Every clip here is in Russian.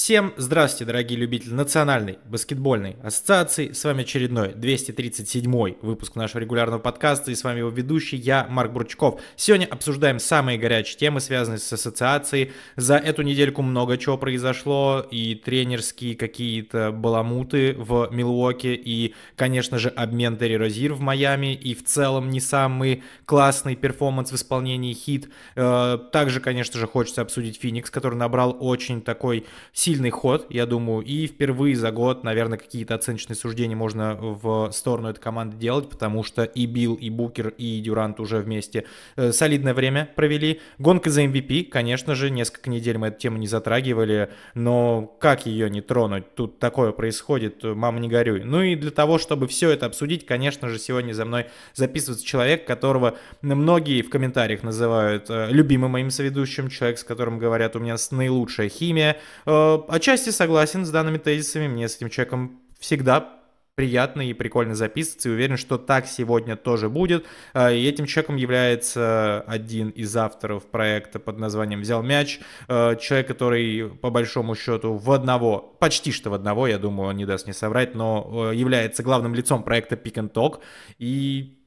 Всем здравствуйте, дорогие любители Национальной баскетбольной ассоциации. С вами очередной 237 выпуск нашего регулярного подкаста. И с вами его ведущий, я, Марк Бурчков. Сегодня обсуждаем самые горячие темы, связанные с ассоциацией. За эту недельку много чего произошло. И тренерские какие-то баламуты в Милуоке. И, конечно же, обмен Терри Розир в Майами. И в целом не самый классный перформанс в исполнении хит. Э, также, конечно же, хочется обсудить Феникс, который набрал очень такой сильный ход, я думаю, и впервые за год, наверное, какие-то оценочные суждения можно в сторону этой команды делать, потому что и Билл, и Букер, и Дюрант уже вместе э, солидное время провели. Гонка за MVP, эм конечно же, несколько недель мы эту тему не затрагивали, но как ее не тронуть? Тут такое происходит, мама не горюй. Ну и для того, чтобы все это обсудить, конечно же, сегодня за мной записывается человек, которого многие в комментариях называют э, любимым моим соведущим, человек, с которым говорят, у меня наилучшая химия. Э, отчасти согласен с данными тезисами. Мне с этим человеком всегда приятно и прикольно записываться, и уверен, что так сегодня тоже будет. А, и этим человеком является один из авторов проекта под названием «Взял мяч», а, человек, который, по большому счету, в одного, почти что в одного, я думаю, он не даст мне соврать, но а, является главным лицом проекта «Pick and Talk», и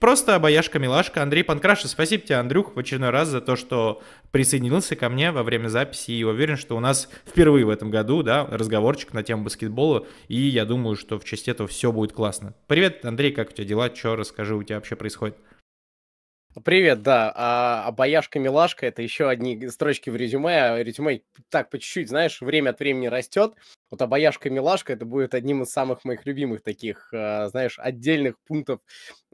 Просто обаяшка, милашка. Андрей Панкраша, спасибо тебе, Андрюх, в очередной раз за то, что присоединился ко мне во время записи. И уверен, что у нас впервые в этом году, да, разговорчик на тему баскетбола. И я думаю, что в честь этого все будет классно. Привет, Андрей, как у тебя дела? Че, расскажи, у тебя вообще происходит? Ну, привет, да. А, а бояшка милашка это еще одни строчки в резюме. А резюме так по чуть-чуть, знаешь, время от времени растет. Вот а бояшка милашка это будет одним из самых моих любимых таких, а, знаешь, отдельных пунктов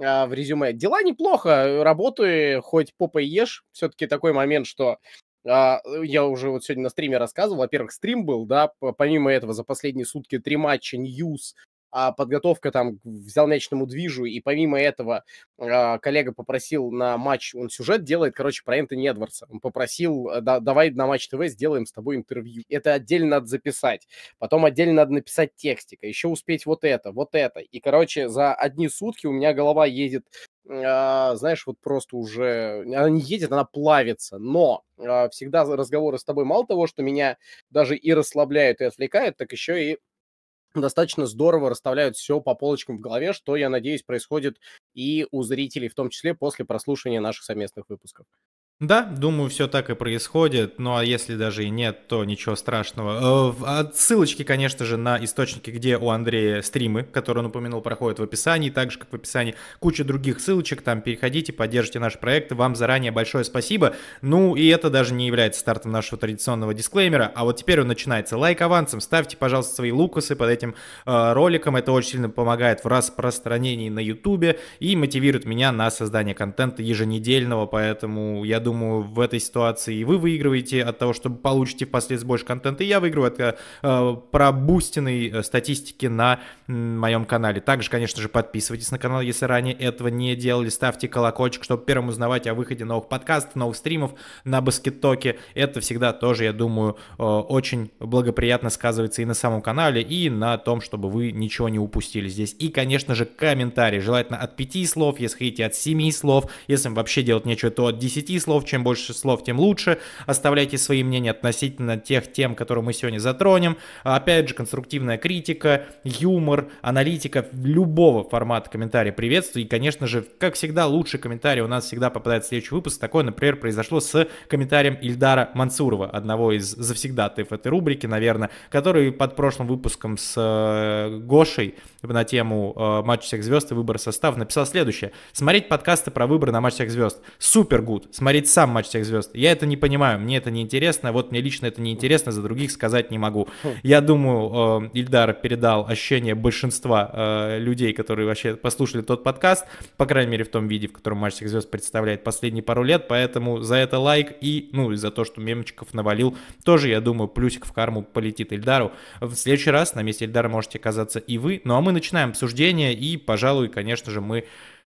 а, в резюме. Дела неплохо, работаю, хоть попой ешь. Все-таки такой момент, что а, я уже вот сегодня на стриме рассказывал. Во-первых, стрим был, да, помимо этого за последние сутки три матча, Ньюс, а подготовка там к залнячному движу, и помимо этого а, коллега попросил на матч, он сюжет делает, короче, про Энтони Эдвардса, он попросил, э, да, давай на матч ТВ сделаем с тобой интервью. Это отдельно надо записать, потом отдельно надо написать текстика, еще успеть вот это, вот это. И, короче, за одни сутки у меня голова едет а, знаешь, вот просто уже она не едет, она плавится. Но а, всегда разговоры с тобой мало того, что меня даже и расслабляют, и отвлекают, так еще и достаточно здорово расставляют все по полочкам в голове, что, я надеюсь, происходит и у зрителей, в том числе после прослушивания наших совместных выпусков. Да, думаю, все так и происходит. Ну а если даже и нет, то ничего страшного. Э, а, ссылочки, конечно же, на источники, где у Андрея стримы, которые он упомянул, проходят в описании, так же, как в описании куча других ссылочек. Там переходите, поддержите наш проект. Вам заранее большое спасибо. Ну и это даже не является стартом нашего традиционного дисклеймера. А вот теперь он начинается. Лайк авансом. Ставьте, пожалуйста, свои лукасы под этим э, роликом. Это очень сильно помогает в распространении на Ютубе и мотивирует меня на создание контента еженедельного. Поэтому я думаю, думаю, в этой ситуации и вы выигрываете от того, что получите впоследствии больше контента, и я выиграю от э, пробустенной э, статистики на моем канале. Также, конечно же, подписывайтесь на канал, если ранее этого не делали, ставьте колокольчик, чтобы первым узнавать о выходе новых подкастов, новых стримов на Баскеттоке. Это всегда тоже, я думаю, э, очень благоприятно сказывается и на самом канале, и на том, чтобы вы ничего не упустили здесь. И, конечно же, комментарии, желательно от 5 слов, если хотите от 7 слов, если вам вообще делать нечего, то от 10 слов, слов. Чем больше слов, тем лучше. Оставляйте свои мнения относительно тех тем, которые мы сегодня затронем. Опять же, конструктивная критика, юмор, аналитика любого формата комментария приветствую. И, конечно же, как всегда, лучший комментарий у нас всегда попадает в следующий выпуск. Такое, например, произошло с комментарием Ильдара Мансурова, одного из завсегдатаев этой рубрики, наверное, который под прошлым выпуском с э, Гошей на тему э, матча всех звезд и выбора состава написал следующее. Смотреть подкасты про выборы на матч всех звезд. Супер гуд. Смотреть смотреть сам матч всех звезд. Я это не понимаю, мне это не интересно. Вот мне лично это не интересно, за других сказать не могу. Хм. Я думаю, э, Ильдар передал ощущение большинства э, людей, которые вообще послушали тот подкаст, по крайней мере в том виде, в котором матч всех звезд представляет последние пару лет. Поэтому за это лайк и, ну, и за то, что мемочков навалил, тоже, я думаю, плюсик в карму полетит Ильдару. В следующий раз на месте Ильдара можете оказаться и вы. Ну а мы начинаем обсуждение и, пожалуй, конечно же, мы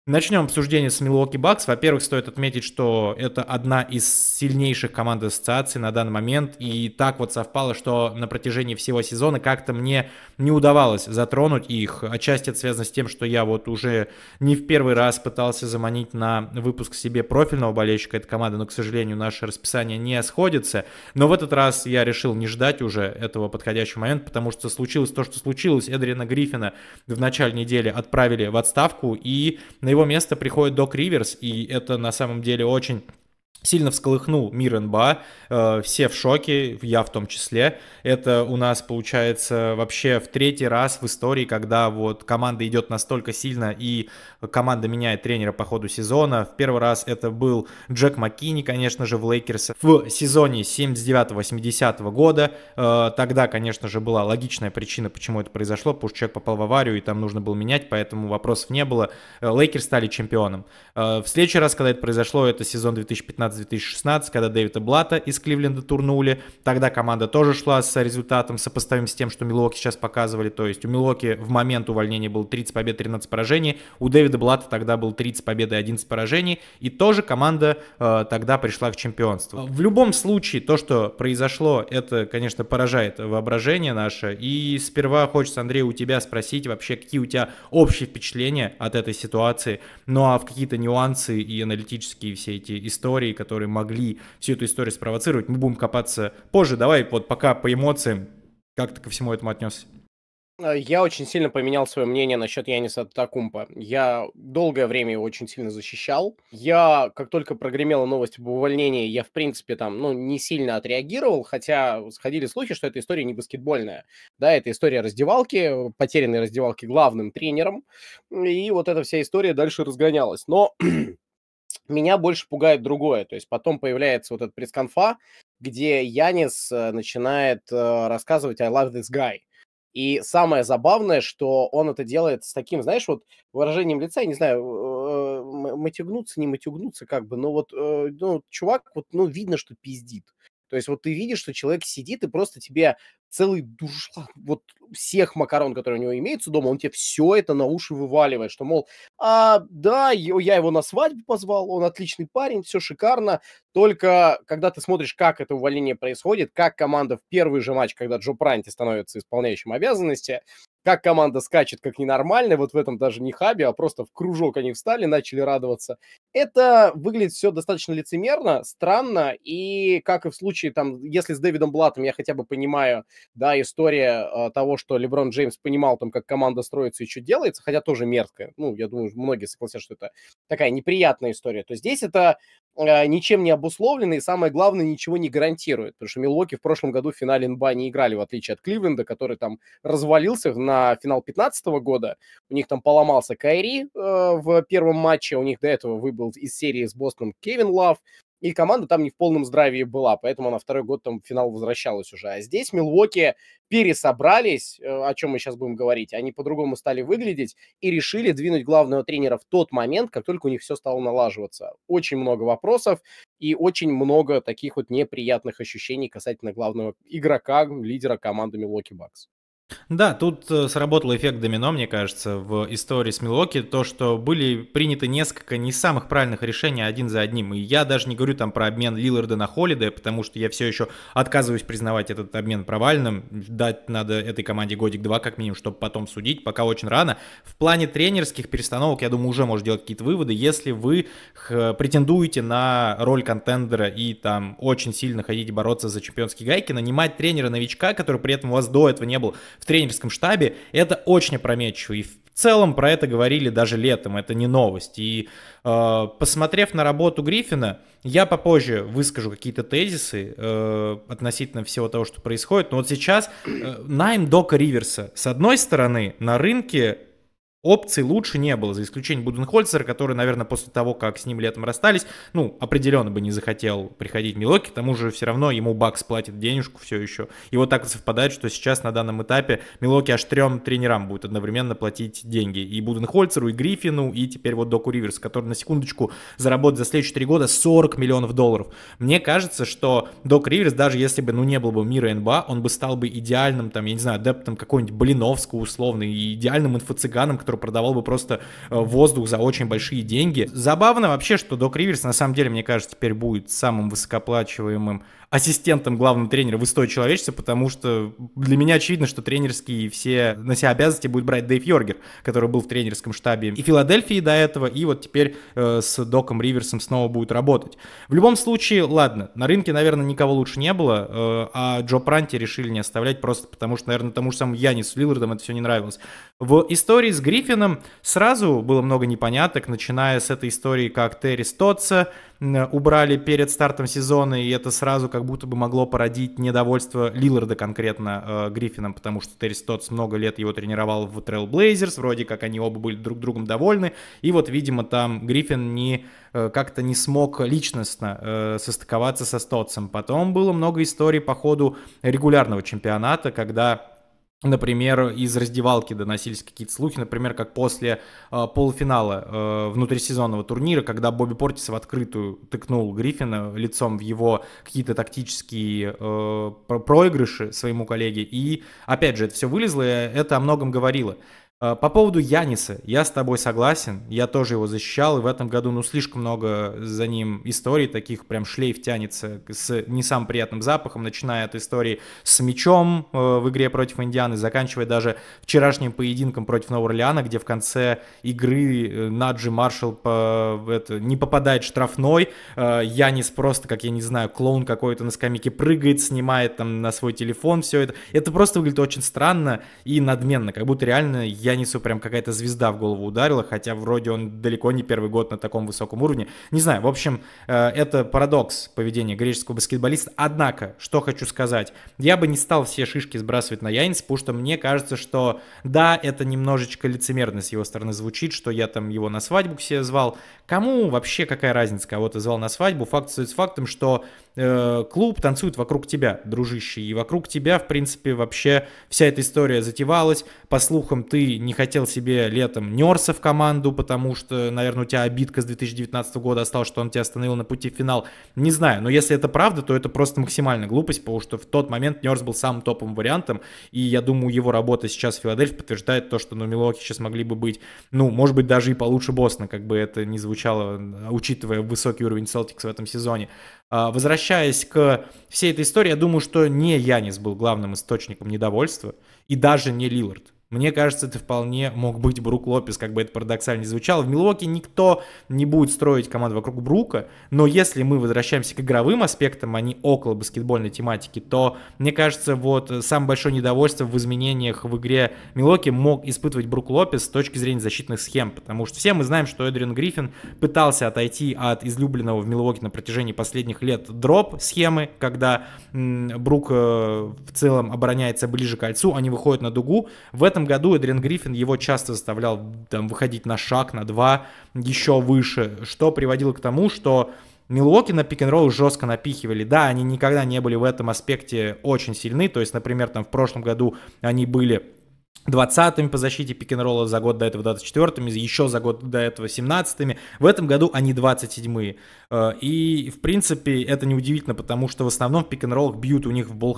Начнем обсуждение с Milwaukee Bucks. Во-первых, стоит отметить, что это одна из сильнейших команд ассоциации на данный момент. И так вот совпало, что на протяжении всего сезона как-то мне не удавалось затронуть их. Отчасти это связано с тем, что я вот уже не в первый раз пытался заманить на выпуск себе профильного болельщика этой команды, но, к сожалению, наше расписание не сходится. Но в этот раз я решил не ждать уже этого подходящего момента, потому что случилось то, что случилось. Эдрина Гриффина в начале недели отправили в отставку, и на его место приходит Док Риверс, и это на самом деле очень сильно всколыхнул мир НБА, э, все в шоке, я в том числе. Это у нас получается вообще в третий раз в истории, когда вот команда идет настолько сильно и команда меняет тренера по ходу сезона. В первый раз это был Джек Маккини, конечно же, в Лейкерс в сезоне 79-80 года. Э, тогда, конечно же, была логичная причина, почему это произошло, потому что человек попал в аварию и там нужно было менять, поэтому вопросов не было. Э, Лейкерс стали чемпионом. В следующий раз, когда это произошло, это сезон 2015 2015-2016, когда Дэвида Блата из Кливленда турнули. Тогда команда тоже шла с результатом, сопоставим с тем, что Милоки сейчас показывали. То есть у Милоки в момент увольнения было 30 побед, 13 поражений. У Дэвида Блата тогда было 30 побед и 11 поражений. И тоже команда э, тогда пришла к чемпионству. В любом случае, то, что произошло, это, конечно, поражает воображение наше. И сперва хочется, Андрей, у тебя спросить вообще, какие у тебя общие впечатления от этой ситуации, ну а в какие-то нюансы и аналитические все эти истории, которые могли всю эту историю спровоцировать. Мы будем копаться позже. Давай вот пока по эмоциям. Как ты ко всему этому отнесся? Э, я очень сильно поменял свое мнение насчет Яниса Такумпа. Я долгое время его очень сильно защищал. Я, как только прогремела новость об увольнении, я, в принципе, там, ну, не сильно отреагировал, хотя сходили слухи, что эта история не баскетбольная. Да, это история раздевалки, потерянной раздевалки главным тренером, и вот эта вся история дальше разгонялась. Но Меня больше пугает другое. То есть потом появляется вот этот пресс-конфа, где Янис э, начинает э, рассказывать «I love this guy». И самое забавное, что он это делает с таким, знаешь, вот выражением лица, я не знаю, э, матюгнуться, не матюгнуться, как бы, но вот ну, чувак, вот, ну, видно, что пиздит. То есть вот ты видишь, что человек сидит и просто тебе целый душ, вот всех макарон, которые у него имеются дома, он тебе все это на уши вываливает, что, мол, а, да, я его на свадьбу позвал, он отличный парень, все шикарно, только когда ты смотришь, как это увольнение происходит, как команда в первый же матч, когда Джо Пранти становится исполняющим обязанности, как команда скачет как ненормальная, вот в этом даже не хабе, а просто в кружок они встали, начали радоваться. Это выглядит все достаточно лицемерно, странно, и как и в случае, там, если с Дэвидом Блатом я хотя бы понимаю, да, история э, того, что Леброн Джеймс понимал там, как команда строится и что делается, хотя тоже мерзкая. Ну, я думаю, многие согласятся, что это такая неприятная история. То здесь это а, ничем не обусловлены и, самое главное, ничего не гарантирует, потому что Милуоки в прошлом году в финале НБА не играли, в отличие от Кливленда, который там развалился на финал 2015 года. У них там поломался Кайри э, в первом матче, у них до этого выбыл из серии с Бостоном Кевин Лав, и команда там не в полном здравии была, поэтому она второй год там в финал возвращалась уже. А здесь Милуоки пересобрались, э, о чем мы сейчас будем говорить, они по-другому стали выглядеть и решили двинуть главного тренера в тот момент, как только у них все стало налаживаться. Очень много вопросов и очень много таких вот неприятных ощущений касательно главного игрока, лидера команды Милуоки Бакс. Да, тут э, сработал эффект домино, мне кажется, в истории с Милоки, то, что были приняты несколько не самых правильных решений один за одним. И я даже не говорю там про обмен Лиларда на Холлида, потому что я все еще отказываюсь признавать этот обмен провальным. Дать надо этой команде годик-два, как минимум, чтобы потом судить, пока очень рано. В плане тренерских перестановок, я думаю, уже можно делать какие-то выводы, если вы претендуете на роль контендера и там очень сильно хотите бороться за чемпионские гайки, нанимать тренера-новичка, который при этом у вас до этого не был в тренерском штабе, это очень опрометчиво. И в целом про это говорили даже летом, это не новость. И э, посмотрев на работу Гриффина, я попозже выскажу какие-то тезисы э, относительно всего того, что происходит. Но вот сейчас э, найм Дока Риверса, с одной стороны, на рынке Опций лучше не было, за исключением Буденхольцера, который, наверное, после того, как с ним летом расстались, ну, определенно бы не захотел приходить в Милоки, к тому же все равно ему Бакс платит денежку все еще. И вот так вот совпадает, что сейчас на данном этапе Милоки аж трем тренерам будет одновременно платить деньги. И Буденхольцеру, и Гриффину, и теперь вот Доку Риверс, который на секундочку заработает за следующие три года 40 миллионов долларов. Мне кажется, что Док Риверс, даже если бы, ну, не было бы мира НБА, он бы стал бы идеальным, там, я не знаю, адептом какой-нибудь Блиновского условно, и идеальным инфо-цыганом, который который продавал бы просто э, воздух за очень большие деньги. Забавно вообще, что Док Риверс, на самом деле, мне кажется, теперь будет самым высокоплачиваемым ассистентом главного тренера в истории человечества, потому что для меня очевидно, что тренерские все на себя обязанности будет брать Дэйв Йоргер, который был в тренерском штабе и Филадельфии до этого, и вот теперь э, с Доком Риверсом снова будет работать. В любом случае, ладно, на рынке, наверное, никого лучше не было, э, а Джо Пранти решили не оставлять просто потому, что, наверное, тому же самому Янису Лиллардам это все не нравилось. В истории с Гриффин Гриффином. Сразу было много непоняток, начиная с этой истории, как Терри Стотца убрали перед стартом сезона, и это сразу как будто бы могло породить недовольство Лилларда конкретно э, Гриффином, потому что Терри Стотс много лет его тренировал в Trail Блейзерс, вроде как они оба были друг другом довольны, и вот, видимо, там Гриффин не э, как-то не смог личностно э, состыковаться со Стотсом. Потом было много историй по ходу регулярного чемпионата, когда Например, из раздевалки доносились какие-то слухи, например, как после э, полуфинала э, внутрисезонного турнира, когда Бобби Портис в открытую тыкнул Гриффина лицом в его какие-то тактические э, проигрыши своему коллеге. И, опять же, это все вылезло, и это о многом говорило. Э, по поводу Яниса, я с тобой согласен, я тоже его защищал, и в этом году, ну, слишком много за ним историй, таких прям шлейф тянется с не самым приятным запахом, начиная от истории с мячом э, в игре против Индианы, заканчивая даже вчерашним поединком против Нового Орлеана, где в конце игры э, Наджи Маршалл по, это, не попадает штрафной, Янис просто, как я не знаю, клоун какой-то на скамейке прыгает, снимает там на свой телефон все это. Это просто выглядит очень странно и надменно, как будто реально Янису прям какая-то звезда в голову ударила, хотя вроде он далеко не первый год на таком высоком уровне. Не знаю, в общем, э, это парадокс поведения греческого баскетболиста. Однако, что хочу сказать, я бы не стал все шишки сбрасывать на Яниса, потому что мне кажется, что да, это немножечко лицемерно с его стороны звучит, что я там его на свадьбу к себе звал. Кому вообще какая разница, кого ты звал на свадьбу? Факт стоит с фактом, что Э, клуб танцует вокруг тебя, дружище, и вокруг тебя, в принципе, вообще вся эта история затевалась. По слухам, ты не хотел себе летом Нерса в команду, потому что, наверное, у тебя обидка с 2019 года осталась, что он тебя остановил на пути в финал. Не знаю, но если это правда, то это просто максимальная глупость, потому что в тот момент Нерс был самым топовым вариантом, и я думаю, его работа сейчас в Филадельфии подтверждает то, что ну, Милоки сейчас могли бы быть, ну, может быть, даже и получше Бостона, как бы это ни звучало, учитывая высокий уровень Celtics в этом сезоне. А, возвращаясь возвращаясь к всей этой истории, я думаю, что не Янис был главным источником недовольства, и даже не Лилард. Мне кажется, это вполне мог быть Брук Лопес, как бы это парадоксально не звучало. В Милуоке никто не будет строить команду вокруг Брука, но если мы возвращаемся к игровым аспектам, а не около баскетбольной тематики, то, мне кажется, вот э, самое большое недовольство в изменениях в игре Милуоки мог испытывать Брук Лопес с точки зрения защитных схем, потому что все мы знаем, что Эдриан Гриффин пытался отойти от излюбленного в Милуоке на протяжении последних лет дроп схемы, когда Брук э, в целом обороняется ближе к кольцу, они выходят на дугу. В этом этом году Эдрин Гриффин его часто заставлял там выходить на шаг, на два, еще выше, что приводило к тому, что Милуоки на пик-н-ролл жестко напихивали. Да, они никогда не были в этом аспекте очень сильны. То есть, например, там в прошлом году они были 20-ми по защите пик н за год до этого 24-ми, еще за год до этого 17-ми. В этом году они 27-е. Э, и, в принципе, это неудивительно, потому что в основном в пик н бьют у них в болл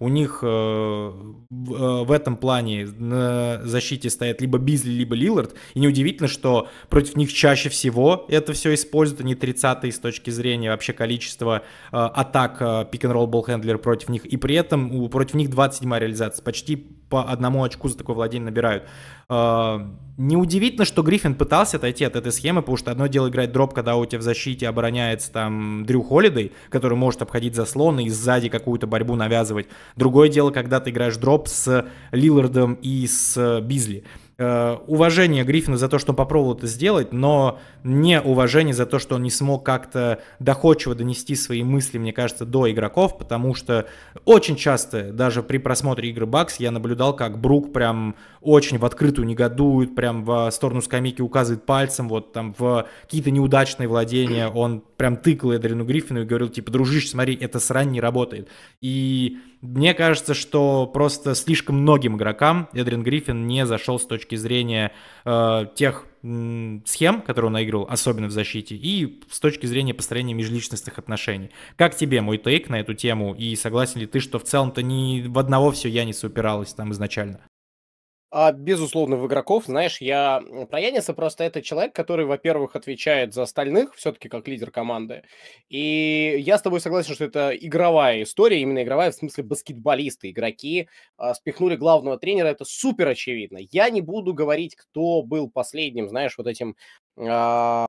У них э, э, в этом плане на защите стоят либо Бизли, либо Лилард. И неудивительно, что против них чаще всего это все используют. Они 30-е с точки зрения вообще количества атак пик-н-ролл против них. И при этом против них 27-я реализация. Почти по одному очку за такое владение набирают. А, неудивительно, что Гриффин пытался отойти от этой схемы, потому что одно дело играть дроп, когда у тебя в защите обороняется там Дрю Холидей, который может обходить заслон и сзади какую-то борьбу навязывать. Другое дело, когда ты играешь дроп с Лилардом и с э, Бизли. Э, уважение Гриффину за то, что он попробовал это сделать, но не уважение за то, что он не смог как-то доходчиво донести свои мысли, мне кажется, до игроков, потому что очень часто, даже при просмотре игры Бакс, я наблюдал, как Брук прям очень в открытую негодует, прям в сторону скамейки указывает пальцем, вот там в какие-то неудачные владения он прям тыкал Эдрину Гриффину и говорил, типа, дружище, смотри, это срань не работает. И мне кажется, что просто слишком многим игрокам Эдрин Гриффин не зашел с точки зрения э, тех схем, которые он наигрывал, особенно в защите, и с точки зрения построения межличностных отношений. Как тебе мой тейк на эту тему, и согласен ли ты, что в целом-то ни в одного все я не упиралось там изначально? А, безусловно, в игроков, знаешь, я про Яниса просто это человек, который, во-первых, отвечает за остальных, все-таки как лидер команды. И я с тобой согласен, что это игровая история, именно игровая, в смысле баскетболисты, игроки а, спихнули главного тренера, это супер очевидно. Я не буду говорить, кто был последним, знаешь, вот этим а,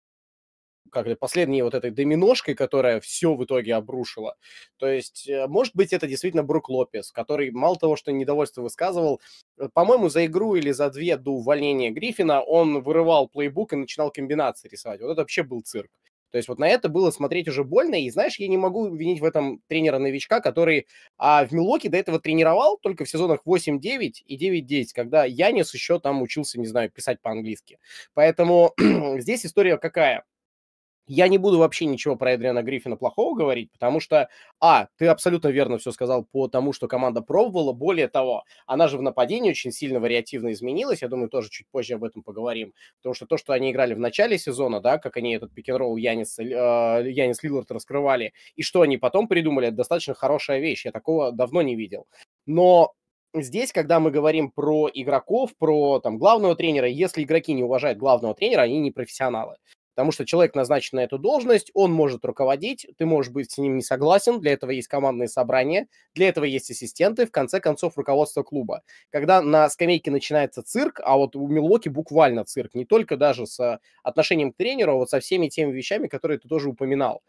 как последней вот этой доминошкой, которая все в итоге обрушила. То есть, э, может быть, это действительно Брук Лопес, который мало того, что недовольство высказывал, э, по-моему, за игру или за две до увольнения Гриффина он вырывал плейбук и начинал комбинации рисовать. Вот это вообще был цирк. То есть вот на это было смотреть уже больно, и, знаешь, я не могу винить в этом тренера-новичка, который а, в Милоке до этого тренировал только в сезонах 8-9 и 9-10, когда Янис еще там учился, не знаю, писать по-английски. Поэтому здесь история какая? Я не буду вообще ничего про Эдриана Гриффина плохого говорить, потому что, а, ты абсолютно верно все сказал по тому, что команда пробовала. Более того, она же в нападении очень сильно вариативно изменилась. Я думаю, тоже чуть позже об этом поговорим. Потому что то, что они играли в начале сезона, да, как они этот пикинг-ролл Янис, э, а, Янис Лилард раскрывали, и что они потом придумали, это достаточно хорошая вещь. Я такого давно не видел. Но здесь, когда мы говорим про игроков, про там главного тренера, если игроки не уважают главного тренера, они не профессионалы. Потому что человек назначен на эту должность, он может руководить, ты можешь быть с ним не согласен, для этого есть командные собрания, для этого есть ассистенты, в конце концов руководство клуба. Когда на скамейке начинается цирк, а вот у Милоки буквально цирк, не только даже с а, отношением к тренеру, а вот со всеми теми вещами, которые ты тоже упоминал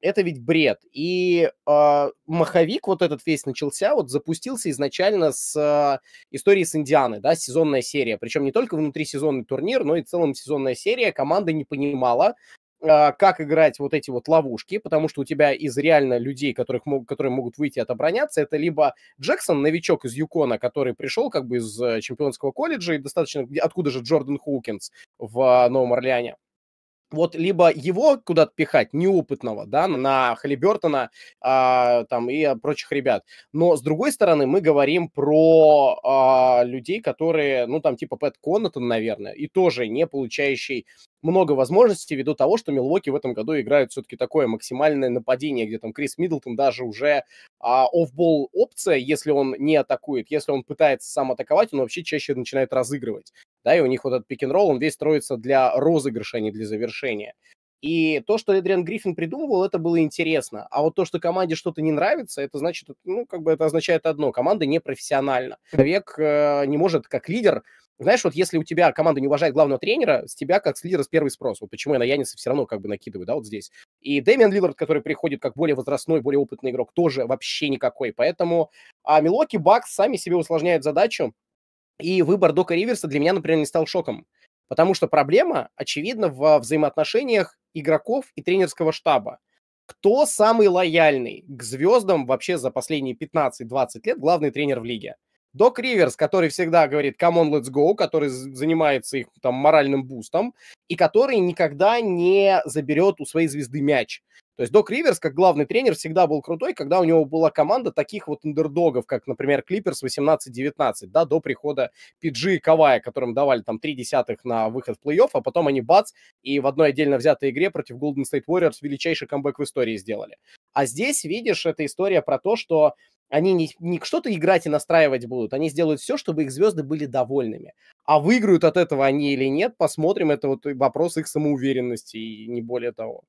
это ведь бред. И э, маховик вот этот весь начался, вот запустился изначально с э, истории с индианой, да, сезонная серия. Причем не только внутрисезонный турнир, но и в целом сезонная серия. Команда не понимала, э, как играть вот эти вот ловушки, потому что у тебя из реально людей, которых, мог, которые могут выйти от обороняться, это либо Джексон, новичок из Юкона, который пришел как бы из э, чемпионского колледжа и достаточно... Откуда же Джордан Хоукинс в Новом Орлеане? вот либо его куда-то пихать, неопытного, да, на Халибертона а, там и а, прочих ребят. Но, с другой стороны, мы говорим про а, людей, которые, ну, там, типа Пэт Коннотон, наверное, и тоже не получающий много возможностей ввиду того, что Милуоки в этом году играют все-таки такое максимальное нападение, где там Крис Миддлтон даже уже а, офбол опция, если он не атакует, если он пытается сам атаковать, он вообще чаще начинает разыгрывать. Да, и у них вот этот пик-н-ролл, он весь строится для розыгрыша, а не для завершения. И то, что Эдриан Гриффин придумывал, это было интересно. А вот то, что команде что-то не нравится, это значит, ну, как бы это означает одно. Команда непрофессиональна. Человек э, не может, как лидер, знаешь, вот если у тебя команда не уважает главного тренера, с тебя как с лидера с первый спрос. Вот почему я на Яниса все равно как бы накидываю, да, вот здесь. И Дэмиан Лиллард, который приходит как более возрастной, более опытный игрок, тоже вообще никакой. Поэтому а Милоки, Бакс сами себе усложняют задачу. И выбор Дока Риверса для меня, например, не стал шоком. Потому что проблема, очевидно, в взаимоотношениях игроков и тренерского штаба. Кто самый лояльный к звездам вообще за последние 15-20 лет главный тренер в лиге? Док Риверс, который всегда говорит «come on, let's go», который занимается их там моральным бустом, и который никогда не заберет у своей звезды мяч. То есть Док Риверс, как главный тренер, всегда был крутой, когда у него была команда таких вот андердогов, как, например, Клиперс 18-19, да, до прихода Пиджи и Кавая, которым давали там три десятых на выход в плей-офф, а потом они бац, и в одной отдельно взятой игре против Golden State Warriors величайший камбэк в истории сделали. А здесь, видишь, эта история про то, что они не, не что-то играть и настраивать будут, они сделают все, чтобы их звезды были довольными. А выиграют от этого они или нет, посмотрим, это вот вопрос их самоуверенности и не более того.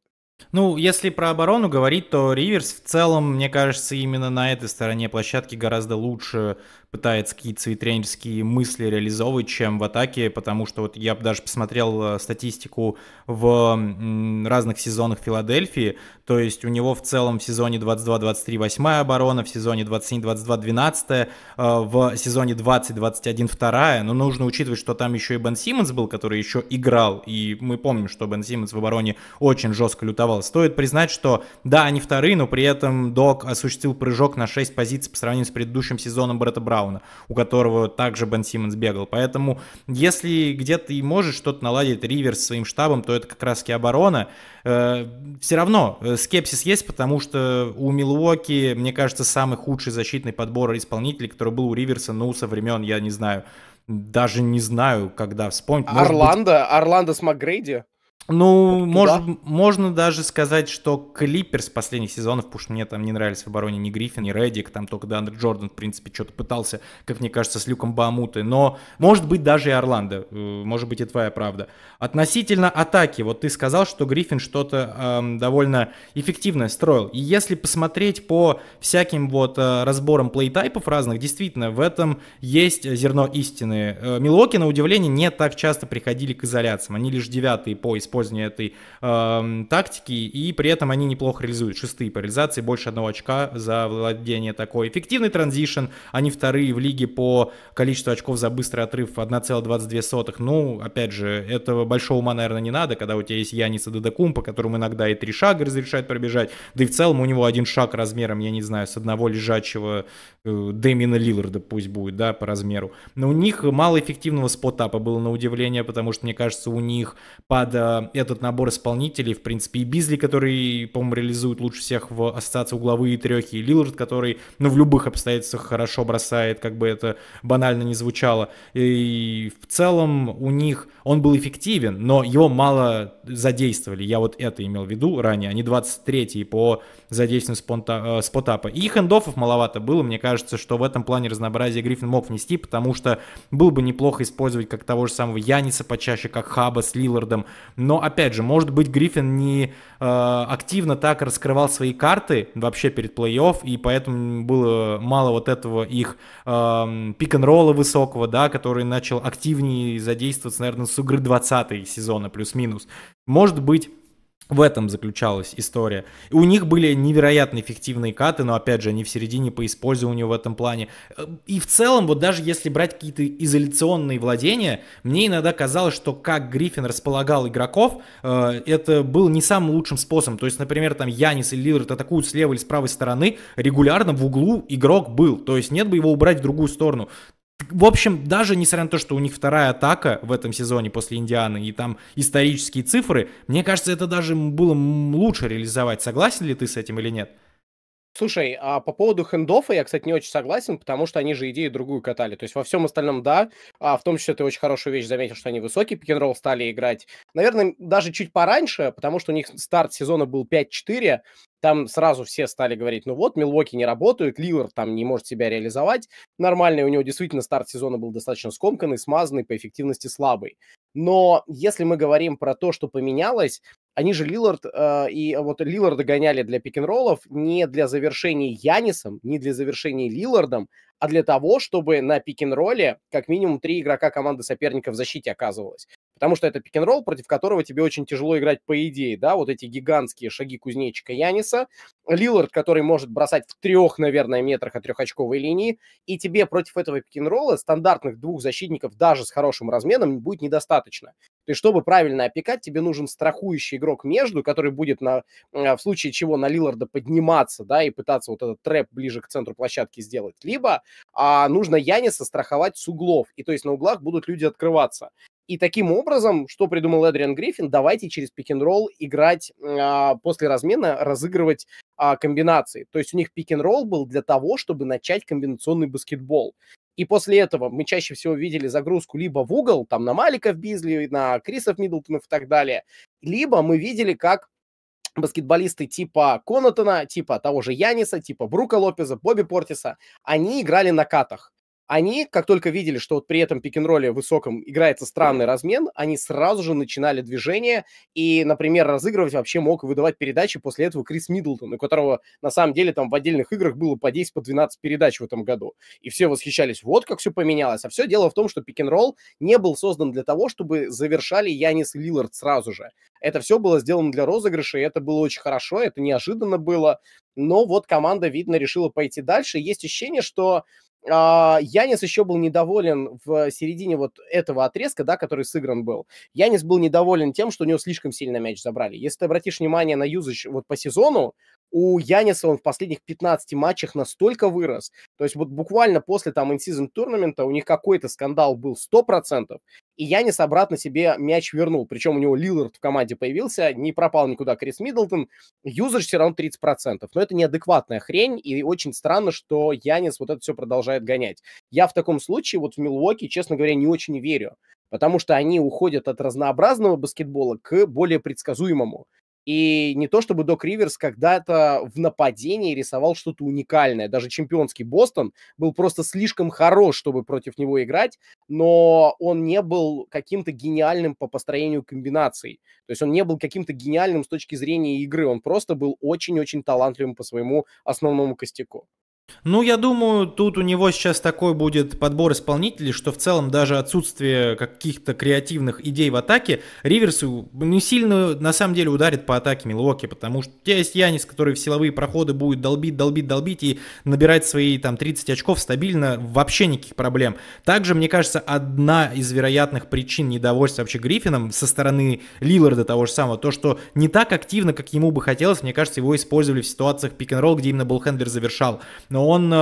Ну, если про оборону говорить, то Риверс в целом, мне кажется, именно на этой стороне площадки гораздо лучше пытается какие-то свои тренерские мысли реализовывать, чем в атаке, потому что вот я даже посмотрел э, статистику в разных сезонах Филадельфии, то есть у него в целом в сезоне 22-23 восьмая оборона, в сезоне 27-22 двенадцатая, э, в сезоне 20-21 вторая, но нужно учитывать, что там еще и Бен Симмонс был, который еще играл, и мы помним, что Бен Симмонс в обороне очень жестко лютовал. Стоит признать, что да, они вторые, но при этом Док осуществил прыжок на 6 позиций по сравнению с предыдущим сезоном Бретта Брауна. Брауна, у которого также Бен Симмонс бегал. Поэтому, если где-то и может что-то наладить Риверс своим штабом, то это как раз-таки оборона. Э, все равно э, скепсис есть, потому что у Милуоки, мне кажется, самый худший защитный подбор исполнителей, который был у Риверса, ну, со времен, я не знаю, даже не знаю, когда вспомнить. Орландо, быть... Орландо с Макгрейди. Ну, мож, можно даже сказать, что Клиперс последних сезонов, потому что мне там не нравились в обороне ни Гриффин, ни Реддик, там только Дандер Джордан, в принципе, что-то пытался, как мне кажется, с Люком Баамуты, но, может быть, даже и Орландо, э, может быть, и твоя правда. Относительно атаки, вот ты сказал, что Гриффин что-то эм, довольно эффективное строил, и если посмотреть по всяким вот э, разборам плейтайпов разных, действительно, в этом есть зерно истины. Э, Милоки, на удивление, не так часто приходили к изоляциям, они лишь девятые по использованию использования этой э, тактики, и при этом они неплохо реализуют. Шестые по реализации, больше одного очка за владение такой. Эффективный транзишн, они вторые в лиге по количеству очков за быстрый отрыв 1,22. Ну, опять же, этого большого ума, наверное, не надо, когда у тебя есть Яниса Дедакум, которому иногда и три шага разрешают пробежать, да и в целом у него один шаг размером, я не знаю, с одного лежачего э, Дэмина Лилларда пусть будет, да, по размеру. Но у них мало эффективного спотапа было на удивление, потому что, мне кажется, у них под э, этот набор исполнителей, в принципе, и Бизли, который, по-моему, реализует лучше всех в ассоциации угловые трехи, и Лилард, который, ну, в любых обстоятельствах хорошо бросает, как бы это банально не звучало. И в целом у них он был эффективен, но его мало задействовали. Я вот это имел в виду ранее. Они 23-й по задействованию спонта, э, спотапа. И хендофов маловато было. Мне кажется, что в этом плане разнообразие Гриффин мог внести, потому что было бы неплохо использовать как того же самого Яниса почаще, как Хаба с Лилардом. Но но опять же, может быть, Гриффин не э, активно так раскрывал свои карты вообще перед плей-офф, и поэтому было мало вот этого их э, пик-н-ролла высокого, да, который начал активнее задействоваться, наверное, с игры 20 сезона плюс-минус. Может быть, в этом заключалась история. у них были невероятно эффективные каты, но опять же, они в середине по использованию в этом плане. Э, и в целом, вот даже если брать какие-то изоляционные владения, мне иногда казалось, что как Гриффин располагал игроков, э, это был не самым лучшим способом. То есть, например, там Янис или Лилард атакуют с левой или с правой стороны, регулярно в углу игрок был. То есть нет бы его убрать в другую сторону. В общем, даже несмотря на то, что у них вторая атака в этом сезоне после Индианы, и там исторические цифры, мне кажется, это даже было лучше реализовать. Согласен ли ты с этим или нет? Слушай, а по поводу хендофа я, кстати, не очень согласен, потому что они же идею другую катали. То есть во всем остальном да, а в том числе ты очень хорошую вещь заметил, что они высокий пик ролл стали играть. Наверное, даже чуть пораньше, потому что у них старт сезона был 5-4, там сразу все стали говорить, ну вот, Милуоки не работают, Лилар там не может себя реализовать Нормальный у него действительно старт сезона был достаточно скомканный, смазанный, по эффективности слабый. Но если мы говорим про то, что поменялось, они же Лилард э, и вот Лилард догоняли для роллов не для завершения Янисом, не для завершения Лилардом, а для того, чтобы на пикинролле как минимум три игрока команды соперника в защите оказывалось. Потому что это пик-н-ролл, против которого тебе очень тяжело играть по идее, да, вот эти гигантские шаги кузнечика Яниса. Лилард, который может бросать в трех, наверное, метрах от трехочковой линии, и тебе против этого пик-н-ролла стандартных двух защитников даже с хорошим разменом будет недостаточно. То есть, чтобы правильно опекать, тебе нужен страхующий игрок между, который будет на, э, в случае чего на Лиларда подниматься, да, и пытаться вот этот трэп ближе к центру площадки сделать. Либо а, нужно Яниса страховать с углов, и то есть на углах будут люди открываться. И таким образом, что придумал Эдриан Гриффин, давайте через пик-н-ролл играть а, после размена, разыгрывать а, комбинации. То есть у них пик-н-ролл был для того, чтобы начать комбинационный баскетбол. И после этого мы чаще всего видели загрузку либо в угол, там на Маликов Бизли, на Крисов Миддлтонов и так далее, либо мы видели, как баскетболисты типа Конатона, типа того же Яниса, типа Брука Лопеза, Бобби Портиса, они играли на катах они, как только видели, что вот при этом пик-н-ролле высоком играется странный размен, они сразу же начинали движение и, например, разыгрывать вообще мог выдавать передачи после этого Крис Миддлтон, у которого на самом деле там в отдельных играх было по 10, по 12 передач в этом году. И все восхищались, вот как все поменялось. А все дело в том, что пик-н-ролл не был создан для того, чтобы завершали Янис и Лилард сразу же. Это все было сделано для розыгрыша, и это было очень хорошо, это неожиданно было. Но вот команда, видно, решила пойти дальше. Есть ощущение, что а, Янис еще был недоволен в середине вот этого отрезка, да, который сыгран был. Янис был недоволен тем, что у него слишком сильно мяч забрали. Если ты обратишь внимание на юзач вот по сезону, у Яниса он в последних 15 матчах настолько вырос. То есть вот буквально после там инсизон турнамента у них какой-то скандал был 100%, и Янис обратно себе мяч вернул. Причем у него Лилард в команде появился, не пропал никуда Крис Миддлтон. Юзаж все равно 30%. Но это неадекватная хрень, и очень странно, что Янис вот это все продолжает гонять. Я в таком случае вот в Милуоке, честно говоря, не очень верю потому что они уходят от разнообразного баскетбола к более предсказуемому. И не то чтобы Док Риверс когда-то в нападении рисовал что-то уникальное. Даже чемпионский Бостон был просто слишком хорош, чтобы против него играть, но он не был каким-то гениальным по построению комбинаций. То есть он не был каким-то гениальным с точки зрения игры. Он просто был очень-очень талантливым по своему основному костяку. Ну, я думаю, тут у него сейчас такой будет подбор исполнителей, что в целом даже отсутствие каких-то креативных идей в атаке Риверсу не сильно, на самом деле, ударит по атаке Милуоки, потому что у тебя есть Янис, который в силовые проходы будет долбить, долбить, долбить и набирать свои там 30 очков стабильно, вообще никаких проблем. Также, мне кажется, одна из вероятных причин недовольства вообще Гриффином со стороны Лиларда того же самого, то, что не так активно, как ему бы хотелось, мне кажется, его использовали в ситуациях пик-н-ролл, где именно Болхендлер завершал. Но но он э,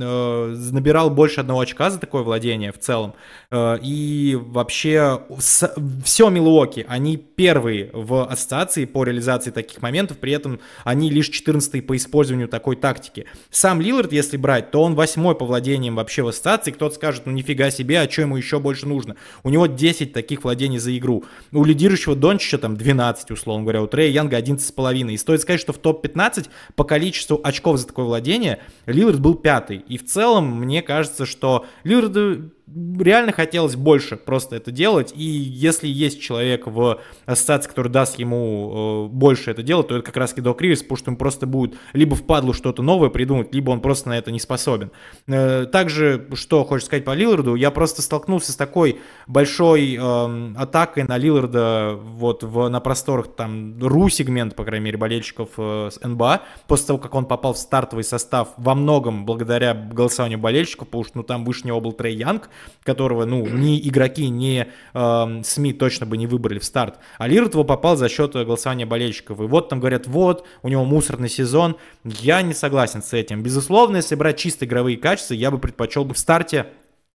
э, набирал больше одного очка за такое владение в целом. Э, и вообще с, все Милуоки, они первые в ассоциации по реализации таких моментов, при этом они лишь 14 по использованию такой тактики. Сам Лилард, если брать, то он восьмой по владениям вообще в ассоциации. Кто-то скажет, ну нифига себе, а что ему еще больше нужно? У него 10 таких владений за игру. У лидирующего Дончича там 12, условно говоря, у Трея Янга 11,5. И стоит сказать, что в топ-15 по количеству очков за такое владение Лилард был пятый. И в целом, мне кажется, что Лиларду реально хотелось больше просто это делать, и если есть человек в ассоциации, который даст ему э, больше это делать, то это как раз Док Риверс, потому что ему просто будет либо впадлу что-то новое придумать, либо он просто на это не способен. Э, также, что хочешь сказать по Лиларду, я просто столкнулся с такой большой э, атакой на Лиларда вот в, на просторах там РУ-сегмент, по крайней мере, болельщиков э, НБА, после того, как он попал в стартовый состав во многом благодаря голосованию болельщиков, потому что ну, там выше него был Трей Янг, которого, ну, ни игроки, ни э, СМИ точно бы не выбрали в старт. А Лиртова попал за счет э, голосования болельщиков. И вот там говорят, вот, у него мусорный сезон. Я не согласен с этим. Безусловно, если брать чисто игровые качества, я бы предпочел бы в старте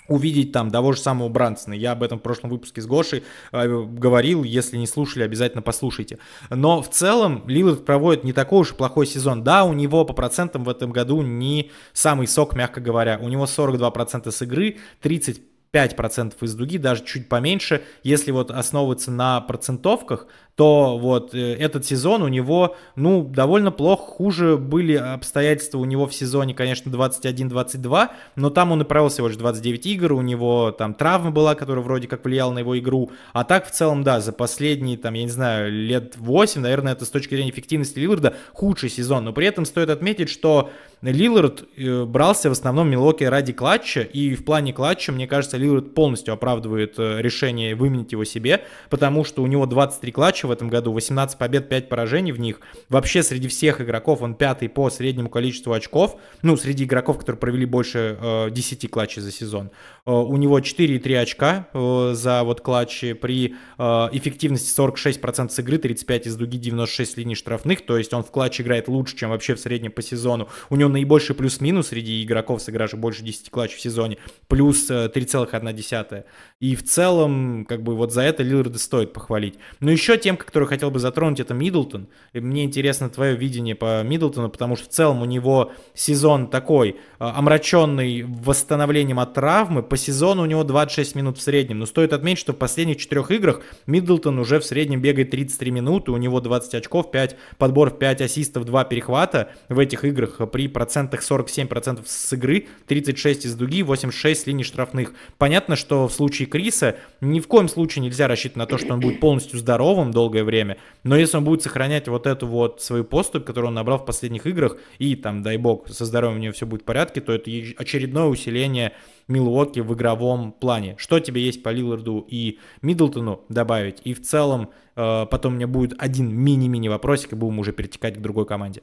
увидеть там того же самого Брансона. Я об этом в прошлом выпуске с Гошей э, говорил, если не слушали, обязательно послушайте. Но в целом Лилард проводит не такой уж плохой сезон. Да, у него по процентам в этом году не самый сок, мягко говоря. У него 42% с игры, 30 5% из дуги, даже чуть поменьше. Если вот основываться на процентовках, то вот э, этот сезон у него, ну, довольно плохо, хуже были обстоятельства у него в сезоне, конечно, 21-22, но там он и провел всего лишь 29 игр, у него там травма была, которая вроде как влияла на его игру, а так в целом, да, за последние, там, я не знаю, лет 8, наверное, это с точки зрения эффективности Лиларда худший сезон, но при этом стоит отметить, что Лилард э, брался в основном Милоки ради клатча, и в плане клатча, мне кажется, Лилард полностью оправдывает э, решение выменить его себе, потому что у него 23 клатча в этом году, 18 побед, 5 поражений в них. Вообще среди всех игроков он пятый по среднему количеству очков, ну, среди игроков, которые провели больше э, 10 клатчей за сезон. Э, у него 4,3 очка за вот клатчи при э, эффективности 46% с игры, 35 из дуги, 96 линий штрафных, то есть он в клатч играет лучше, чем вообще в среднем по сезону. У него него наибольший плюс-минус среди игроков, сыгравших больше 10 клатчей в сезоне, плюс 3,1. Э, И в целом, как бы вот за это Лиларда стоит похвалить. Но еще тем, которую хотел бы затронуть, это Миддлтон. И мне интересно твое видение по Миддлтону, потому что в целом у него сезон такой, э, омраченный восстановлением от травмы. По сезону у него 26 минут в среднем. Но стоит отметить, что в последних четырех играх Миддлтон уже в среднем бегает 33 минуты, у него 20 очков, 5 подборов, 5 ассистов, 2 перехвата в этих играх э, при процентах 47% с игры, 36 из дуги, 86 с линии штрафных. Понятно, что в случае Криса ни в коем случае нельзя рассчитывать на то, что он будет полностью здоровым долгое время, но если он будет сохранять вот эту вот свою поступь, которую он набрал в последних играх, и там, дай бог, со здоровьем у него все будет в порядке, то это очередное усиление Милуоки в игровом плане. Что тебе есть по Лиларду и Миддлтону добавить? И в целом э, потом у меня будет один мини-мини вопросик, и будем уже перетекать к другой команде.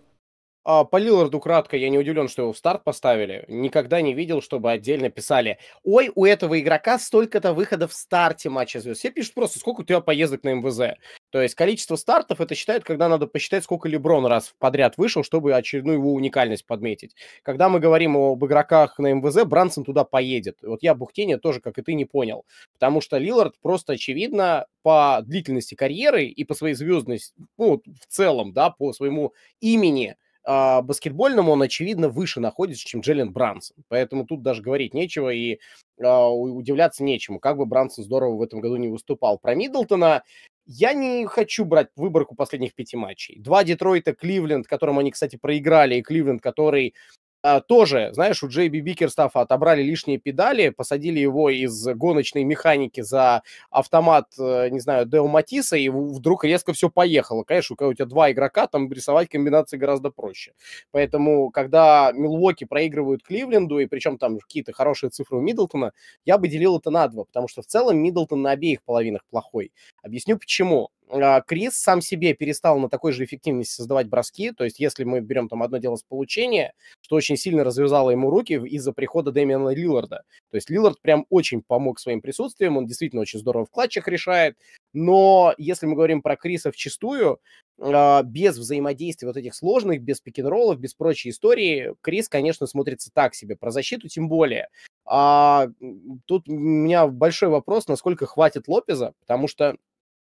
А, по Лиларду кратко, я не удивлен, что его в старт поставили. Никогда не видел, чтобы отдельно писали, ой, у этого игрока столько-то выходов в старте матча звезд. Все пишут просто, сколько у тебя поездок на МВЗ. То есть количество стартов это считают, когда надо посчитать, сколько Леброн раз подряд вышел, чтобы очередную его уникальность подметить. Когда мы говорим об игроках на МВЗ, Брансон туда поедет. Вот я Бухтения тоже, как и ты, не понял. Потому что Лилард просто, очевидно, по длительности карьеры и по своей звездности, ну, в целом, да, по своему имени, а, баскетбольному он, очевидно, выше находится, чем Джеллен Брансон. Поэтому тут даже говорить нечего и а, удивляться нечему. Как бы Брансон здорово в этом году не выступал. Про Миддлтона я не хочу брать выборку последних пяти матчей. Два Детройта, Кливленд, которым они, кстати, проиграли, и Кливленд, который а, тоже, знаешь, у Джейби Бикерстафа отобрали лишние педали, посадили его из гоночной механики за автомат, э, не знаю, Део Матиса, и вдруг резко все поехало. Конечно, когда у тебя два игрока, там рисовать комбинации гораздо проще. Поэтому, когда Милуоки проигрывают Кливленду, и причем там какие-то хорошие цифры у Миддлтона, я бы делил это на два, потому что в целом Миддлтон на обеих половинах плохой. Объясню почему. А, Крис сам себе перестал на такой же эффективности создавать броски. То есть, если мы берем там одно дело с получения, что очень сильно развязало ему руки из-за прихода Дэмиана Лилларда. То есть Лиллард прям очень помог своим присутствием. Он действительно очень здорово в клатчах решает. Но если мы говорим про Криса в чистую а, без взаимодействия вот этих сложных, без пикинроллов, без прочей истории, Крис, конечно, смотрится так себе. Про защиту тем более. А тут у меня большой вопрос, насколько хватит Лопеза, потому что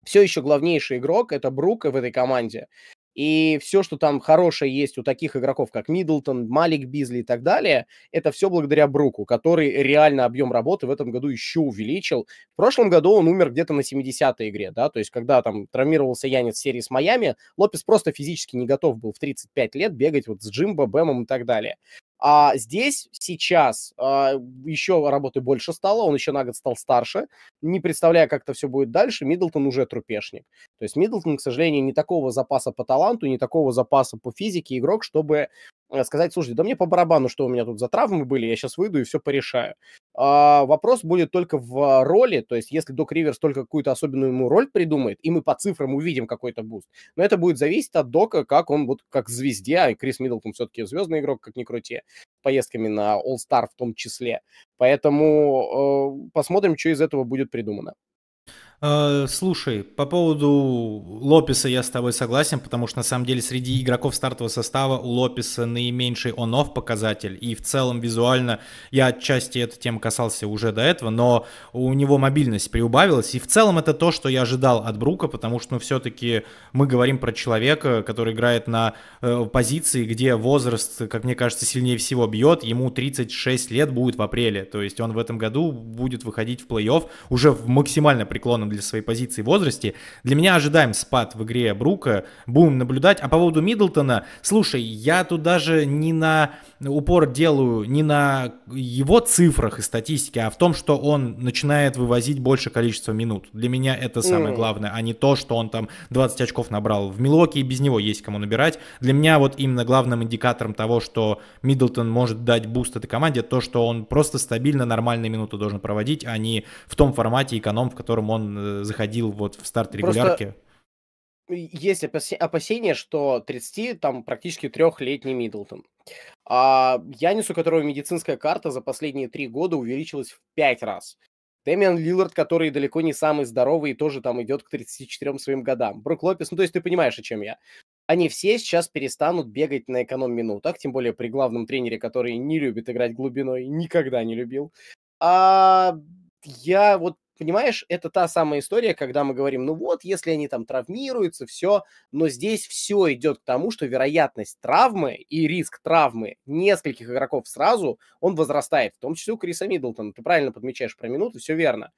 все еще главнейший игрок это Брук в этой команде. И все, что там хорошее есть у таких игроков, как Миддлтон, Малик Бизли и так далее, это все благодаря Бруку, который реально объем работы в этом году еще увеличил. В прошлом году он умер где-то на 70-й игре, да, то есть когда там травмировался Янец в серии с Майами, Лопес просто физически не готов был в 35 лет бегать вот с Джимбо, Бэмом и так далее. А здесь сейчас а, еще работы больше стало, он еще на год стал старше. Не представляя, как это все будет дальше, Миддлтон уже трупешник. То есть Миддлтон, к сожалению, не такого запаса по таланту, не такого запаса по физике игрок, чтобы Э, сказать, слушайте, да мне по барабану, что у меня тут за травмы были, я сейчас выйду и все порешаю. А, вопрос будет только в роли, то есть если Док Риверс только какую-то особенную ему роль придумает, и мы по цифрам увидим какой-то буст, но это будет зависеть от Дока, как он вот как звезде, а Крис Миддлтон все-таки звездный игрок, как ни крути, поездками на All-Star в том числе. Поэтому э, посмотрим, что из этого будет придумано. Э, слушай, по поводу Лопеса я с тобой согласен, потому что на самом деле среди игроков стартового состава у Лопеса наименьший он-офф показатель, и в целом визуально я отчасти эту тему касался уже до этого, но у него мобильность приубавилась, и в целом это то, что я ожидал от Брука, потому что ну, все-таки мы говорим про человека, который играет на э, позиции, где возраст, как мне кажется, сильнее всего бьет, ему 36 лет будет в апреле, то есть он в этом году будет выходить в плей-офф уже в максимально преклонном для своей позиции в возрасте. Для меня ожидаем спад в игре Брука, будем наблюдать. А по поводу Миддлтона, слушай, я тут даже не на упор делаю не на его цифрах и статистике, а в том, что он начинает вывозить больше количества минут. Для меня это самое mm. главное, а не то, что он там 20 очков набрал в Милоке, и без него есть кому набирать. Для меня вот именно главным индикатором того, что Миддлтон может дать буст этой команде, то, что он просто стабильно нормальные минуты должен проводить, а не в том формате эконом, в котором он э, заходил вот в старт регулярки. Просто есть опасения, что 30 там практически трехлетний Миддлтон. А Янис, у которого медицинская карта за последние три года увеличилась в пять раз. Дэмиан Лиллард, который далеко не самый здоровый тоже там идет к 34 своим годам. Брук Лопес, ну то есть ты понимаешь, о чем я. Они все сейчас перестанут бегать на эконом-минутах, тем более при главном тренере, который не любит играть глубиной, никогда не любил. А я вот понимаешь, это та самая история, когда мы говорим, ну вот, если они там травмируются, все, но здесь все идет к тому, что вероятность травмы и риск травмы нескольких игроков сразу, он возрастает, в том числе у Криса Миддлтона. Ты правильно подмечаешь про минуту, все верно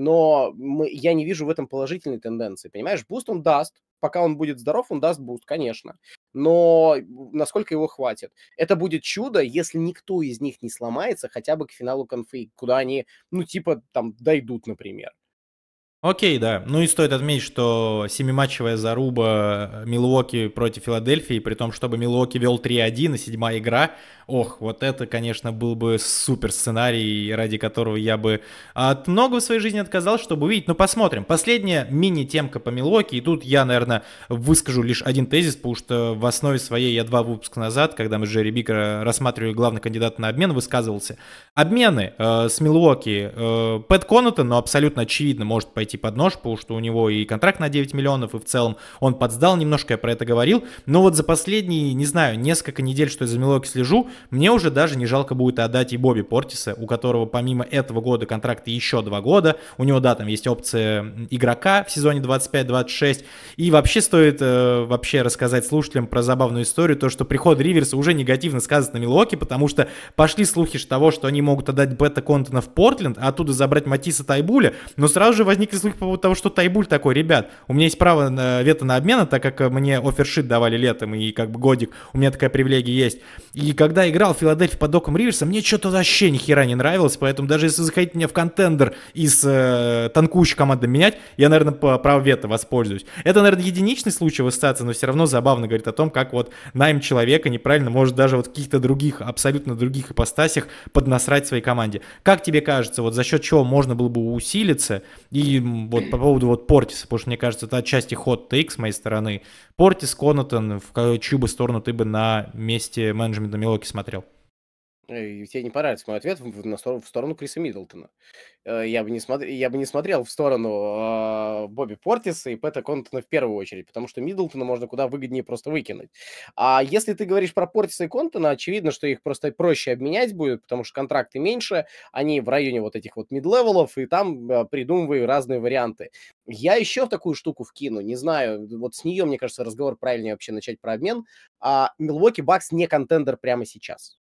но мы, я не вижу в этом положительной тенденции, понимаешь? Буст он даст, пока он будет здоров, он даст буст, конечно, но насколько его хватит? Это будет чудо, если никто из них не сломается хотя бы к финалу конфы, куда они, ну, типа, там, дойдут, например. Окей, да. Ну и стоит отметить, что семиматчевая заруба Милуоки против Филадельфии, при том, чтобы Милуоки вел 3-1 и седьмая игра, ох, вот это, конечно, был бы супер сценарий, ради которого я бы от многого в своей жизни отказал, чтобы увидеть. Но посмотрим. Последняя мини-темка по Милуоки, и тут я, наверное, выскажу лишь один тезис, потому что в основе своей я два выпуска назад, когда мы с Джерри Бикера рассматривали главный кандидат на обмен, высказывался. Обмены э, с Милуоки. Э, Пэт Конатон, но абсолютно очевидно, может пойти пойти под нож, потому что у него и контракт на 9 миллионов, и в целом он подсдал немножко, я про это говорил. Но вот за последние, не знаю, несколько недель, что я за Милоки слежу, мне уже даже не жалко будет отдать и Бобби Портиса, у которого помимо этого года контракт еще два года. У него, да, там есть опция игрока в сезоне 25-26. И вообще стоит э, вообще рассказать слушателям про забавную историю, то, что приход Риверса уже негативно сказывается на Милоки, потому что пошли слухи того, что они могут отдать Бета Контона в Портленд, а оттуда забрать Матиса Тайбуля, но сразу же возникли слухи по поводу того, что Тайбуль такой, ребят, у меня есть право на вето на обмена, так как э, мне офершит давали летом и как бы годик, у меня такая привилегия есть. И когда играл в Филадельфии под доком Риверса, мне что-то вообще ни хера не нравилось, поэтому даже если заходить мне в контендер из э, танкующей команды менять, я, наверное, по праву вето воспользуюсь. Это, наверное, единичный случай в ассоциации, но все равно забавно говорит о том, как вот найм человека неправильно может даже вот в каких-то других, абсолютно других ипостасях поднасрать своей команде. Как тебе кажется, вот за счет чего можно было бы усилиться и вот по поводу вот Портиса, потому что, мне кажется, это отчасти ход Т.Х. с моей стороны. Портис, Конатон, в чью бы сторону ты бы на месте менеджмента Милоки смотрел? и тебе не понравится мой ответ в, на сторону, Криса Миддлтона. Э, я бы не, смотр, я бы не смотрел в сторону э, Бобби Портиса и Пэта Контона в первую очередь, потому что Миддлтона можно куда выгоднее просто выкинуть. А если ты говоришь про Портиса и Контона, очевидно, что их просто проще обменять будет, потому что контракты меньше, они в районе вот этих вот мид и там э, придумываю разные варианты. Я еще такую штуку вкину, не знаю, вот с нее, мне кажется, разговор правильнее вообще начать про обмен. А Милуоки Бакс не контендер прямо сейчас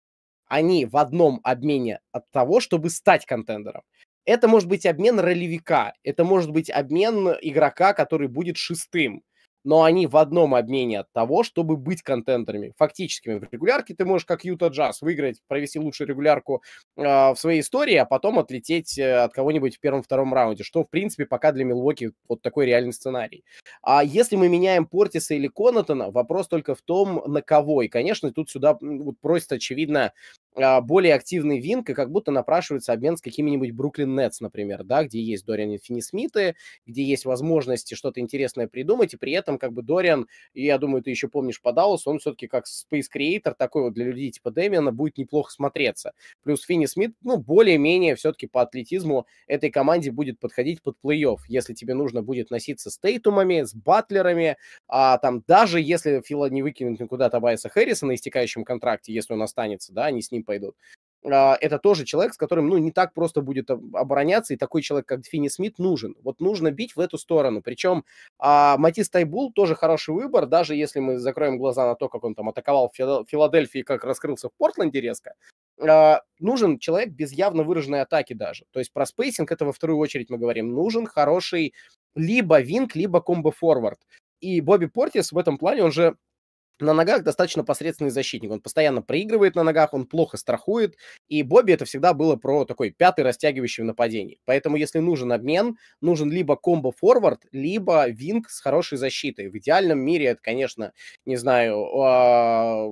они в одном обмене от того, чтобы стать контендером. Это может быть обмен ролевика, это может быть обмен игрока, который будет шестым, но они в одном обмене от того, чтобы быть контендерами фактическими. В регулярке ты можешь, как Юта Джаз, выиграть, провести лучшую регулярку э, в своей истории, а потом отлететь э, от кого-нибудь в первом-втором раунде, что, в принципе, пока для Милуоки вот такой реальный сценарий. А если мы меняем Портиса или Конатона, вопрос только в том, на кого. И, конечно, тут сюда вот, просит, очевидно, а, более активный винг, и как будто напрашивается обмен с какими-нибудь Бруклин Нетс, например, да, где есть Дориан Инфини Смиты, где есть возможности что-то интересное придумать, и при этом как бы Дориан, я думаю, ты еще помнишь по Далласу, он все-таки как Space Creator, такой вот для людей типа Дэмиана, будет неплохо смотреться. Плюс Финни Смит, ну, более-менее все-таки по атлетизму этой команде будет подходить под плей-офф, если тебе нужно будет носиться с Тейтумами, с Батлерами, а там даже если Фила не выкинет никуда Табайса Хэррисона на истекающем контракте, если он останется, да, они с ним ним пойдут. А, это тоже человек, с которым, ну, не так просто будет обороняться, и такой человек, как Финни Смит, нужен. Вот нужно бить в эту сторону. Причем а, Матис Тайбул тоже хороший выбор, даже если мы закроем глаза на то, как он там атаковал Филадельфию и как раскрылся в Портленде резко. А, нужен человек без явно выраженной атаки даже. То есть про спейсинг это во вторую очередь мы говорим. Нужен хороший либо винг, либо комбо-форвард. И Бобби Портис в этом плане, он же на ногах достаточно посредственный защитник. Он постоянно проигрывает на ногах, он плохо страхует. И Бобби это всегда было про такой пятый растягивающий в нападении. Поэтому если нужен обмен, нужен либо комбо-форвард, либо винг с хорошей защитой. В идеальном мире это, конечно, не знаю, а,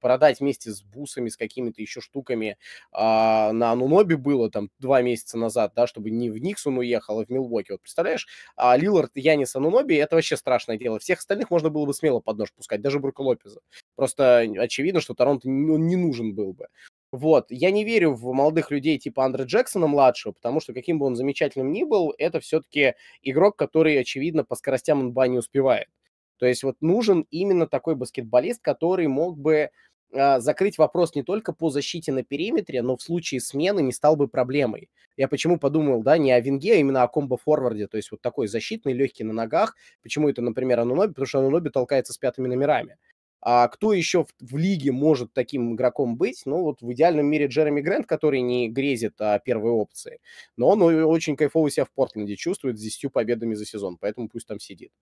продать вместе с бусами, с какими-то еще штуками а, на Ануноби было там два месяца назад, да, чтобы не в Никсон уехал, а в Милвоке. Вот представляешь, а Лилард, Янис, Ануноби, это вообще страшное дело. Всех остальных можно было бы смело под нож пускать, даже Брука Лопеза. Просто очевидно, что Торонто он ну, не нужен был бы. Вот, я не верю в молодых людей типа Андре Джексона младшего, потому что каким бы он замечательным ни был, это все-таки игрок, который, очевидно, по скоростям инба не успевает. То есть вот нужен именно такой баскетболист, который мог бы а, закрыть вопрос не только по защите на периметре, но в случае смены не стал бы проблемой. Я почему подумал, да, не о Винге, а именно о комбо-форварде, то есть вот такой защитный, легкий на ногах. Почему это, например, Ануноби? Потому что Ануноби толкается с пятыми номерами. А кто еще в, в лиге может таким игроком быть? Ну, вот в идеальном мире Джереми Грэнд, который не грезит о первой опции. Но он очень кайфово себя в Портленде чувствует с 10 победами за сезон, поэтому пусть там сидит.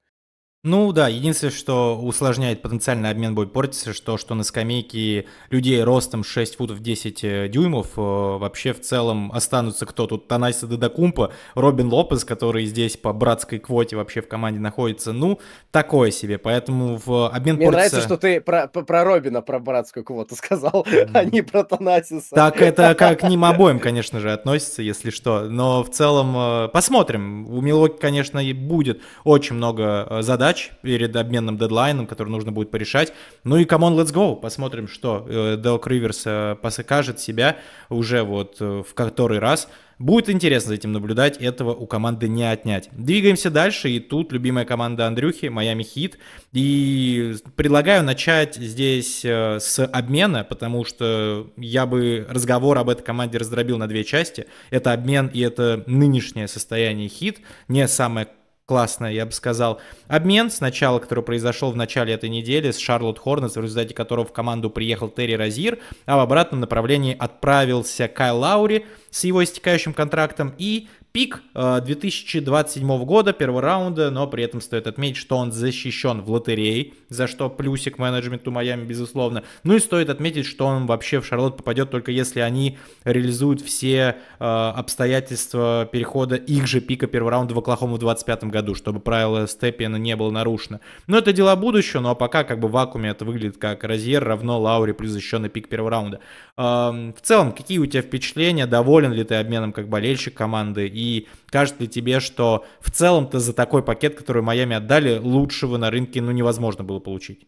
Ну да, единственное, что усложняет потенциальный обмен будет портиться, что, что на скамейке людей ростом 6 футов 10 э, дюймов э, вообще в целом останутся кто тут? Танайса Дедакумпа, Робин Лопес, который здесь по братской квоте вообще в команде находится, ну, такое себе, поэтому в обмен Мне портится... нравится, что ты про, про Робина, про братскую квоту сказал, mm. а не про Танайсиса. Так это как к ним обоим, конечно же, относится, если что, но в целом э, посмотрим. У Милоки, конечно, и будет очень много э, задач, задач перед обменным дедлайном, который нужно будет порешать. Ну и камон, let's go, посмотрим, что э, Делк Риверс э, покажет себя уже вот э, в который раз. Будет интересно за этим наблюдать, этого у команды не отнять. Двигаемся дальше, и тут любимая команда Андрюхи, Майами Хит. И предлагаю начать здесь э, с обмена, потому что я бы разговор об этой команде раздробил на две части. Это обмен и это нынешнее состояние Хит, не самое классно, я бы сказал. Обмен сначала, который произошел в начале этой недели с Шарлотт Хорнес, в результате которого в команду приехал Терри Розир, а в обратном направлении отправился Кайл Лаури, с его истекающим контрактом и пик 2027 э, года, первого раунда, но при этом стоит отметить, что он защищен в лотерее, за что плюсик менеджменту Майами, безусловно. Ну и стоит отметить, что он вообще в Шарлотт попадет только если они реализуют все э, обстоятельства перехода их же пика первого раунда в Оклахому в 2025 году, чтобы правило Степиена не было нарушено. Но ну, это дела будущего, но пока как бы в вакууме это выглядит как Розьер равно Лаури плюс защищенный пик первого раунда. Э, в целом, какие у тебя впечатления? Доволен доволен ли ты обменом как болельщик команды, и кажется ли тебе, что в целом-то за такой пакет, который Майами отдали, лучшего на рынке ну, невозможно было получить?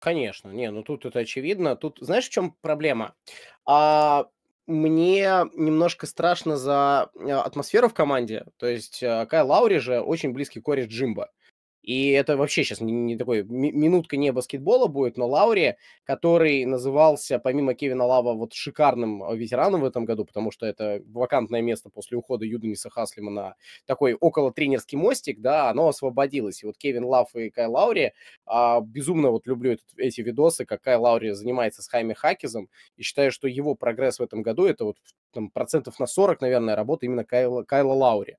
Конечно, не, ну тут это очевидно. Тут знаешь, в чем проблема? А, мне немножко страшно за э, атмосферу в команде. То есть э, Кай Лаури же очень близкий кореш Джимба. И это вообще сейчас не, не такой минутка не баскетбола будет, но Лаури, который назывался помимо Кевина Лава вот шикарным э, ветераном в этом году, потому что это вакантное место после ухода Юдениса Хаслима на такой около тренерский мостик, да, оно освободилось. И вот Кевин Лав и Кай Лаури, а, безумно вот люблю этот, эти видосы, как Кай Лаури занимается с Хайми Хакизом, и считаю, что его прогресс в этом году это вот там, процентов на 40, наверное, работа именно Кайла, Кайла Лаури.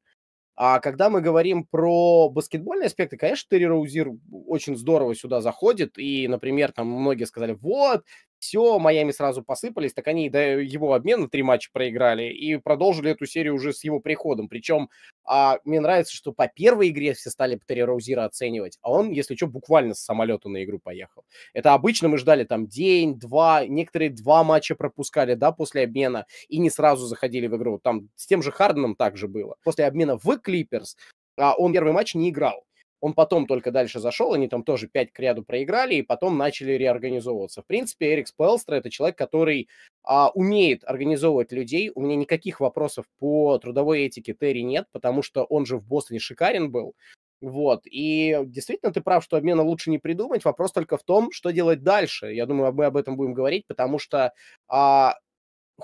А когда мы говорим про баскетбольные аспекты, конечно, Терри Роузир очень здорово сюда заходит. И, например, там многие сказали, вот, все, Майами сразу посыпались, так они до его обмена три матча проиграли и продолжили эту серию уже с его приходом. Причем а, мне нравится, что по первой игре все стали Терри Роузира оценивать, а он, если что, буквально с самолета на игру поехал. Это обычно мы ждали там день, два, некоторые два матча пропускали, да, после обмена и не сразу заходили в игру. Там с тем же Харденом также было. После обмена в Клиперс а, он первый матч не играл. Он потом только дальше зашел, они там тоже 5 к ряду проиграли, и потом начали реорганизовываться. В принципе, Эрик Спелстра – это человек, который а, умеет организовывать людей. У меня никаких вопросов по трудовой этике Терри нет, потому что он же в Бостоне шикарен был. Вот. И действительно, ты прав, что обмена лучше не придумать. Вопрос только в том, что делать дальше. Я думаю, мы об этом будем говорить, потому что а,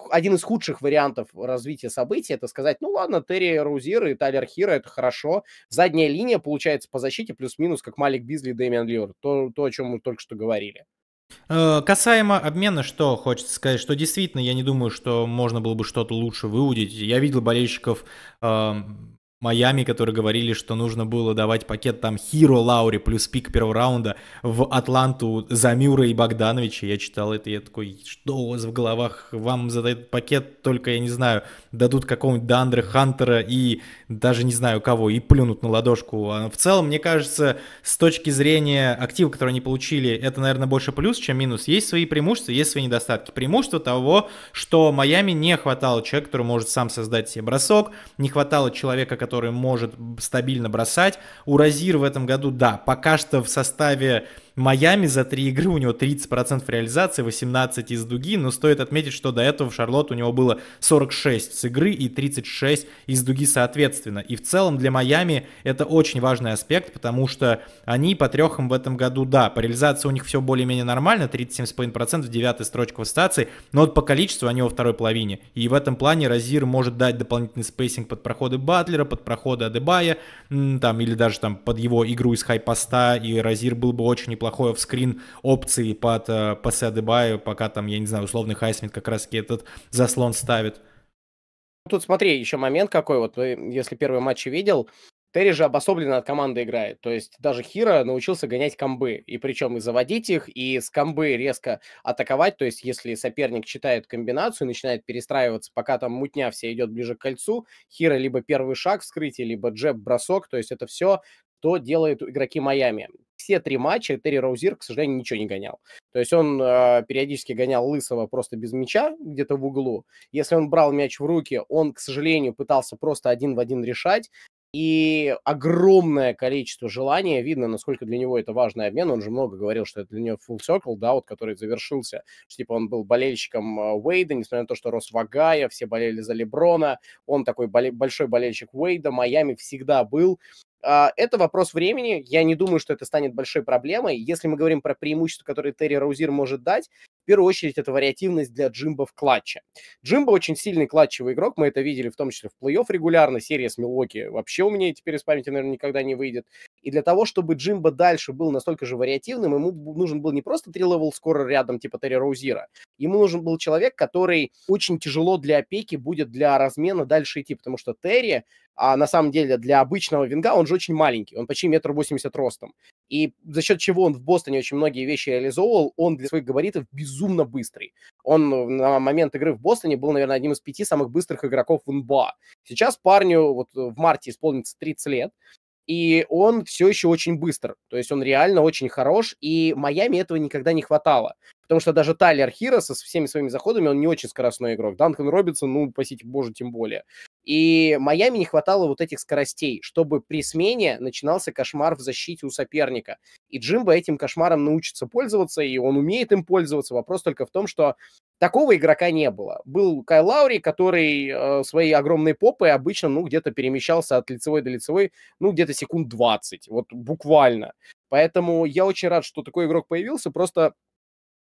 один из худших вариантов развития событий, это сказать, ну ладно, Терри Рузир и Тайлер Хира, это хорошо. Задняя линия получается по защите плюс-минус, как Малик Бизли и Дэмиан Лиллард. То, то, о чем мы только что говорили. Э, касаемо обмена, что хочется сказать, что действительно я не думаю, что можно было бы что-то лучше выудить. Я видел болельщиков э, Майами, которые говорили, что нужно было давать пакет там Хиро Лаури плюс пик первого раунда в Атланту за Мюра и Богдановича. Я читал это, я такой, что у вас в головах? Вам за этот пакет только, я не знаю, дадут какого-нибудь Дандре Хантера и даже не знаю кого, и плюнут на ладошку. А в целом, мне кажется, с точки зрения актива, которые они получили, это, наверное, больше плюс, чем минус. Есть свои преимущества, есть свои недостатки. Преимущество того, что Майами не хватало человека, который может сам создать себе бросок, не хватало человека, который который может стабильно бросать. У Розир в этом году, да, пока что в составе Майами за три игры у него 30% реализации, 18 из дуги, но стоит отметить, что до этого в Шарлотт у него было 46 с игры и 36 из дуги соответственно. И в целом для Майами это очень важный аспект, потому что они по трехам в этом году, да, по реализации у них все более-менее нормально, 37,5%, девятая строчка в ассоциации, но вот по количеству они во второй половине. И в этом плане Разир может дать дополнительный спейсинг под проходы Батлера, под проходы Адебая, там, или даже там под его игру из хайпоста, и Разир был бы очень неплохой офскрин опции под э, Пасе Адебаю, пока там, я не знаю, условный Хайсмит как раз-таки этот заслон ставит. Тут смотри, еще момент какой, вот э, если первый матч видел, Терри же обособленно от команды играет. То есть даже Хира научился гонять комбы. И причем и заводить их, и с комбы резко атаковать. То есть если соперник читает комбинацию, начинает перестраиваться, пока там мутня вся идет ближе к кольцу, Хира либо первый шаг вскрытие, либо джеб-бросок. То есть это все, то делают игроки Майами все три матча Терри Роузир, к сожалению, ничего не гонял. То есть он э, периодически гонял Лысого просто без мяча где-то в углу. Если он брал мяч в руки, он, к сожалению, пытался просто один в один решать. И огромное количество желания, видно, насколько для него это важный обмен. Он же много говорил, что это для него full circle, да, вот который завершился. Что, типа он был болельщиком э, Уэйда, несмотря на то, что рос в Агая, все болели за Леброна. Он такой большой болельщик Уэйда, Майами всегда был. А, это вопрос времени. Я не думаю, что это станет большой проблемой. Если мы говорим про преимущество, которое Терри Раузир может дать, в первую очередь это вариативность для Джимба в клатче. Джимба очень сильный клатчевый игрок. Мы это видели в том числе в плей-офф регулярно. Серия с Милоки вообще у меня теперь из памяти, наверное, никогда не выйдет. И для того, чтобы Джимба дальше был настолько же вариативным, ему нужен был не просто три левел скорер рядом, типа Терри Роузира. Ему нужен был человек, который очень тяжело для опеки будет для размена дальше идти, потому что Терри а на самом деле для обычного винга он же очень маленький, он почти метр восемьдесят ростом. И за счет чего он в Бостоне очень многие вещи реализовывал, он для своих габаритов безумно быстрый. Он на момент игры в Бостоне был, наверное, одним из пяти самых быстрых игроков в НБА. Сейчас парню вот э, в марте исполнится 30 лет, и он все еще очень быстр. То есть он реально очень хорош, и Майами этого никогда не хватало. Потому что даже Тайлер Хира со всеми своими заходами, он не очень скоростной игрок. Данкан Робинсон, ну, спасите боже, тем более. И Майами не хватало вот этих скоростей, чтобы при смене начинался кошмар в защите у соперника. И Джимбо этим кошмаром научится пользоваться, и он умеет им пользоваться. Вопрос только в том, что такого игрока не было. Был Кайл Лаури, который э, своей огромной попой обычно, ну, где-то перемещался от лицевой до лицевой, ну, где-то секунд 20, вот буквально. Поэтому я очень рад, что такой игрок появился, просто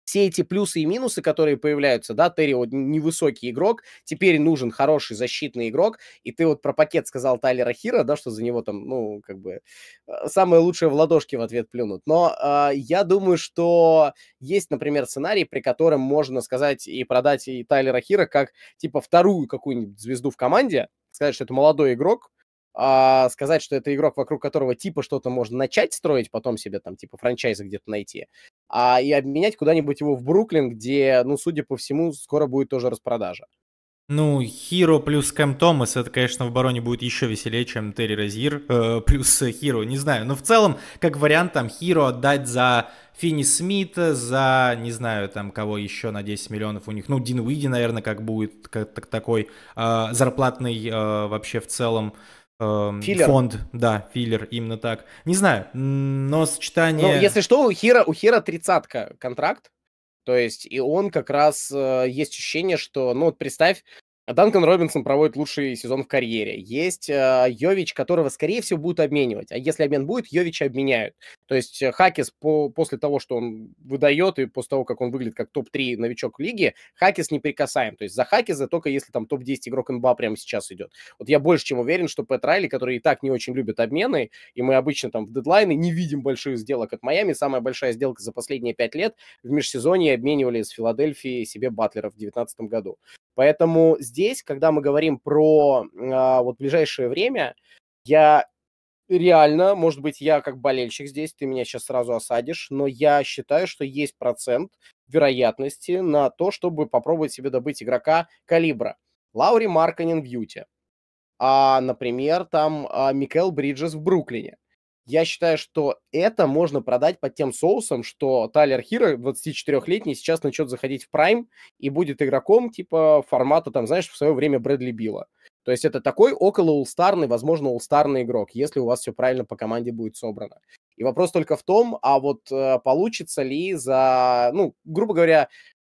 все эти плюсы и минусы, которые появляются, да, Терри вот невысокий игрок, теперь нужен хороший защитный игрок, и ты вот про пакет сказал Тайлера Хира, да, что за него там, ну, как бы, э, самое лучшее в ладошки в ответ плюнут. Но э, я думаю, что есть, например, сценарий, при котором можно сказать и продать и Тайлера Хира как, типа, вторую какую-нибудь звезду в команде, сказать, что это молодой игрок, а, сказать, что это игрок, вокруг которого типа что-то можно начать строить, потом себе там типа франчайзы где-то найти, а и обменять куда-нибудь его в Бруклин, где, ну, судя по всему, скоро будет тоже распродажа. Ну, Хиро плюс Кэм Томас, это, конечно, в обороне будет еще веселее, чем Терри Розир э, плюс Хиро, не знаю. Но в целом, как вариант, там, Хиро отдать за Финни Смита, за, не знаю, там, кого еще на 10 миллионов у них. Ну, Дин Уиди, наверное, как будет как, так, такой э, зарплатный э, вообще в целом Эм, филлер. Фонд, да, филлер, именно так. Не знаю, но сочетание... Ну, если что, у Хира, у Хира тридцатка контракт, то есть и он как раз, э, есть ощущение, что, ну вот представь, Данкан Робинсон проводит лучший сезон в карьере. Есть э, Йович, которого, скорее всего, будут обменивать. А если обмен будет, Йовича обменяют. То есть э, Хакис по, после того, что он выдает, и после того, как он выглядит как топ-3 новичок лиги, Хакис не прикасаем. То есть за Хакиса только если там топ-10 игрок НБА прямо сейчас идет. Вот я больше чем уверен, что Пэт Райли, который и так не очень любит обмены, и мы обычно там в дедлайны не видим больших сделок от Майами. Самая большая сделка за последние 5 лет в межсезонье обменивали с Филадельфии себе Батлера в 2019 году. Поэтому здесь, когда мы говорим про э, вот ближайшее время, я реально, может быть, я как болельщик здесь, ты меня сейчас сразу осадишь, но я считаю, что есть процент вероятности на то, чтобы попробовать себе добыть игрока калибра. Лаури Марканин в Юте. А, например, там а, Микел Бриджес в Бруклине. Я считаю, что это можно продать под тем соусом, что Тайлер Хиро, 24-летний, сейчас начнет заходить в прайм и будет игроком типа формата, там, знаешь, в свое время Брэдли Билла то есть это такой около улстарный, возможно, улстарный игрок, если у вас все правильно по команде будет собрано. И вопрос только в том, а вот э, получится ли за, ну, грубо говоря,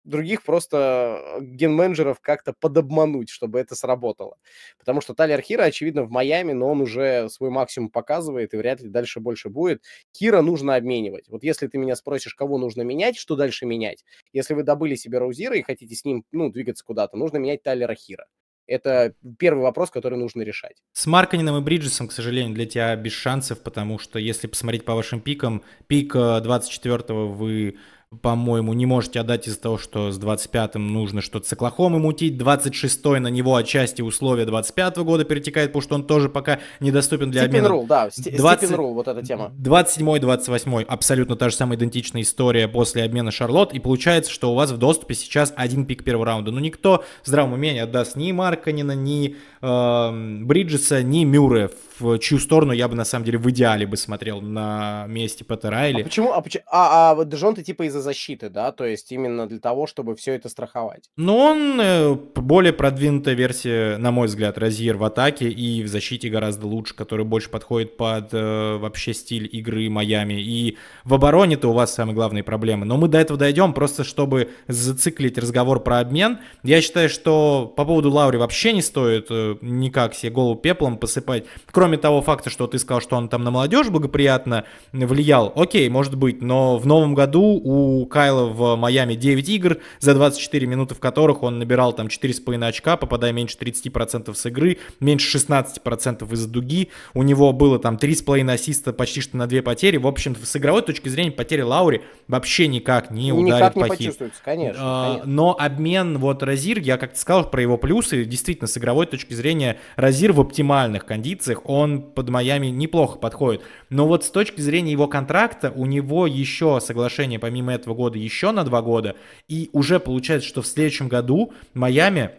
других просто э, ген-менеджеров как-то подобмануть, чтобы это сработало. Потому что Талер Хира, очевидно, в Майами, но он уже свой максимум показывает и вряд ли дальше больше будет. Хира нужно обменивать. Вот если ты меня спросишь, кого нужно менять, что дальше менять? Если вы добыли себе Роузира и хотите с ним, ну, двигаться куда-то, нужно менять Талера Хира. Это первый вопрос, который нужно решать. С Марканином и Бриджесом, к сожалению, для тебя без шансов, потому что если посмотреть по вашим пикам, пик 24-го э, вы по-моему, не можете отдать из-за того, что с 25-м нужно что-то с Оклахомой мутить. 26-й на него отчасти условия 25-го года перетекает, потому что он тоже пока недоступен для Степен обмена. Рул, да, 20... Рул, вот эта тема. 27-й, 28-й, абсолютно та же самая идентичная история после обмена Шарлот. И получается, что у вас в доступе сейчас один пик первого раунда. Но никто в здравом уме не отдаст ни Марканина, ни э, Бриджеса, ни Мюррея в чью сторону я бы на самом деле в идеале бы смотрел на месте Пэта Райли. А почему? А, почему, а, а Дежонте типа из-за защиты, да? То есть именно для того, чтобы все это страховать. Но он э, более продвинутая версия, на мой взгляд, Розьер в атаке и в защите гораздо лучше, который больше подходит под э, вообще стиль игры Майами. И в обороне-то у вас самые главные проблемы. Но мы до этого дойдем, просто чтобы зациклить разговор про обмен. Я считаю, что по поводу Лаури вообще не стоит э, никак себе голову пеплом посыпать. Кроме кроме того факта, что ты сказал, что он там на молодежь благоприятно влиял, окей, может быть, но в новом году у Кайла в Майами 9 игр, за 24 минуты в которых он набирал там 4,5 очка, попадая меньше 30% с игры, меньше 16% из-за дуги, у него было там 3,5 ассиста почти что на 2 потери, в общем, с игровой точки зрения потери Лаури вообще никак не никак не по хит. Конечно, а, конечно. Но обмен вот Розир, я как-то сказал про его плюсы, действительно, с игровой точки зрения Розир в оптимальных кондициях, он под Майами неплохо подходит. Но вот с точки зрения его контракта, у него еще соглашение помимо этого года еще на два года, и уже получается, что в следующем году Майами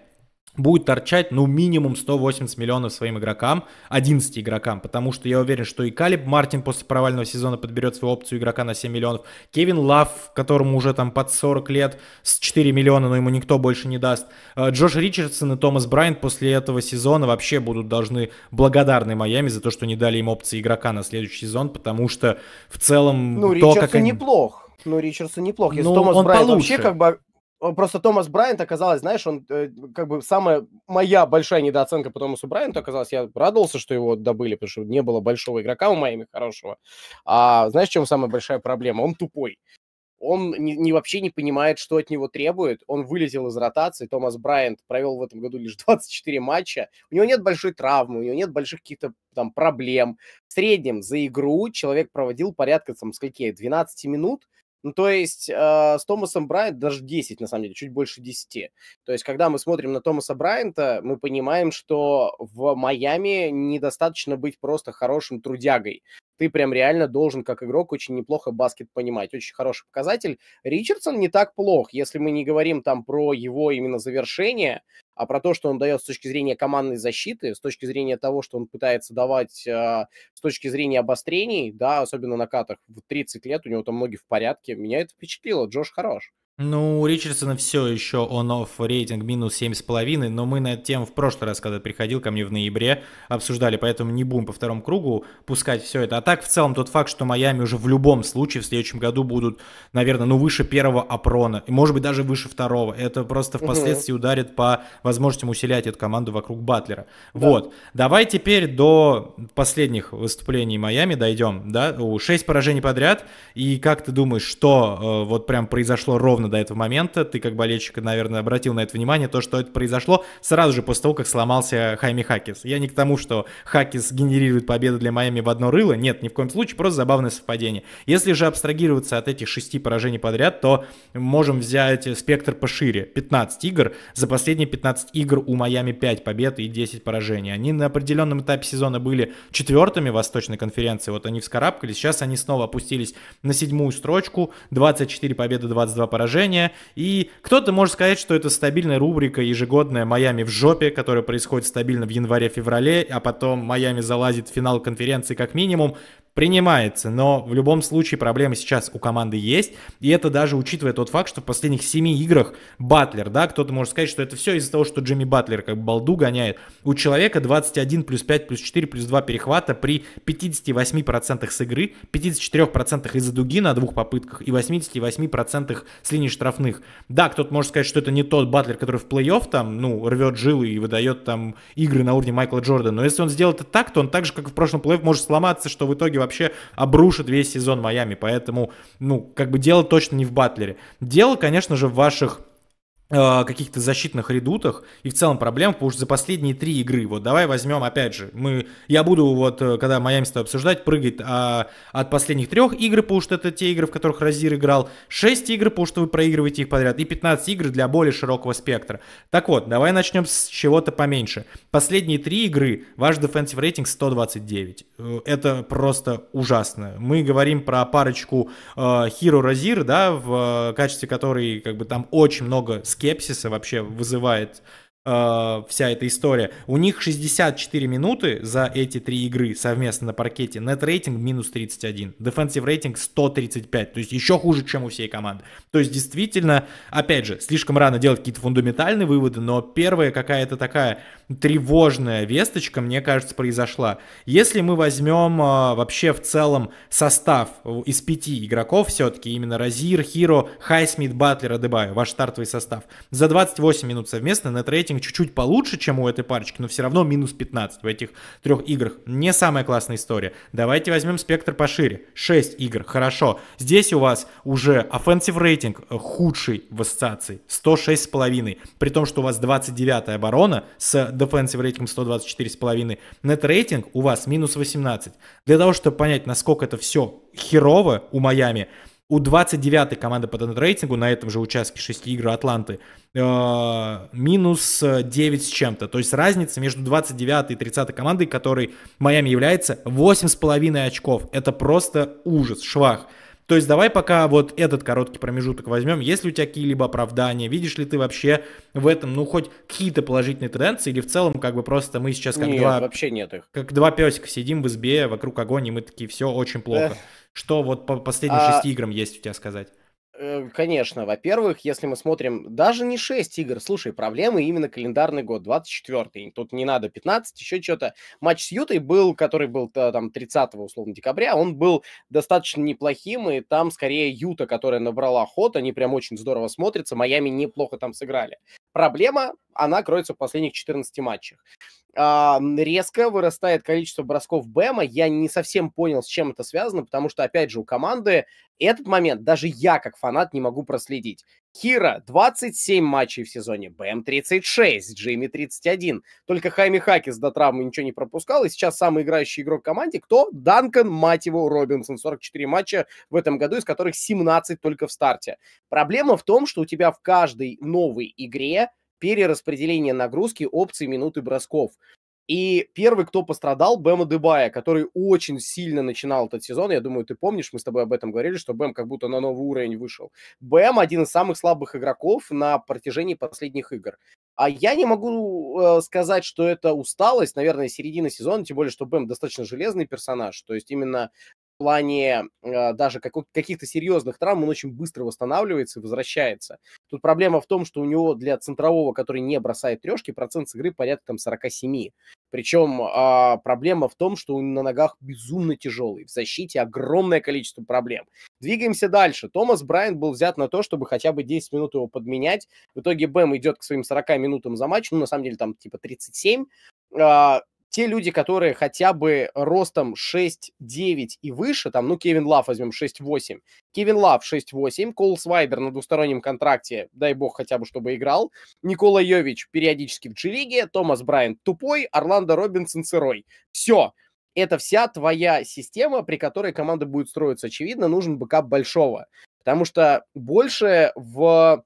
будет торчать, ну, минимум 180 миллионов своим игрокам, 11 игрокам, потому что я уверен, что и Калиб Мартин после провального сезона подберет свою опцию игрока на 7 миллионов, Кевин Лав, которому уже там под 40 лет, с 4 миллиона, но ему никто больше не даст, э, Джош Ричардсон и Томас Брайант после этого сезона вообще будут должны благодарны Майами за то, что не дали им опции игрока на следующий сезон, потому что в целом ну, то, Ричардсон как они... неплох. Ну, Ричардсон неплох. Если ну, Томас Брайант получше. вообще как бы просто Томас Брайант оказалось, знаешь, он э, как бы самая моя большая недооценка по Томасу Брайанту оказалась, я радовался, что его добыли, потому что не было большого игрока у Майами хорошего. А знаешь, в чем самая большая проблема? Он тупой. Он не, не, вообще не понимает, что от него требует. Он вылетел из ротации. Томас Брайант провел в этом году лишь 24 матча. У него нет большой травмы, у него нет больших каких-то там проблем. В среднем за игру человек проводил порядка там скольки 12 минут ну, то есть э, с Томасом Брайант даже 10, на самом деле, чуть больше 10. То есть когда мы смотрим на Томаса Брайанта, мы понимаем, что в Майами недостаточно быть просто хорошим трудягой. Ты прям реально должен, как игрок, очень неплохо баскет понимать. Очень хороший показатель. Ричардсон не так плох, если мы не говорим там про его именно завершение, а про то, что он дает с точки зрения командной защиты, с точки зрения того, что он пытается давать э, с точки зрения обострений, да, особенно на катах, в 30 лет у него там ноги в порядке, меня это впечатлило, Джош хорош. Ну, у Ричардсона все еще он оф рейтинг минус 7,5, но мы на эту тему в прошлый раз, когда приходил ко мне в ноябре, обсуждали, поэтому не будем по второму кругу пускать все это. А так, в целом, тот факт, что Майами уже в любом случае в следующем году будут, наверное, ну, выше первого опрона, и, может быть, даже выше второго. Это просто впоследствии угу. ударит по возможностям усилять эту команду вокруг Батлера. Да. Вот. Давай теперь до последних выступлений Майами дойдем, да? 6 поражений подряд, и как ты думаешь, что э, вот прям произошло ровно ровно до этого момента. Ты как болельщик, наверное, обратил на это внимание, то, что это произошло сразу же после того, как сломался Хайми Хакис. Я не к тому, что Хакис генерирует победу для Майами в одно рыло. Нет, ни в коем случае, просто забавное совпадение. Если же абстрагироваться от этих шести поражений подряд, то можем взять спектр пошире. 15 игр. За последние 15 игр у Майами 5 побед и 10 поражений. Они на определенном этапе сезона были четвертыми в Восточной конференции. Вот они вскарабкались. Сейчас они снова опустились на седьмую строчку. 24 победы, 22 поражения поражения. И кто-то может сказать, что это стабильная рубрика ежегодная «Майами в жопе», которая происходит стабильно в январе-феврале, а потом Майами залазит в финал конференции как минимум принимается, но в любом случае проблемы сейчас у команды есть, и это даже учитывая тот факт, что в последних семи играх Батлер, да, кто-то может сказать, что это все из-за того, что Джимми Батлер как балду гоняет, у человека 21 плюс 5 плюс 4 плюс 2 перехвата при 58% с игры, 54% из-за дуги на двух попытках и 88% с линии штрафных. Да, кто-то может сказать, что это не тот Батлер, который в плей-офф там, ну, рвет жилы и выдает там игры на уровне Майкла Джордана, но если он сделает это так, то он так же, как и в прошлом плей-офф, может сломаться, что в итоге, вообще обрушит весь сезон Майами. Поэтому, ну, как бы дело точно не в Батлере. Дело, конечно же, в ваших Э, каких-то защитных редутах и в целом проблем, потому что за последние три игры, вот давай возьмем, опять же, мы, я буду вот, э, когда Майами с обсуждать, прыгать а, от последних трех игр, потому что это те игры, в которых Разир играл, 6 игр, потому что вы проигрываете их подряд, и 15 игр для более широкого спектра. Так вот, давай начнем с чего-то поменьше. Последние три игры, ваш defensive рейтинг 129. Э, это просто ужасно. Мы говорим про парочку э, Разир, да, в э, качестве которой как бы там очень много скепсиса вообще вызывает Э, вся эта история. У них 64 минуты за эти три игры совместно на паркете. Нет рейтинг минус 31. Дефенсив рейтинг 135. То есть еще хуже, чем у всей команды. То есть действительно, опять же, слишком рано делать какие-то фундаментальные выводы, но первая какая-то такая тревожная весточка, мне кажется, произошла. Если мы возьмем э, вообще в целом состав из пяти игроков, все-таки именно Розир, Хиро, Хайсмит, Батлер, Адебай, ваш стартовый состав, за 28 минут совместно нет рейтинг рейтинг чуть-чуть получше, чем у этой парочки, но все равно минус 15 в этих трех играх. Не самая классная история. Давайте возьмем спектр пошире. 6 игр, хорошо. Здесь у вас уже offensive рейтинг худший в ассоциации, 106,5. При том, что у вас 29-я оборона с defensive рейтингом 124,5. Нет рейтинг у вас минус 18. Для того, чтобы понять, насколько это все херово у Майами, у 29-й команды по рейтингу на этом же участке 6 игр Атланты э, минус 9 э, с чем-то. То есть разница между 29 и 30 командой, которой Майами является, 8,5 очков. Это просто ужас, швах. То есть давай пока вот этот короткий промежуток возьмем. Есть ли у тебя какие-либо оправдания? Видишь ли ты вообще в этом, ну, хоть какие-то положительные тенденции? Или в целом как бы просто мы сейчас как нет, два... вообще нет их. Как два песика сидим в избе вокруг огонь, и мы такие, все очень плохо. Эх. Что вот по последним а... шести играм есть у тебя сказать? Э, конечно, во-первых, если мы смотрим даже не 6 игр, слушай, проблемы именно календарный год, 24-й, тут не надо 15, еще что-то. Матч с Ютой был, который был э, там 30 условно декабря, он был достаточно неплохим, и там скорее Юта, которая набрала ход, они прям очень здорово смотрятся, Майами неплохо там сыграли. Проблема, она кроется в последних 14 матчах. А, резко вырастает количество бросков Бэма. Я не совсем понял, с чем это связано, потому что, опять же, у команды этот момент даже я, как фанат, не могу проследить. Кира 27 матчей в сезоне, БМ 36, Джейми 31. Только Хайми Хакис до травмы ничего не пропускал. И сейчас самый играющий игрок в команде кто? Данкан, мать его, Робинсон. 44 матча в этом году, из которых 17 только в старте. Проблема в том, что у тебя в каждой новой игре перераспределение нагрузки, опций, минуты бросков. И первый, кто пострадал, Бэма Дебая, который очень сильно начинал этот сезон. Я думаю, ты помнишь, мы с тобой об этом говорили, что Бэм как будто на новый уровень вышел. Бэм один из самых слабых игроков на протяжении последних игр. А я не могу э, сказать, что это усталость, наверное, середина сезона, тем более, что Бэм достаточно железный персонаж, то есть именно плане э, даже как, каких-то серьезных травм он очень быстро восстанавливается и возвращается. Тут проблема в том, что у него для центрового, который не бросает трешки, процент с игры порядка там 47. Причем э, проблема в том, что он на ногах безумно тяжелый. В защите огромное количество проблем. Двигаемся дальше. Томас Брайан был взят на то, чтобы хотя бы 10 минут его подменять. В итоге Бэм идет к своим 40 минутам за матч. Ну, на самом деле, там типа 37. Uh, те люди, которые хотя бы ростом 6-9 и выше, там, ну, Кевин Лав возьмем 6-8, Кевин Лав 6-8, Кол Свайбер на двустороннем контракте, дай бог хотя бы, чтобы играл, Никола Йович периодически в g Томас Брайан тупой, Орландо Робинсон сырой. Все, это вся твоя система, при которой команда будет строиться. Очевидно, нужен бэкап большого, потому что больше в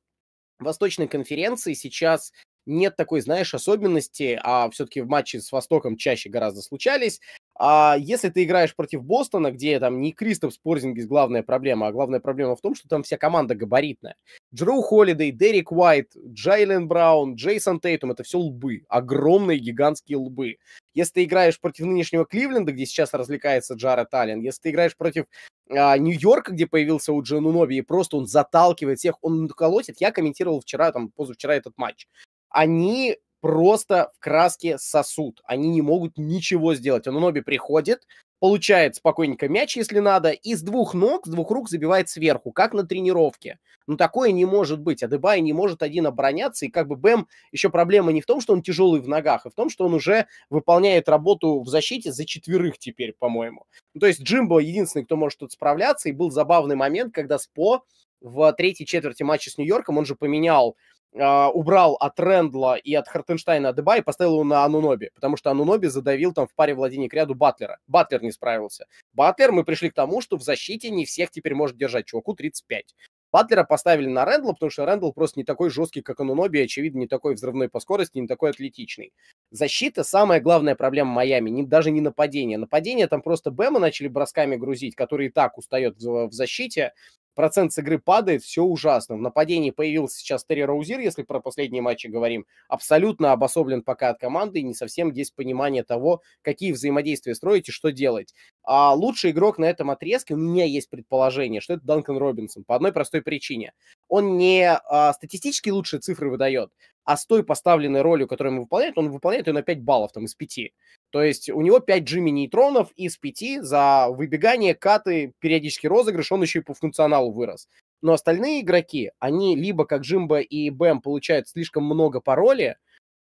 Восточной конференции сейчас нет такой, знаешь, особенности, а все-таки в матче с Востоком чаще гораздо случались. А если ты играешь против Бостона, где там не Кристоп Спорзингис главная проблема, а главная проблема в том, что там вся команда габаритная. Джоу Холидей, Дерек Уайт, Джайлен Браун, Джейсон Тейтум — это все лбы, огромные гигантские лбы. Если ты играешь против нынешнего Кливленда, где сейчас развлекается Джаред Аллен, если ты играешь против а, Нью-Йорка, где появился у Ноби и просто он заталкивает всех, он колотит. Я комментировал вчера, там, позавчера этот матч они просто в краске сосуд, Они не могут ничего сделать. Ануноби приходит, получает спокойненько мяч, если надо, и с двух ног, с двух рук забивает сверху, как на тренировке. Но ну, такое не может быть. Адебай не может один обороняться, и как бы Бэм, еще проблема не в том, что он тяжелый в ногах, а в том, что он уже выполняет работу в защите за четверых теперь, по-моему. Ну, то есть Джимбо единственный, кто может тут справляться, и был забавный момент, когда Спо в третьей четверти матча с Нью-Йорком, он же поменял а, убрал от Рэндла и от Хартенштейна Адеба и поставил его на Ануноби, потому что Ануноби задавил там в паре владений к ряду Батлера. Батлер не справился. Батлер, мы пришли к тому, что в защите не всех теперь может держать. Чуваку 35. Батлера поставили на Рэндла, потому что Рэндл просто не такой жесткий, как Ануноби, очевидно, не такой взрывной по скорости, не такой атлетичный. Защита – самая главная проблема Майами, не, даже не нападение. Нападение там просто Бэма начали бросками грузить, который и так устает в, в защите, процент с игры падает, все ужасно. В нападении появился сейчас Терри Роузир, если про последние матчи говорим, абсолютно обособлен пока от команды и не совсем есть понимание того, какие взаимодействия строить и что делать. А лучший игрок на этом отрезке, у меня есть предположение, что это Данкан Робинсон, по одной простой причине. Он не а, статистически лучшие цифры выдает, а с той поставленной ролью, которую он выполняет, он выполняет ее на 5 баллов там из 5. То есть у него 5 Джимми нейтронов из 5 за выбегание, каты, периодический розыгрыш, он еще и по функционалу вырос. Но остальные игроки, они либо, как Джимба и Бэм, получают слишком много по роли,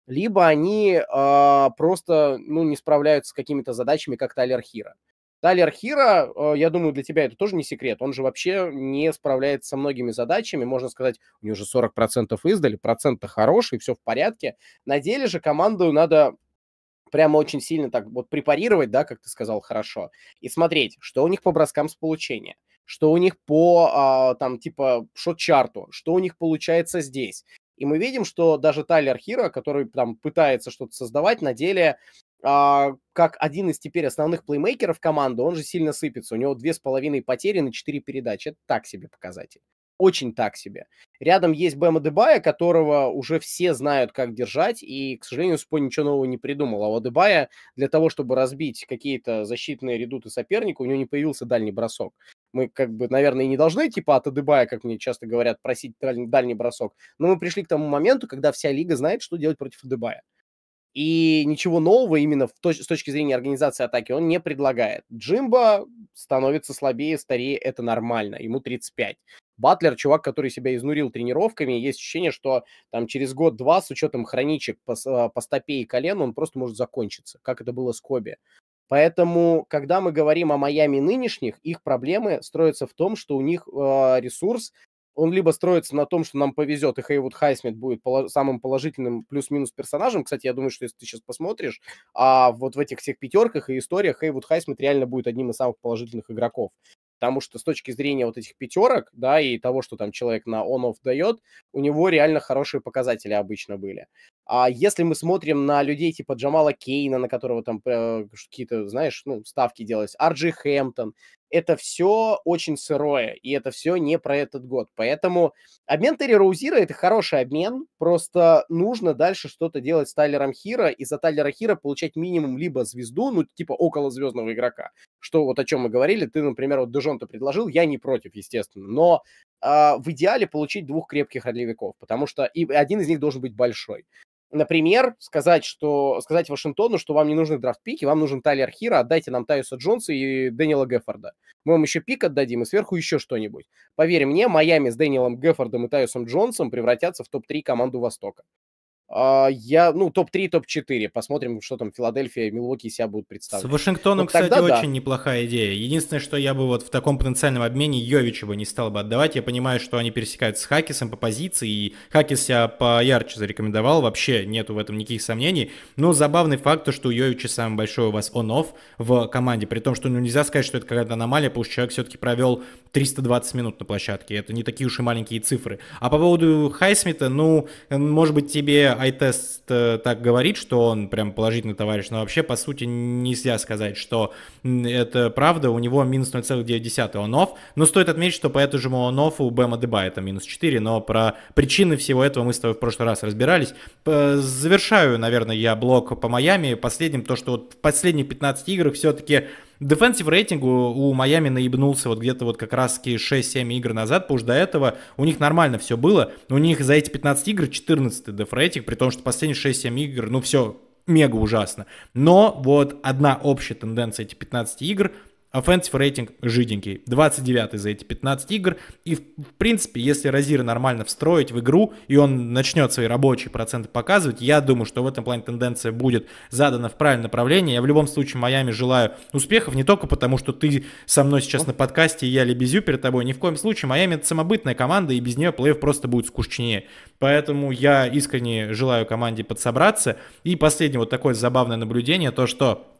либо они э, просто ну, не справляются с какими-то задачами, как Тайлер Хира. Тайлер Хира, э, я думаю, для тебя это тоже не секрет. Он же вообще не справляется со многими задачами. Можно сказать, у него же 40% издали, процент-то хороший, все в порядке. На деле же команду надо прямо очень сильно так вот препарировать, да, как ты сказал, хорошо, и смотреть, что у них по броскам с получения, что у них по, а, там, типа, шот-чарту, что у них получается здесь. И мы видим, что даже Тайлер Хира, который там пытается что-то создавать, на деле а, как один из теперь основных плеймейкеров команды, он же сильно сыпется. У него две с половиной потери на четыре передачи. Это так себе показатель. Очень так себе. Рядом есть Бэма Дебая, которого уже все знают, как держать, и, к сожалению, Спо ничего нового не придумал. А у Дебая для того, чтобы разбить какие-то защитные редуты соперника, у него не появился дальний бросок. Мы, как бы, наверное, и не должны, типа, от Адебая, как мне часто говорят, просить дальний, бросок. Но мы пришли к тому моменту, когда вся лига знает, что делать против Адебая. И ничего нового именно в точ- с точки зрения организации атаки он не предлагает. Джимба становится слабее, старее, это нормально, ему 35. Батлер, чувак, который себя изнурил тренировками, есть ощущение, что там через год-два с учетом хроничек по, а, по стопе и колену он просто может закончиться, как это было с Коби. Поэтому, когда мы говорим о Майами нынешних, их проблемы строятся в том, что у них э, ресурс он либо строится на том, что нам повезет, и Хейвуд Хайсмит будет полож- самым положительным плюс-минус персонажем. Кстати, я думаю, что если ты сейчас посмотришь, а вот в этих всех пятерках и историях Хейвуд Хайсмит реально будет одним из самых положительных игроков. Потому что с точки зрения вот этих пятерок, да, и того, что там человек на он-офф дает, у него реально хорошие показатели обычно были. А если мы смотрим на людей типа Джамала Кейна, на которого там э, какие-то, знаешь, ну, ставки делались, Арджи Хэмптон, это все очень сырое, и это все не про этот год. Поэтому обмен Терри Роузира – это хороший обмен, просто нужно дальше что-то делать с Тайлером Хира, и за Тайлера Хира получать минимум либо звезду, ну, типа около звездного игрока, что вот о чем мы говорили, ты, например, вот Дежонта предложил, я не против, естественно, но э, в идеале получить двух крепких ролевиков, потому что и один из них должен быть большой. Например, сказать, что, сказать Вашингтону, что вам не нужны драфт-пики, вам нужен Тайлер Хира, отдайте нам Тайуса Джонса и Дэниела Геффорда. Мы вам еще пик отдадим и сверху еще что-нибудь. Поверь мне, Майами с Дэниелом Геффордом и Тайусом Джонсом превратятся в топ-3 команду Востока. А, я, ну, топ-3, топ-4. Посмотрим, что там Филадельфия и Милуоки себя будут представлять. С Вашингтоном, вот кстати, тогда, очень да. неплохая идея. Единственное, что я бы вот в таком потенциальном обмене Йовича бы не стал бы отдавать. Я понимаю, что они пересекаются с Хакисом по позиции, и Хакис себя поярче зарекомендовал. Вообще нету в этом никаких сомнений. Но забавный факт, то, что у Йовича самый большой у вас он в команде. При том, что ну, нельзя сказать, что это какая-то аномалия, потому что человек все-таки провел 320 минут на площадке. Это не такие уж и маленькие цифры. А по поводу Хайсмита, ну, может быть, тебе айтест э, так говорит, что он прям положительный товарищ, но вообще, по сути, нельзя сказать, что это правда. У него минус 0,9 он-офф. Но стоит отметить, что по этому же он-оффу у Бэма Деба это минус 4, но про причины всего этого мы с тобой в прошлый раз разбирались. Завершаю, наверное, я блок по Майами. Последним, то, что вот в последних 15 играх все-таки Дефенсив рейтинг у Майами наебнулся вот где-то вот как раз 6-7 игр назад, потому что до этого у них нормально все было. У них за эти 15 игр 14 деф рейтинг, при том, что последние 6-7 игр, ну все, мега ужасно. Но вот одна общая тенденция этих 15 игр – Offensive рейтинг жиденький, 29 за эти 15 игр. И, в принципе, если Розир нормально встроить в игру, и он начнет свои рабочие проценты показывать, я думаю, что в этом плане тенденция будет задана в правильном направлении. Я в любом случае Майами желаю успехов, не только потому, что ты со мной сейчас на подкасте, и я лебезю перед тобой. Ни в коем случае Майами это самобытная команда, и без нее плей офф просто будет скучнее. Поэтому я искренне желаю команде подсобраться. И последнее вот такое забавное наблюдение, то что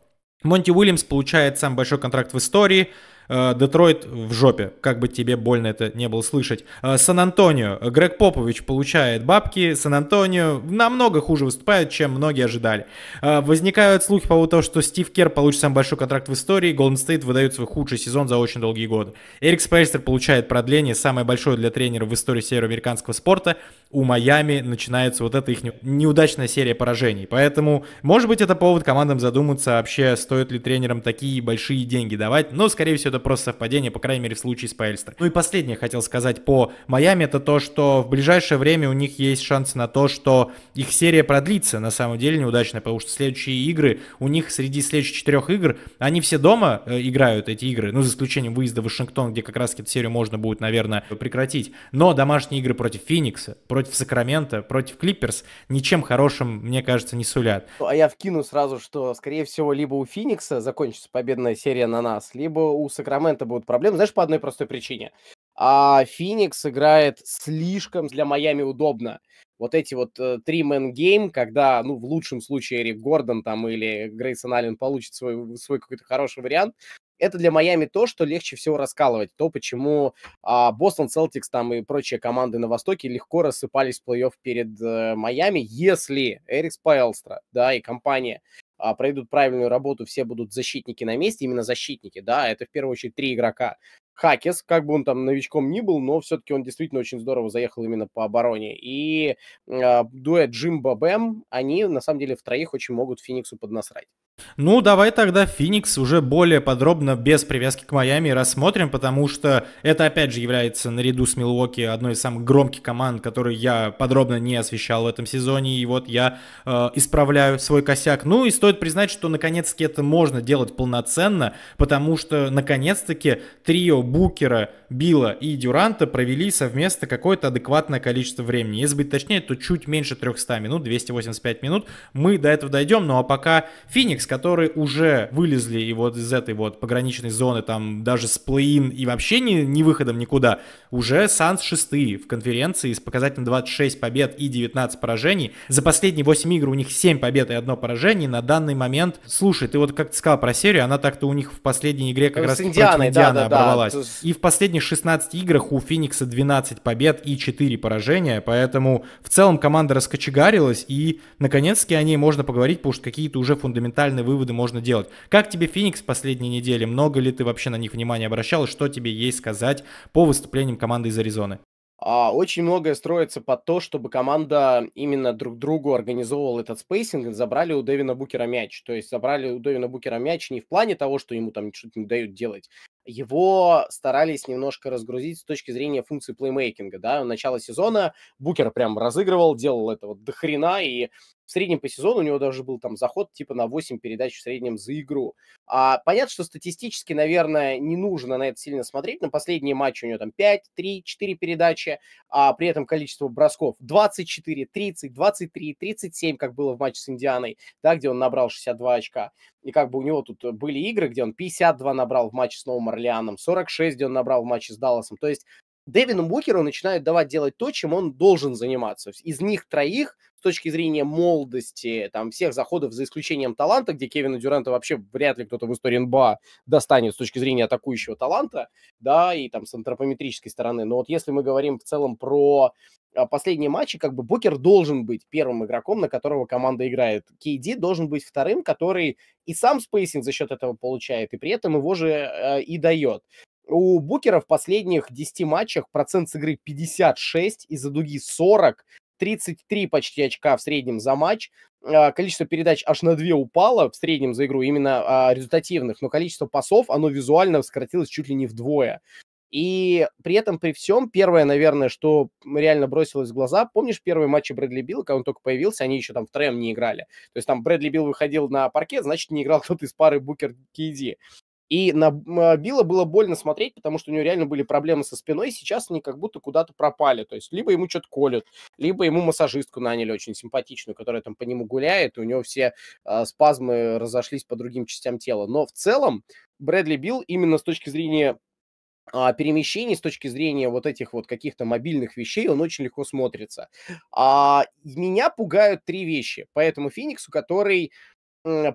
Монти Уильямс получает самый большой контракт в истории – Э, Детройт в жопе, как бы тебе больно это не было слышать. Э, Сан-Антонио. Грег Попович получает бабки. Сан-Антонио намного хуже выступает, чем многие ожидали. Э, возникают слухи по поводу того, что Стив Кер получит самый большой контракт в истории. Голден Стейт выдают свой худший сезон за очень долгие годы. Эрик Спейстер получает продление, самое большое для тренера в истории североамериканского спорта. У Майами начинается вот эта их неудачная серия поражений. Поэтому, может быть, это повод командам задуматься вообще, стоит ли тренерам такие большие деньги давать. Но, скорее всего, это просто совпадение, по крайней мере, в случае с Паэльстер. Ну и последнее хотел сказать по Майами, это то, что в ближайшее время у них есть шансы на то, что их серия продлится, на самом деле неудачная, потому что следующие игры, у них среди следующих четырех игр, они все дома э, играют эти игры, ну, за исключением выезда в Вашингтон, где как раз эту серию можно будет, наверное, прекратить. Но домашние игры против Феникса, против Сакрамента, против Клипперс ничем хорошим, мне кажется, не сулят. Ну, а я вкину сразу, что, скорее всего, либо у Феникса закончится победная серия на нас, либо у Сакрамента Сакраменто будут проблемы, знаешь, по одной простой причине. А Феникс играет слишком для Майами удобно. Вот эти вот э, три man гейм когда, ну, в лучшем случае Эрик Гордон там или Грейсон Аллен получит свой, свой какой-то хороший вариант, это для Майами то, что легче всего раскалывать. То, почему а, Бостон, Селтикс там и прочие команды на Востоке легко рассыпались в плей-офф перед э, Майами, если Эрик Спайлстра, да, и компания а, пройдут правильную работу, все будут защитники на месте, именно защитники, да, это в первую очередь три игрока. Хакес, как бы он там новичком ни был, но все-таки он действительно очень здорово заехал именно по обороне. И э, дуэт Джимба Бэм, они на самом деле в троих очень могут Фениксу поднасрать. Ну, давай тогда Феникс уже более подробно, без привязки к Майами, рассмотрим, потому что это, опять же, является наряду с Милуоки одной из самых громких команд, которую я подробно не освещал в этом сезоне, и вот я э, исправляю свой косяк. Ну и стоит признать, что наконец-таки это можно делать полноценно, потому что, наконец-таки, трио Букера, Билла и Дюранта провели совместно какое-то адекватное количество времени. Если быть точнее, то чуть меньше 300 минут, 285 минут. Мы до этого дойдем, ну а пока Феникс, которые уже вылезли и вот из этой вот пограничной зоны, там даже с плей-ин и вообще не, не выходом никуда, уже Санс шестые в конференции с показателем 26 побед и 19 поражений. За последние 8 игр у них 7 побед и 1 поражение. На данный момент, слушай, ты вот как ты сказал про серию, она так-то у них в последней игре как ну, с раз Индианой, против Индианы да, да, оборвалась. Да, да. И в последней последних 16 играх у Феникса 12 побед и 4 поражения, поэтому в целом команда раскочегарилась, и наконец-таки о ней можно поговорить, потому что какие-то уже фундаментальные выводы можно делать. Как тебе Феникс последние недели? Много ли ты вообще на них внимания обращал, и что тебе есть сказать по выступлениям команды из Аризоны? А, очень многое строится под то, чтобы команда именно друг другу организовывала этот спейсинг, забрали у Дэвина Букера мяч. То есть забрали у Дэвина Букера мяч не в плане того, что ему там что-то не дают делать. Его старались немножко разгрузить с точки зрения функции плеймейкинга, да, начало сезона Букер прям разыгрывал, делал это вот до хрена, и в среднем по сезону у него даже был там заход типа на 8 передач в среднем за игру. А, понятно, что статистически, наверное, не нужно на это сильно смотреть. но последние матчи у него там 5, 3, 4 передачи, а при этом количество бросков 24, 30, 23, 37, как было в матче с Индианой, да, где он набрал 62 очка. И как бы у него тут были игры, где он 52 набрал в матче с Новым Орлеаном, 46, где он набрал в матче с Далласом. То есть Дэвину Букеру начинают давать делать то, чем он должен заниматься. Из них троих с точки зрения молодости, там, всех заходов за исключением таланта, где Кевина Дюранта вообще вряд ли кто-то в истории НБА достанет с точки зрения атакующего таланта, да, и там с антропометрической стороны. Но вот если мы говорим в целом про а, последние матчи, как бы Букер должен быть первым игроком, на которого команда играет. Кейди должен быть вторым, который и сам спейсинг за счет этого получает, и при этом его же э, и дает. У Букера в последних 10 матчах процент с игры 56, из-за дуги 40, 33 почти очка в среднем за матч. А, количество передач аж на 2 упало в среднем за игру, именно а, результативных, но количество пасов, оно визуально сократилось чуть ли не вдвое. И при этом, при всем, первое, наверное, что реально бросилось в глаза, помнишь первые матчи Брэдли Билла, когда он только появился, они еще там втроем не играли. То есть там Брэдли Билл выходил на паркет, значит, не играл кто-то из пары Букер Киди и на Билла было больно смотреть, потому что у него реально были проблемы со спиной, и сейчас они как будто куда-то пропали. То есть либо ему что-то колют, либо ему массажистку наняли очень симпатичную, которая там по нему гуляет, и у него все э, спазмы разошлись по другим частям тела. Но в целом Брэдли Билл именно с точки зрения а, перемещений с точки зрения вот этих вот каких-то мобильных вещей, он очень легко смотрится. А, меня пугают три вещи по этому Фениксу, который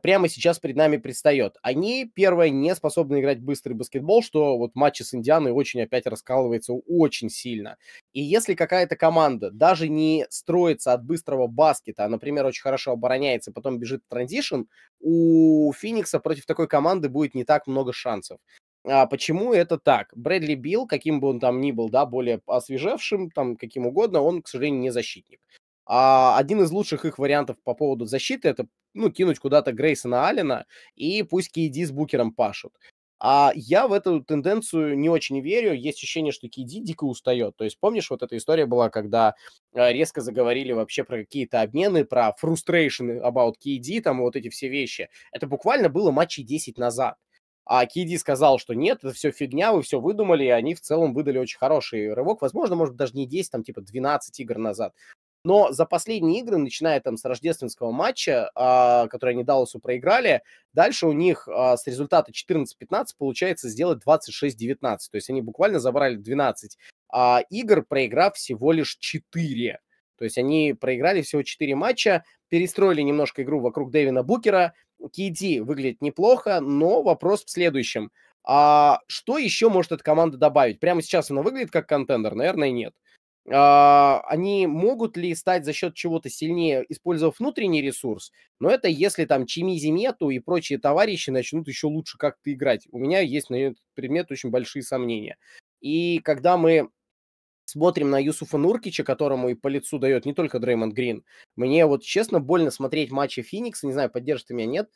прямо сейчас перед нами предстает. Они, первое, не способны играть быстрый баскетбол, что вот матчи с Индианой очень опять раскалывается очень сильно. И если какая-то команда даже не строится от быстрого баскета, а, например, очень хорошо обороняется, потом бежит в транзишн, у Феникса против такой команды будет не так много шансов. А почему это так? Брэдли Билл, каким бы он там ни был, да, более освежевшим, там, каким угодно, он, к сожалению, не защитник. А один из лучших их вариантов по поводу защиты это ну, кинуть куда-то Грейсона Аллена, и пусть KD с Букером пашут. А я в эту тенденцию не очень верю. Есть ощущение, что KD дико устает. То есть помнишь, вот эта история была, когда а, резко заговорили вообще про какие-то обмены, про frustration about KD, там вот эти все вещи. Это буквально было матчи 10 назад. А Киди сказал, что нет, это все фигня, вы все выдумали, и они в целом выдали очень хороший рывок. Возможно, может даже не 10, там типа 12 игр назад. Но за последние игры, начиная там с рождественского матча, э, который они Далласу проиграли, дальше у них э, с результата 14-15 получается сделать 26-19. То есть они буквально забрали 12 э, а, игр, проиграв всего лишь 4. То есть они проиграли всего 4 матча, перестроили немножко игру вокруг Дэвина Букера. Киди выглядит неплохо, но вопрос в следующем. А что еще может эта команда добавить? Прямо сейчас она выглядит как контендер? Наверное, нет. А, они могут ли стать за счет чего-то сильнее, использовав внутренний ресурс, но это если там Чимизи Мету и прочие товарищи начнут еще лучше как-то играть. У меня есть на этот предмет очень большие сомнения. И когда мы смотрим на Юсуфа Нуркича, которому и по лицу дает не только Дреймонд Грин, мне вот честно больно смотреть матчи Феникса, не знаю, поддержит меня, нет,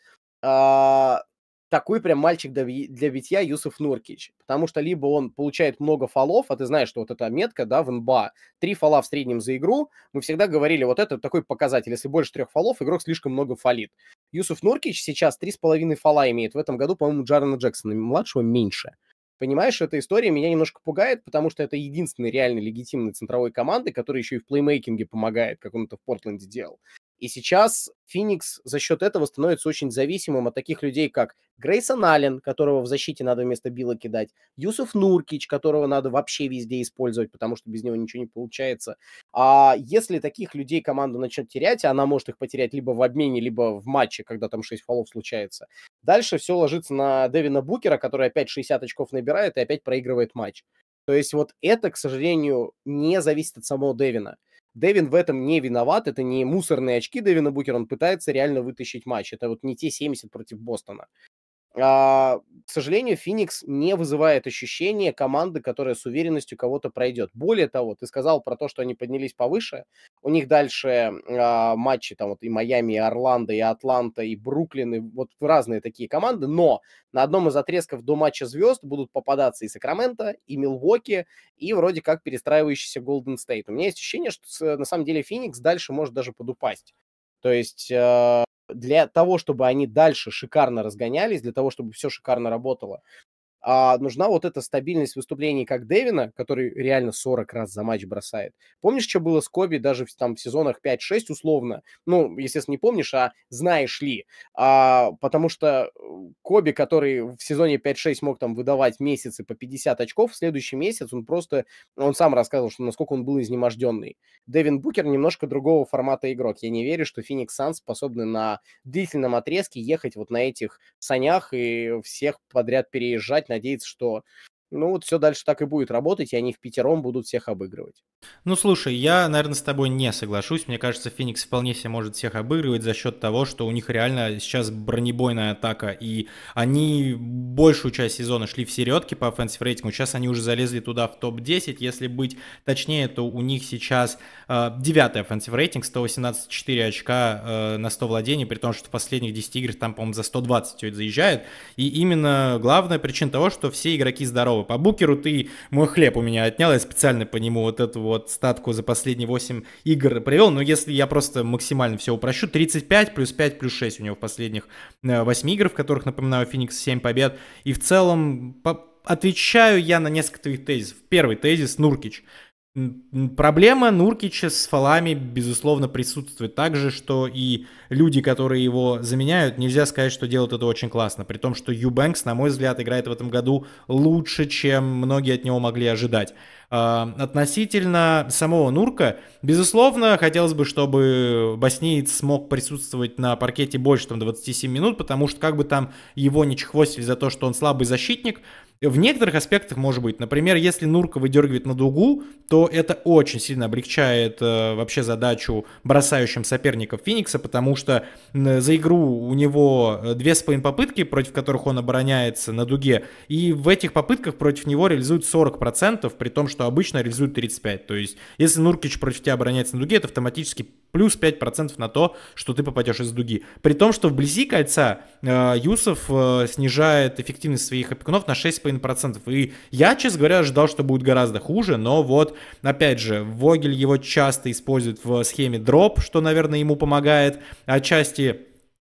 а, такой прям мальчик для, для битья Юсуф Нуркич, потому что либо он получает много фолов, а ты знаешь, что вот эта метка, да, в НБА, три фола в среднем за игру, мы всегда говорили, вот это такой показатель, если больше трех фолов, игрок слишком много фолит. Юсуф Нуркич сейчас три с половиной фола имеет, в этом году, по-моему, Джарена Джексона, младшего, меньше. Понимаешь, эта история меня немножко пугает, потому что это единственный реальный легитимный центровой команды, который еще и в плеймейкинге помогает, как он это в Портленде делал. И сейчас Феникс за счет этого становится очень зависимым от таких людей, как Грейсон Аллен, которого в защите надо вместо Билла кидать, Юсуф Нуркич, которого надо вообще везде использовать, потому что без него ничего не получается. А если таких людей команда начнет терять, она может их потерять либо в обмене, либо в матче, когда там 6 фолов случается. Дальше все ложится на Дэвина Букера, который опять 60 очков набирает и опять проигрывает матч. То есть вот это, к сожалению, не зависит от самого Дэвина. Дэвин в этом не виноват, это не мусорные очки Дэвина Букера, он пытается реально вытащить матч. Это вот не те 70 против Бостона. А, к сожалению, Феникс не вызывает ощущения команды, которая с уверенностью кого-то пройдет. Более того, ты сказал про то, что они поднялись повыше. У них дальше а, матчи там вот и Майами, и Орландо, и Атланта, и Бруклин, и вот разные такие команды. Но на одном из отрезков до матча звезд будут попадаться и Сакраменто, и Милуоки, и вроде как перестраивающийся Голден Стейт. У меня есть ощущение, что на самом деле Феникс дальше может даже подупасть. То есть э, для того, чтобы они дальше шикарно разгонялись, для того, чтобы все шикарно работало, а, нужна вот эта стабильность выступлений как Дэвина, который реально 40 раз за матч бросает. Помнишь, что было с Коби даже в, там, в сезонах 5-6 условно? Ну, естественно, не помнишь, а знаешь ли. А, потому что э, Коби, который в сезоне 5-6 мог там выдавать месяцы по 50 очков, в следующий месяц он просто, он сам рассказывал, что насколько он был изнеможденный. Дэвин Букер немножко другого формата игрок. Я не верю, что Феникс Сан способны на длительном отрезке ехать вот на этих санях и всех подряд переезжать на надеяться, что ну вот все дальше так и будет работать, и они в пятером будут всех обыгрывать. Ну слушай, я, наверное, с тобой не соглашусь. Мне кажется, Феникс вполне себе может всех обыгрывать за счет того, что у них реально сейчас бронебойная атака, и они большую часть сезона шли в середке по offensive рейтингу. Сейчас они уже залезли туда в топ-10. Если быть точнее, то у них сейчас э, а, 9 рейтинг, 118,4 очка э, на 100 владений, при том, что в последних 10 играх там, по-моему, за 120 заезжает. И именно главная причина того, что все игроки здоровы сказал по букеру, ты мой хлеб у меня отнял, я специально по нему вот эту вот статку за последние 8 игр привел, но если я просто максимально все упрощу, 35 плюс 5 плюс 6 у него в последних 8 э, игр, в которых, напоминаю, Феникс 7 побед, и в целом по отвечаю я на несколько твоих тезисов. Первый тезис – Нуркич. Проблема Нуркича с фолами безусловно, присутствует. так же, что и люди, которые его заменяют, нельзя сказать, что делают это очень классно. При том, что Юбэнкс, на мой взгляд, играет в этом году лучше, чем многие от него могли ожидать. А, относительно самого Нурка, безусловно, хотелось бы, чтобы Боснеец смог присутствовать на паркете больше там, 27 минут, потому что как бы там его не чехвостили за то, что он слабый защитник, в некоторых аспектах может быть. Например, если Нурка выдергивает на дугу, то это очень сильно облегчает э, вообще задачу бросающим соперников Феникса, потому что за игру у него э, две с половиной попытки, против которых он обороняется на дуге, и в этих попытках против него реализуют 40%, при том, что обычно реализуют 35%. То есть, если Нуркич против тебя обороняется на дуге, это автоматически плюс 5% на то, что ты попадешь из дуги. При том, что вблизи кольца э, Юсов э, снижает эффективность своих опекунов на 6 6,5%. И я, честно говоря, ожидал, что будет гораздо хуже, но вот, опять же, Вогель его часто использует в схеме дроп, что, наверное, ему помогает отчасти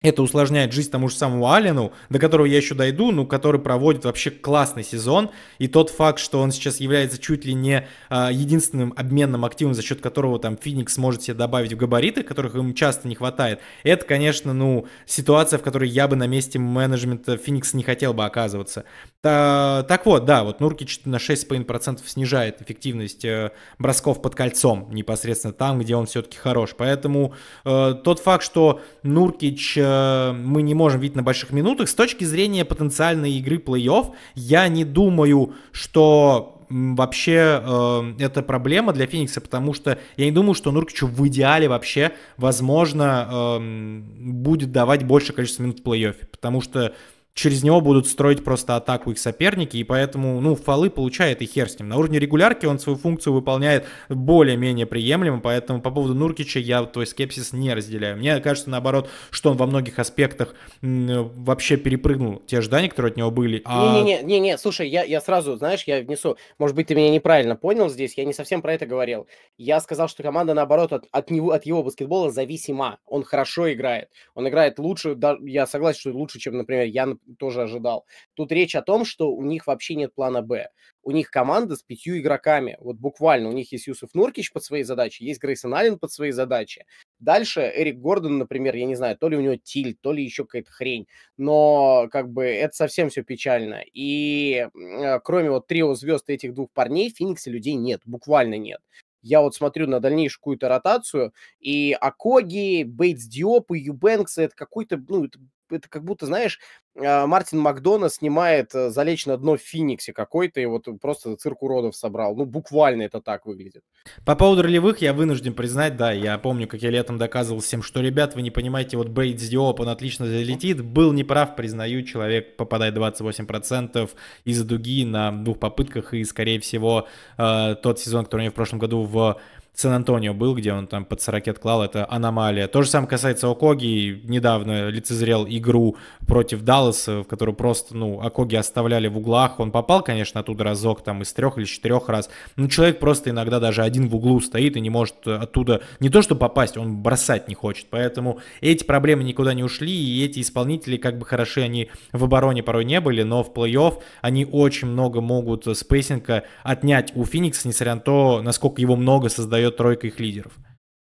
это усложняет жизнь тому же самому Аллену, до которого я еще дойду, но ну, который проводит вообще классный сезон. И тот факт, что он сейчас является чуть ли не а, единственным обменным активом, за счет которого там Феникс может себе добавить в габариты, которых им часто не хватает, это, конечно, ну, ситуация, в которой я бы на месте менеджмента Феникс не хотел бы оказываться. Та, так вот, да, вот Нуркич на 6,5% снижает эффективность э, бросков под кольцом непосредственно там, где он все-таки хорош. Поэтому э, тот факт, что Нуркич э, э, мы не можем видеть на больших минутах. С точки зрения потенциальной игры плей-офф, я не думаю, что вообще э, это проблема для Феникса, потому что я не думаю, что Нуркичу в идеале вообще, возможно, э, будет давать больше количества минут в плей-оффе, потому что через него будут строить просто атаку их соперники, и поэтому, ну, фолы получает и хер с ним. На уровне регулярки он свою функцию выполняет более-менее приемлемо, поэтому по поводу Нуркича я твой скепсис не разделяю. Мне кажется, наоборот, что он во многих аспектах вообще перепрыгнул те ожидания, которые от него были. А... Не-не-не, слушай, я, я сразу, знаешь, я внесу, может быть, ты меня неправильно понял здесь, я не совсем про это говорил. Я сказал, что команда, наоборот, от, от, него, от его баскетбола зависима. Он хорошо играет, он играет лучше, да, я согласен, что лучше, чем, например, я, тоже ожидал. Тут речь о том, что у них вообще нет плана «Б». У них команда с пятью игроками. Вот буквально у них есть Юсуф Нуркич под свои задачи, есть Грейсон Аллен под свои задачи. Дальше Эрик Гордон, например, я не знаю, то ли у него тиль, то ли еще какая-то хрень. Но как бы это совсем все печально. И э, кроме вот трио звезд этих двух парней, Феникса людей нет, буквально нет я вот смотрю на дальнейшую какую-то ротацию, и Акоги, Бейтс Диоп и Юбенкс, это какой-то, ну, это, это как будто, знаешь, а, Мартин Макдона снимает э, «Залечь на дно в Фениксе» какой-то, и вот просто цирк уродов собрал. Ну, буквально это так выглядит. По поводу ролевых я вынужден признать, да, я помню, как я летом доказывал всем, что, ребят, вы не понимаете, вот Бейтс Диоп, он отлично залетит. Был неправ, признаю, человек попадает 28% из-за дуги на двух попытках, и, скорее всего, э, тот сезон, который у него в прошлом году в в Сан-Антонио был, где он там под 40 клал, это аномалия. То же самое касается Окоги, недавно лицезрел игру против Далласа, в которую просто, ну, Окоги оставляли в углах, он попал, конечно, оттуда разок, там, из трех или четырех раз, но человек просто иногда даже один в углу стоит и не может оттуда, не то что попасть, он бросать не хочет, поэтому эти проблемы никуда не ушли, и эти исполнители, как бы хороши они в обороне порой не были, но в плей-офф они очень много могут спейсинга отнять у Феникса, несмотря на то, насколько его много создают дает тройка их лидеров.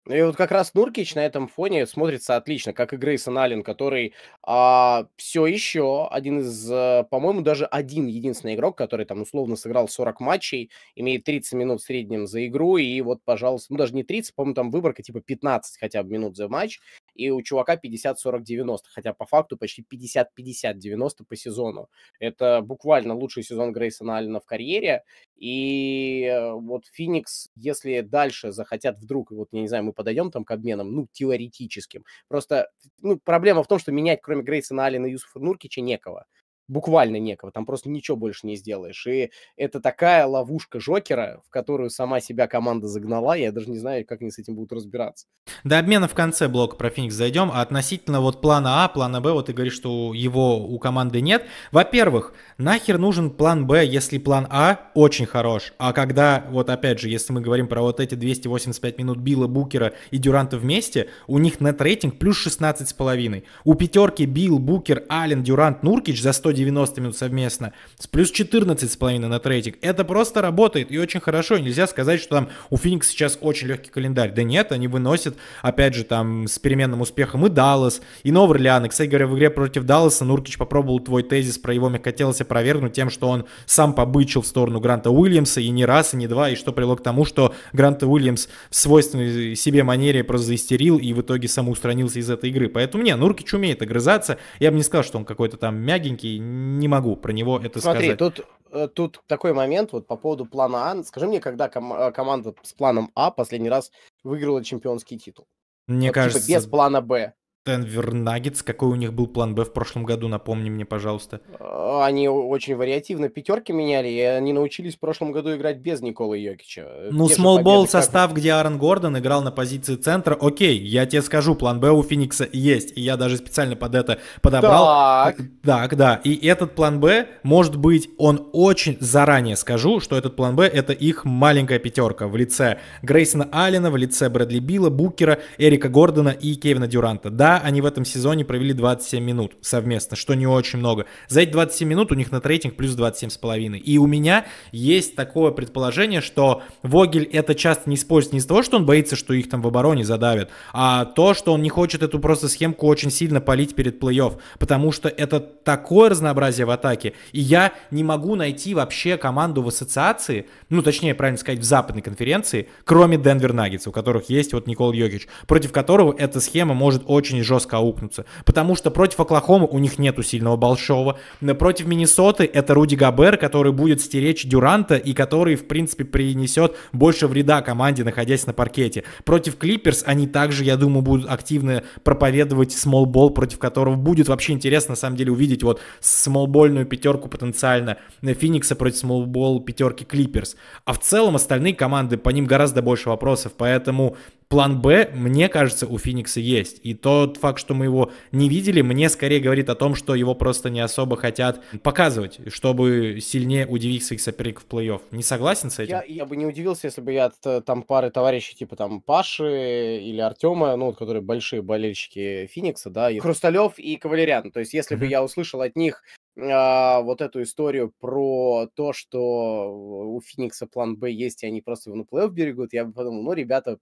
Ну и вот как раз Нуркич на этом фоне смотрится отлично, как и Грейсон Аллен, который а, все еще один из, э, по-моему, даже один единственный игрок, который там условно сыграл 40 матчей, имеет 30 минут в среднем за игру, и вот, пожалуйста, ну даже не 30, по-моему, там выборка типа 15 хотя бы минут за матч, и у чувака 50-40-90, хотя по факту почти 50-50-90 по сезону. Это буквально лучший сезон Грейсона Аллена в карьере, и э, вот Феникс, если дальше захотят вдруг, вот, я не знаю, мы подойдем там к обменам, ну, теоретическим, просто ну, проблема в том, что менять кроме Грейсона Аллена и Юсуфа Нуркича некого буквально некого, там просто ничего больше не сделаешь. И это такая ловушка Жокера, в которую сама себя команда загнала, я даже не знаю, как они с этим будут разбираться. До обмена в конце блока про Феникс зайдем, а относительно вот плана А, плана Б, вот ты говоришь, что его у команды нет. Во-первых, нахер нужен план Б, если план А очень хорош, а когда, вот опять же, если мы говорим про вот эти 285 минут Билла Букера и Дюранта вместе, у них нет рейтинг плюс 16,5. У пятерки Билл, Букер, Ален, Дюрант, Нуркич за 100 90 минут совместно, с плюс 14,5 на трейдинг. Это просто работает и очень хорошо. Нельзя сказать, что там у Феникса сейчас очень легкий календарь. Да нет, они выносят, опять же, там с переменным успехом и Даллас, и Новый Орлеан. И, кстати говоря, в игре против Далласа Нуркич попробовал твой тезис про его мягкотелость опровергнуть тем, что он сам побычил в сторону Гранта Уильямса и не раз, и не два, и что привело к тому, что Гранта Уильямс в свойственной себе манере просто заистерил и в итоге самоустранился из этой игры. Поэтому не, Нуркич умеет огрызаться. Я бы не сказал, что он какой-то там мягенький, не могу про него это Смотри, сказать. Смотри, тут, э, тут такой момент вот по поводу плана А. Скажи мне, когда ком- э, команда с планом А последний раз выиграла чемпионский титул? Мне вот, типа, кажется... Типа без плана Б. Денвер Наггетс, какой у них был план Б в прошлом году, напомни мне, пожалуйста. А, они очень вариативно пятерки меняли, и они научились в прошлом году играть без Николы Йокича. Э, ну, смолбол состав, как... где Аарон Гордон играл на позиции центра, окей, я тебе скажу, план Б у Феникса есть, и я даже специально под это подобрал. Так. Так, да, и этот план Б, может быть, он очень заранее скажу, что этот план Б это их маленькая пятерка в лице Грейсона Аллена, в лице Брэдли Билла, Букера, Эрика Гордона и Кевина Дюранта. Да, они в этом сезоне провели 27 минут совместно, что не очень много. За эти 27 минут у них на рейтинг плюс 27,5. И у меня есть такое предположение, что Вогель это часто не использует не из-за того, что он боится, что их там в обороне задавят, а то, что он не хочет эту просто схемку очень сильно полить перед плей-офф, потому что это такое разнообразие в атаке. И я не могу найти вообще команду в ассоциации, ну, точнее, правильно сказать, в западной конференции, кроме Денвер Наггетс, у которых есть вот Никол Йокич, против которого эта схема может очень очень жестко аукнутся. Потому что против Оклахомы у них нету сильного большого. Против Миннесоты это Руди Габер, который будет стеречь Дюранта и который, в принципе, принесет больше вреда команде, находясь на паркете. Против Клиперс они также, я думаю, будут активно проповедовать смолбол, против которого будет вообще интересно, на самом деле, увидеть вот смолбольную пятерку потенциально Феникса против смолбол пятерки Клиперс. А в целом остальные команды, по ним гораздо больше вопросов, поэтому план Б, мне кажется, у Феникса есть. И тот факт, что мы его не видели, мне скорее говорит о том, что его просто не особо хотят показывать, чтобы сильнее удивить своих соперников в плей-офф. Не согласен с этим? Я, я бы не удивился, если бы я от э, там пары товарищей типа там Паши или Артема, ну, вот, которые большие болельщики Феникса, да, и Хрусталев и Кавалериан. То есть, если mm-hmm. бы я услышал от них а, вот эту историю про то, что у Феникса план Б есть, и они просто его на плей-офф берегут, я бы подумал, ну, ребята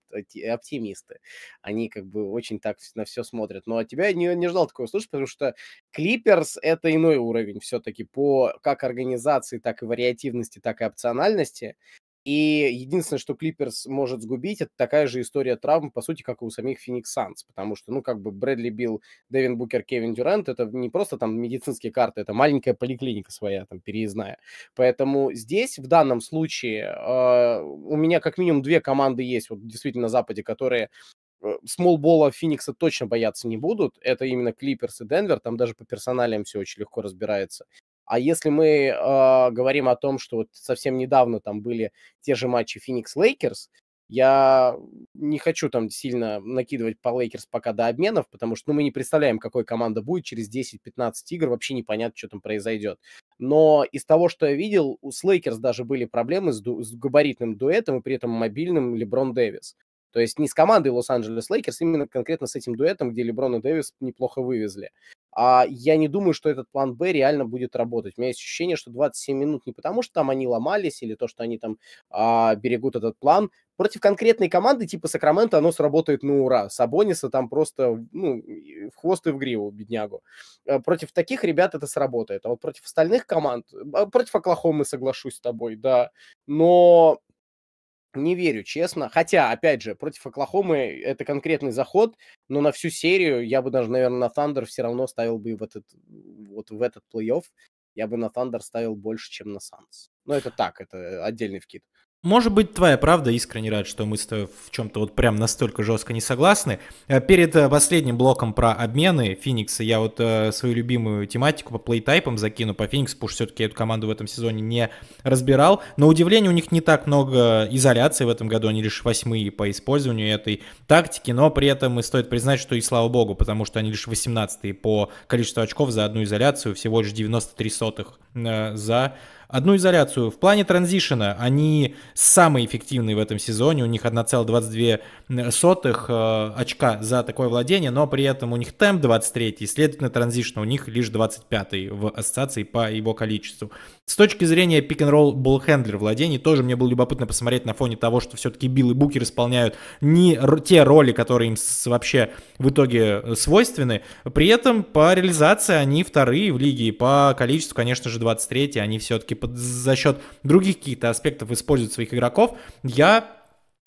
оптимисты. Они как бы очень так на все смотрят. Но от тебя не, не ждал такого слушать, потому что Клиперс — это иной уровень все-таки по как организации, так и вариативности, так и опциональности. И единственное, что Клиперс может сгубить, это такая же история травм, по сути, как и у самих Феникс Санс. Потому что, ну, как бы Брэдли Билл, Дэвин Букер, Кевин Дюрант, это не просто там медицинские карты, это маленькая поликлиника своя, там, переездная. Поэтому здесь, в данном случае, а, у меня как минимум две команды есть, вот действительно на Западе, которые э, смолбола Феникса точно бояться не будут. Это именно Клиперс и Денвер. Там даже по персоналиям все очень легко разбирается. А если мы э, говорим о том, что вот совсем недавно там были те же матчи Феникс Лейкерс, я не хочу там сильно накидывать по Лейкерс пока до обменов, потому что ну, мы не представляем, какой команда будет через 10-15 игр, вообще непонятно, что там произойдет. Но из того, что я видел, у Лейкерс даже были проблемы с, ду- с габаритным дуэтом и при этом мобильным Леброн Дэвис. То есть не с командой Лос-Анджелес Лейкерс, именно конкретно с этим дуэтом, где Леброн и Дэвис неплохо вывезли. А я не думаю, что этот план Б реально будет работать. У меня есть ощущение, что 27 минут не потому, что там они ломались или то, что они там а, берегут этот план. Против конкретной команды типа Сакрамента оно сработает на ну, ура. Сабониса там просто ну, в хвост и в гриву, беднягу. Э, против таких ребят это сработает. А вот против остальных команд, э, против Оклахомы соглашусь с тобой, да. Но не верю, честно. Хотя, опять же, против Оклахомы это конкретный заход, но на всю серию я бы даже, наверное, на Thunder все равно ставил бы в этот, вот в этот плей-офф. Я бы на Thunder ставил больше, чем на Санс. Но ну, это так, это отдельный вкид. Может быть, твоя правда, искренне рад, что мы с тобой в чем-то вот прям настолько жестко не согласны. Э, перед э, последним блоком про обмены Феникса я вот э, свою любимую тематику по плейтайпам закину по Фениксу, потому что все-таки эту команду в этом сезоне не разбирал. На удивление, у них не так много изоляции в этом году, они лишь восьмые по использованию этой тактики, но при этом и стоит признать, что и слава богу, потому что они лишь восемнадцатые по количеству очков за одну изоляцию, всего лишь 93 сотых за одну изоляцию. В плане транзишена они самые эффективные в этом сезоне. У них 1,22 э, очка за такое владение, но при этом у них темп 23, следовательно, транзишн у них лишь 25 в ассоциации по его количеству. С точки зрения пик-н-ролл болл владений, тоже мне было любопытно посмотреть на фоне того, что все-таки Билл и Букер исполняют не те роли, которые им вообще в итоге э, свойственны. При этом по реализации они вторые в лиге, по количеству, конечно же, 23 они все-таки под, за счет других каких-то аспектов использует своих игроков, я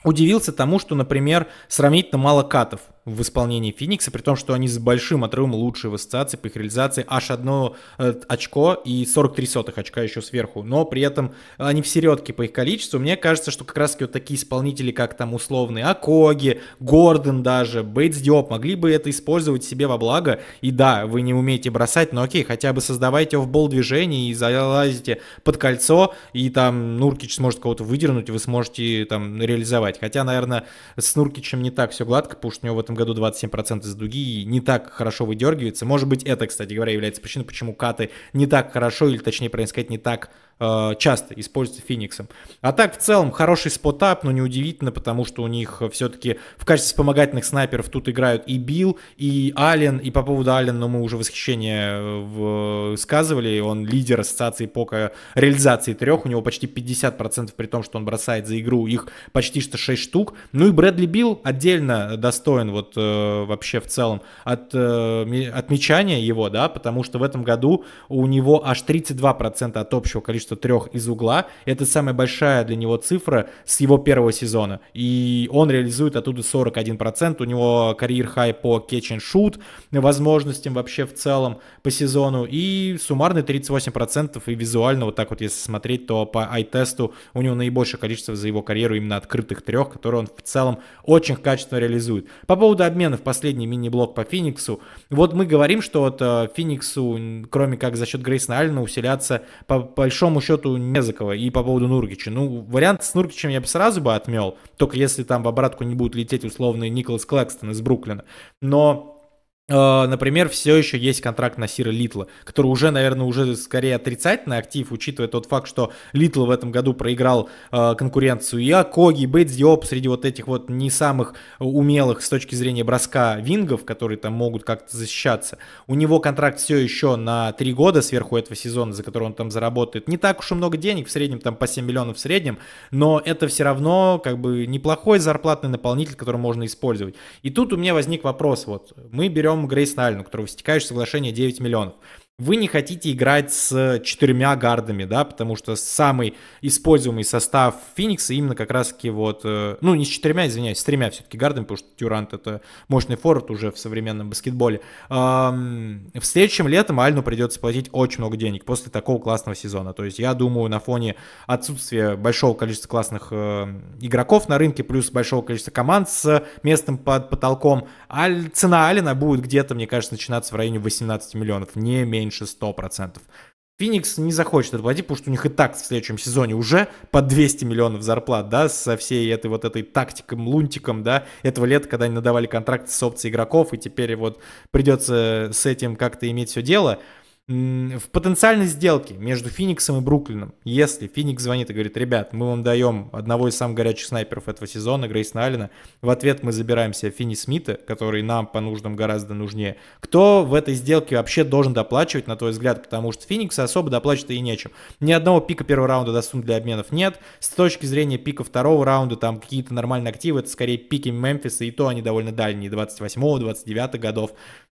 удивился тому, что, например, сравнительно мало катов в исполнении Феникса, при том, что они с большим отрывом лучшие в ассоциации по их реализации, аж одно э, очко и 43 сотых очка еще сверху, но при этом они в середке по их количеству. Мне кажется, что как раз вот такие исполнители, как там условные Акоги, Гордон даже, Бейтс Диоп, могли бы это использовать себе во благо. И да, вы не умеете бросать, но окей, хотя бы создавайте офбол движение и залазите под кольцо, и там Нуркич сможет кого-то выдернуть, и вы сможете там реализовать. Хотя, наверное, с Нуркичем не так все гладко, потому что у него в этом году 27% из дуги не так хорошо выдергивается. Может быть, это, кстати говоря, является причиной, почему каты не так хорошо, или точнее, правильно сказать, не так Э, часто используется Фениксом. А так, в целом, хороший спотап, но неудивительно, потому что у них э, все-таки в качестве вспомогательных снайперов тут играют и Билл, и Ален, и по поводу Аллена, но мы уже восхищение э, в, сказывали, он лидер ассоциации по реализации трех, у него почти 50% при том, что он бросает за игру, их почти что 6 штук. Ну и Брэдли Билл отдельно достоин вот э, вообще в целом от, э, отмечания его, да, потому что в этом году у него аж 32% от общего количества количество трех из угла. Это самая большая для него цифра с его первого сезона. И он реализует оттуда 41%. У него карьер-хай по catch and shoot, возможностям вообще в целом по сезону. И суммарно 38%. И визуально вот так вот, если смотреть, то по ай-тесту у него наибольшее количество за его карьеру именно открытых трех, которые он в целом очень качественно реализует. По поводу обмена в последний мини-блок по Фениксу. Вот мы говорим, что вот э, Фениксу, кроме как за счет Грейсона Аллена, усиляться по большому большому счету не за кого. И по поводу Нуркича. Ну, вариант с Нуркичем я бы сразу бы отмел, только если там в обратку не будет лететь условный Николас Клэкстон из Бруклина. Но а, например, все еще есть контракт на Сира Литла, который уже, наверное, уже скорее отрицательный актив, учитывая тот факт, что Литл в этом году проиграл э, конкуренцию и Акоги, и Бейтс Диоп среди вот этих вот не самых умелых с точки зрения броска вингов, которые там могут как-то защищаться. У него контракт все еще на 3 года сверху этого сезона, за который он там заработает. Не так уж и много денег, в среднем там по 7 миллионов в среднем, но это все равно как бы неплохой зарплатный наполнитель, который можно использовать. И тут у меня возник вопрос, вот мы берем тем Грейс Налину, у которого стекаешь соглашение 9 миллионов. Вы не хотите играть с четырьмя гардами, да, потому что самый используемый состав Феникса именно как раз-таки вот, э, ну не с четырьмя, извиняюсь, с тремя все-таки гардами, потому что Тюрант это мощный форвард уже в современном баскетболе. Эм, в следующем летом Альну придется платить очень много денег после такого классного сезона. То есть я думаю, на фоне отсутствия большого количества классных э, игроков на рынке, плюс большого количества команд с местом под потолком, аль, цена Алина будет где-то, мне кажется, начинаться в районе 18 миллионов, не меньше меньше 100%. Феникс не захочет это платить, потому что у них и так в следующем сезоне уже по 200 миллионов зарплат, да, со всей этой вот этой тактиком, лунтиком, да, этого лета, когда они надавали контракты с опцией игроков, и теперь вот придется с этим как-то иметь все дело – в потенциальной сделке между Фениксом и Бруклином, если Феникс звонит и говорит, ребят, мы вам даем одного из самых горячих снайперов этого сезона, Грейсона Аллена, в ответ мы забираем себе Финни Смита, который нам по нуждам гораздо нужнее, кто в этой сделке вообще должен доплачивать, на твой взгляд, потому что Феникса особо доплачивать и нечем. Ни одного пика первого раунда доступно для обменов нет, с точки зрения пика второго раунда там какие-то нормальные активы, это скорее пики Мемфиса, и то они довольно дальние, 28-29 годов,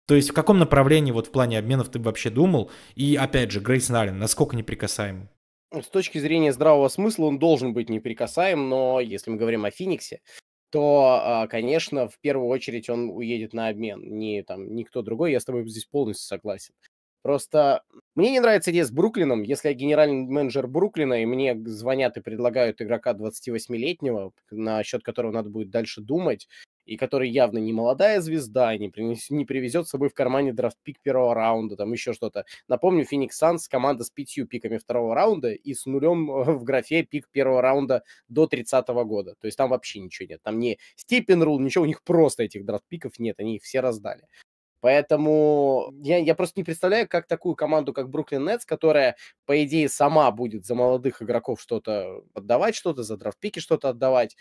то есть в каком направлении вот в плане обменов ты вообще думал? И опять же, Грейс Наллин, насколько неприкасаем? С точки зрения здравого смысла он должен быть неприкасаем, но если мы говорим о Фениксе, то, а, конечно, в первую очередь он уедет на обмен. Не там никто другой, я с тобой здесь полностью согласен. Просто мне не нравится идея с Бруклином. Если я генеральный менеджер Бруклина, и мне звонят и предлагают игрока 28-летнего, на счет которого надо будет дальше думать, и который явно не молодая звезда, не, принес, не привезет с собой в кармане драфт-пик первого раунда, там еще что-то. Напомню, Феникс Санс команда с пятью пиками второго раунда и с нулем э, в графе пик первого раунда до 30 года. То есть там вообще ничего нет. Там не степен рул, ничего, у них просто этих драфт-пиков нет, они их все раздали. Поэтому я, я просто не представляю, как такую команду, как Бруклин Нетс, которая, по идее, сама будет за молодых игроков что-то отдавать, что-то за драфт драфтпики что-то отдавать,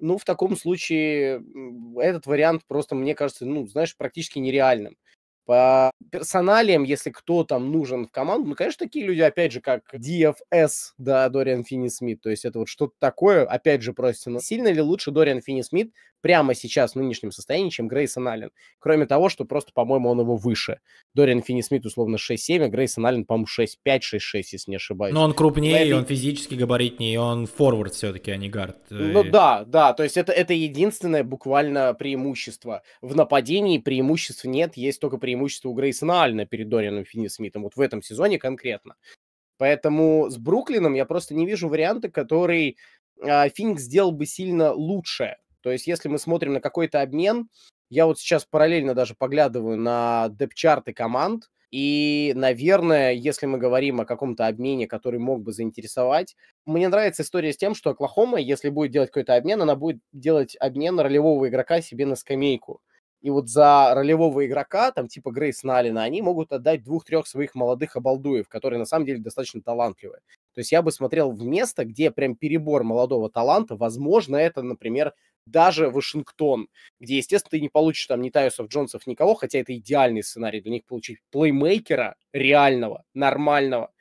ну, в таком случае этот вариант просто, мне кажется, ну, знаешь, практически нереальным. По персоналиям, если кто там нужен в команду, ну, конечно, такие люди, опять же, как DFS, да, Дориан Финни-Смит, то есть это вот что-то такое, опять же, просится. Сильно ли лучше Дориан Финни-Смит прямо сейчас в нынешнем состоянии, чем Грейсон Аллен. Кроме того, что просто, по-моему, он его выше. Дориан Финисмит условно 6-7, а Грейсон Аллен, по-моему, 6-5, 6-6, если не ошибаюсь. Но он крупнее, Поэтому... он физически габаритнее, он форвард все-таки, а не гард. Ну и... да, да, то есть это, это единственное буквально преимущество. В нападении преимуществ нет, есть только преимущество у Грейсона Аллена перед Дорианом Финисмитом вот в этом сезоне конкретно. Поэтому с Бруклином я просто не вижу варианта, который а, Феникс сделал бы сильно лучше. То есть, если мы смотрим на какой-то обмен, я вот сейчас параллельно даже поглядываю на депчарты команд, и, наверное, если мы говорим о каком-то обмене, который мог бы заинтересовать, мне нравится история с тем, что Оклахома, если будет делать какой-то обмен, она будет делать обмен ролевого игрока себе на скамейку. И вот за ролевого игрока, там типа Грейс Налина, они могут отдать двух-трех своих молодых обалдуев, которые на самом деле достаточно талантливые. То есть я бы смотрел в место, где прям перебор молодого таланта. Возможно, это, например, даже Вашингтон, где, естественно, ты не получишь там ни Тайусов, Джонсов, никого, хотя это идеальный сценарий для них получить плеймейкера реального, нормального,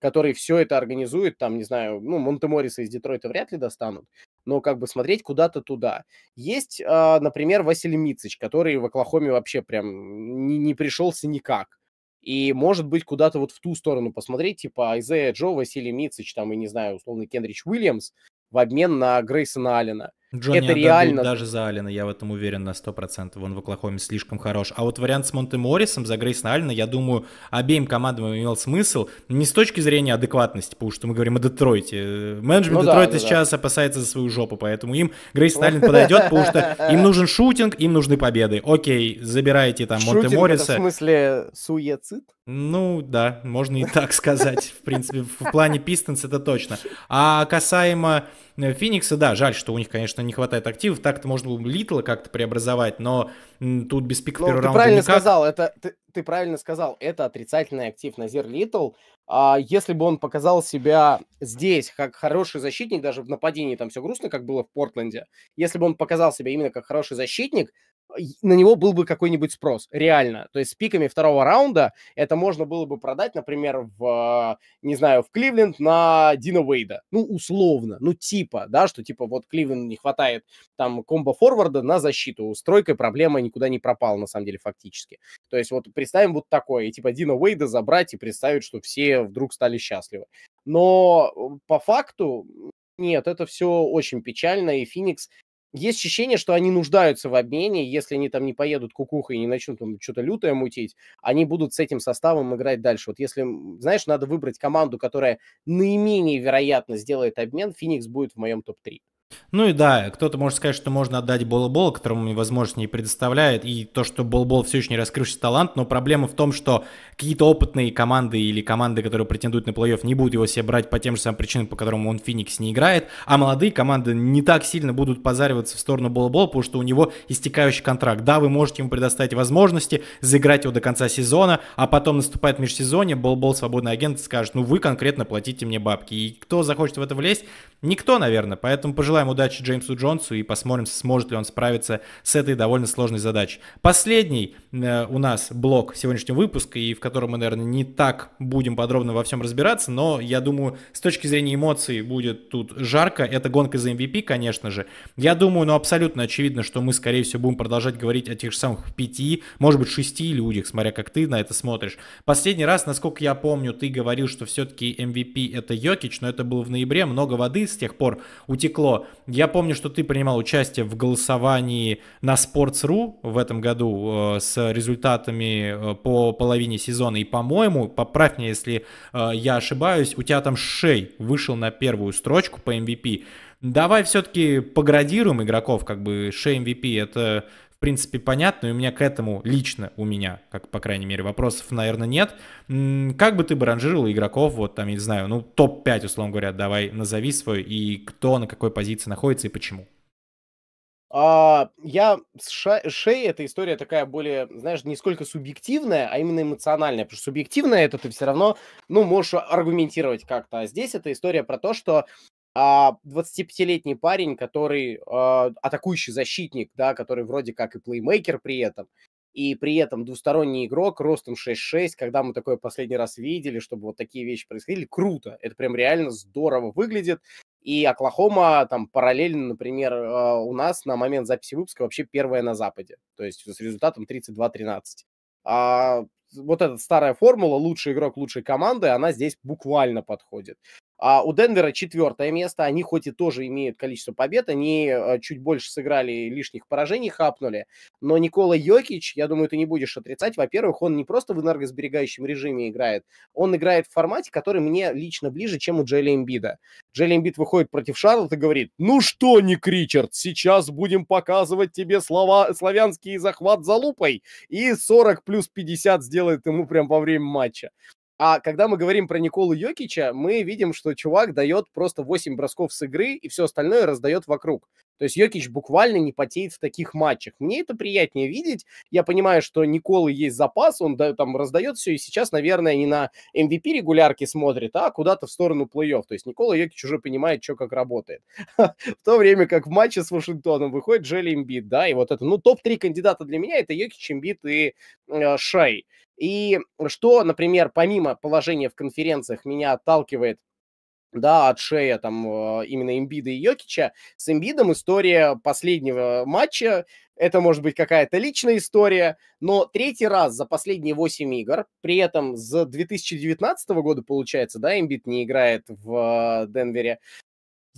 который все это организует, там, не знаю, ну, Монте Монтемориса из Детройта вряд ли достанут, но как бы смотреть куда-то туда. Есть, а, например, Василий Мицич, который в Оклахоме вообще прям не, не пришелся никак и, может быть, куда-то вот в ту сторону посмотреть, типа Айзея Джо, Василий Мицич, там, и, не знаю, условно, Кендрич Уильямс в обмен на Грейсона Аллена – Джонни это реально... даже за Алина, я в этом уверен на 100%. Он в Оклахоме слишком хорош. А вот вариант с Монте Моррисом за Грейсона Алина, я думаю, обеим командам имел смысл. Не с точки зрения адекватности, потому что мы говорим о Детройте. Менеджмент ну, Детройта да, да, сейчас да. опасается за свою жопу, поэтому им Грейсон Алин подойдет, потому что им нужен шутинг, им нужны победы. Окей, забирайте там Монте Морриса. в смысле суецид? Ну да, можно и так сказать. В принципе, в плане Пистонс это точно. А касаемо Э, Феникса, да, жаль, что у них, конечно, не хватает активов. Так-то можно было бы Литла как-то преобразовать, но тут без пика ну, первого ты правильно никак. сказал, это, ты, ты правильно сказал, это отрицательный актив Назир Литл. А если бы он показал себя здесь как хороший защитник, даже в нападении там все грустно, как было в Портленде, если бы он показал себя именно как хороший защитник, на него был бы какой-нибудь спрос, реально. То есть с пиками второго раунда это можно было бы продать, например, в, э, не знаю, в Кливленд на Дина Уэйда. Ну, условно, ну типа, да, что типа вот Кливленд не хватает там комбо-форварда на защиту. С тройкой проблема никуда не пропала, на самом деле, фактически. То есть вот представим вот такое, и типа Дина Уэйда забрать и представить, что все вдруг стали счастливы. Но э, по факту нет, это все очень печально, и Феникс есть ощущение, что они нуждаются в обмене, если они там не поедут кукуха и не начнут там что-то лютое мутить, они будут с этим составом играть дальше. Вот если, знаешь, надо выбрать команду, которая наименее вероятно сделает обмен, Феникс будет в моем топ-3. Ну и да, кто-то может сказать, что можно отдать Болбол, которому возможность не предоставляет, и то, что Болбол все еще не раскрывшийся талант, но проблема в том, что какие-то опытные команды или команды, которые претендуют на плей-офф, не будут его себе брать по тем же самым причинам, по которым он Феникс не играет, а молодые команды не так сильно будут позариваться в сторону Болбола, потому что у него истекающий контракт. Да, вы можете ему предоставить возможности заиграть его до конца сезона, а потом наступает межсезонье, Болбол свободный агент скажет, ну вы конкретно платите мне бабки, и кто захочет в это влезть? Никто, наверное, поэтому пожелаю Пожелаем удачи Джеймсу Джонсу и посмотрим, сможет ли он справиться с этой довольно сложной задачей. Последний э, у нас блок сегодняшнего выпуска, и в котором мы, наверное, не так будем подробно во всем разбираться, но я думаю, с точки зрения эмоций будет тут жарко. Это гонка за MVP, конечно же. Я думаю, ну абсолютно очевидно, что мы, скорее всего, будем продолжать говорить о тех же самых пяти, может быть, шести людях, смотря как ты на это смотришь. Последний раз, насколько я помню, ты говорил, что все-таки MVP это Йокич, но это было в ноябре, много воды с тех пор утекло. Я помню, что ты принимал участие в голосовании на Sports.ru в этом году э, с результатами э, по половине сезона. И, по-моему, поправь меня, если э, я ошибаюсь, у тебя там Шей вышел на первую строчку по MVP. Давай все-таки поградируем игроков, как бы Шей MVP это в принципе, понятно, и у меня к этому лично у меня, как по крайней мере, вопросов, наверное, нет. Как бы ты бы ранжировал игроков, вот там, я не знаю, ну, топ-5, условно говоря, давай назови свой, и кто на какой позиции находится и почему? А, я с Шей эта история такая более, знаешь, не сколько субъективная, а именно эмоциональная. Потому что субъективная это ты все равно, ну, можешь аргументировать как-то. А здесь эта история про то, что 25-летний а, парень, который а, атакующий защитник, да, который вроде как и плеймейкер при этом, и при этом двусторонний игрок ростом 6-6, когда мы такое последний раз видели, чтобы вот такие вещи происходили, круто, это прям реально здорово выглядит, и Оклахома там параллельно, например, а, у нас на момент записи выпуска вообще первая на Западе, то есть с результатом 32-13. А вот эта старая формула, лучший игрок лучшей команды, она здесь буквально подходит. А у Денвера четвертое место. Они хоть и тоже имеют количество побед, они э, чуть больше сыграли лишних поражений, хапнули. Но Никола Йокич, я думаю, ты не будешь отрицать. Во-первых, он не просто в энергосберегающем режиме играет, он играет в формате, который мне лично ближе, чем у Джелли Эмбида. Джелли Эмбид выходит против Шарлотта и говорит, ну что, Ник Ричард, сейчас будем показывать тебе слова, славянский захват за лупой. И 40 плюс 50 сделает ему прям во время матча. А когда мы говорим про Николу Йокича, мы видим, что чувак дает просто 8 бросков с игры и все остальное раздает вокруг. То есть Йокич буквально не потеет в таких матчах. Мне это приятнее видеть. Я понимаю, что Николы есть запас, он да, там раздает все, и сейчас, наверное, не на MVP регулярки смотрит, а куда-то в сторону плей-офф. То есть Никола Йокич уже понимает, что как работает. В то время как в матче с Вашингтоном выходит Джелли Имбит, да, и вот это, ну, топ-3 кандидата для меня это Йокич, Имбит и э, Шай. И что, например, помимо положения в конференциях меня отталкивает да, от шея там э, именно Имбида и Йокича. С Имбидом история последнего матча, это может быть какая-то личная история, но третий раз за последние 8 игр, при этом с 2019 года, получается, да, Имбид не играет в э, Денвере,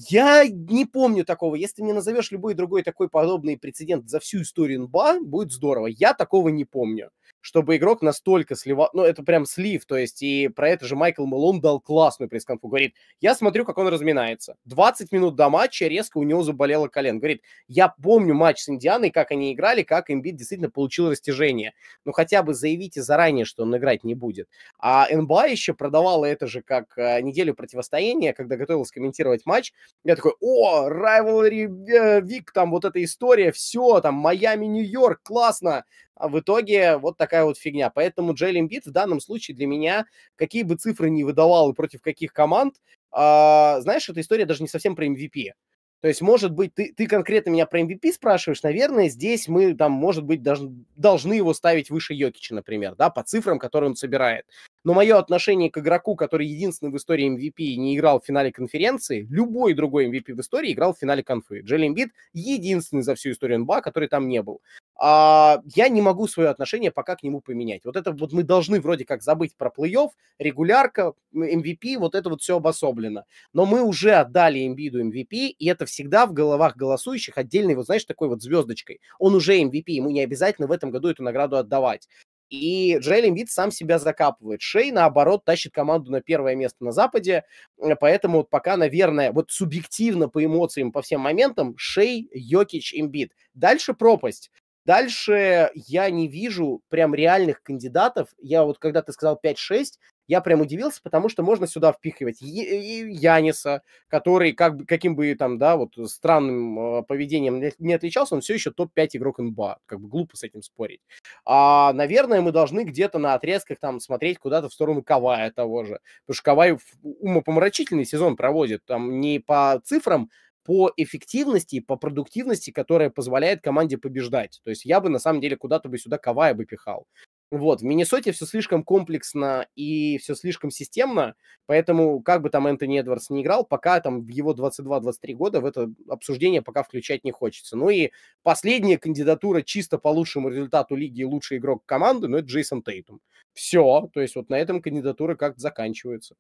я не помню такого. Если мне назовешь любой другой такой подобный прецедент за всю историю НБА, будет здорово. Я такого не помню чтобы игрок настолько сливал, ну, это прям слив, то есть, и про это же Майкл Мэлон дал классную пресс-конфу, говорит, я смотрю, как он разминается. 20 минут до матча резко у него заболело колен. Говорит, я помню матч с Индианой, как они играли, как Эмбит действительно получил растяжение. Ну, хотя бы заявите заранее, что он играть не будет. А НБА еще продавала это же как э, неделю противостояния, когда готовилась комментировать матч. Я такой, о, Rivalry э, Вик, там вот эта история, все, там Майами, Нью-Йорк, классно, а в итоге вот такая вот фигня. Поэтому Джейлин Бит в данном случае для меня, какие бы цифры ни выдавал и против каких команд, а, знаешь, эта история даже не совсем про MVP. То есть, может быть, ты, ты конкретно меня про MVP спрашиваешь, наверное, здесь мы там, может быть, даже должны его ставить выше Йокича, например, да, по цифрам, которые он собирает. Но мое отношение к игроку, который единственный в истории MVP не играл в финале конференции, любой другой MVP в истории играл в финале конфы. Джеллин Бит единственный за всю историю НБА, который там не был. А, я не могу свое отношение пока к нему поменять. Вот это вот мы должны вроде как забыть про плей-офф, регулярка, MVP, вот это вот все обособлено. Но мы уже отдали Эмбиду MVP, и это всегда в головах голосующих отдельной, вот знаешь, такой вот звездочкой. Он уже MVP, ему не обязательно в этом году эту награду отдавать. И Джоэль Эмбит сам себя закапывает. Шей, наоборот, тащит команду на первое место на Западе. Э, поэтому вот пока, наверное, вот субъективно по эмоциям, по всем моментам, Шей, Йокич, Эмбит. Дальше пропасть. Дальше я не вижу прям реальных кандидатов. Я вот когда ты сказал 5-6, я прям удивился, потому что можно сюда впихивать Яниса, который как, каким бы там, да, вот странным а, поведением не отличался, он все еще топ-5 игрок НБА. Как бы глупо с этим спорить. А, наверное, мы должны где-то на отрезках там смотреть куда-то в сторону Кавая того же. Потому что Кавай умопомрачительный сезон проводит. Там не по цифрам, по эффективности и по продуктивности, которая позволяет команде побеждать. То есть я бы на самом деле куда-то бы сюда Кавая бы пихал. Вот, в Миннесоте все слишком комплексно и все слишком системно, поэтому как бы там Энтони Эдвардс не играл, пока там в его 22-23 года в это обсуждение пока включать не хочется. Ну и последняя кандидатура чисто по лучшему результату лиги и лучший игрок команды, ну это Джейсон Тейтум. Все, то есть вот на этом кандидатура как-то заканчивается.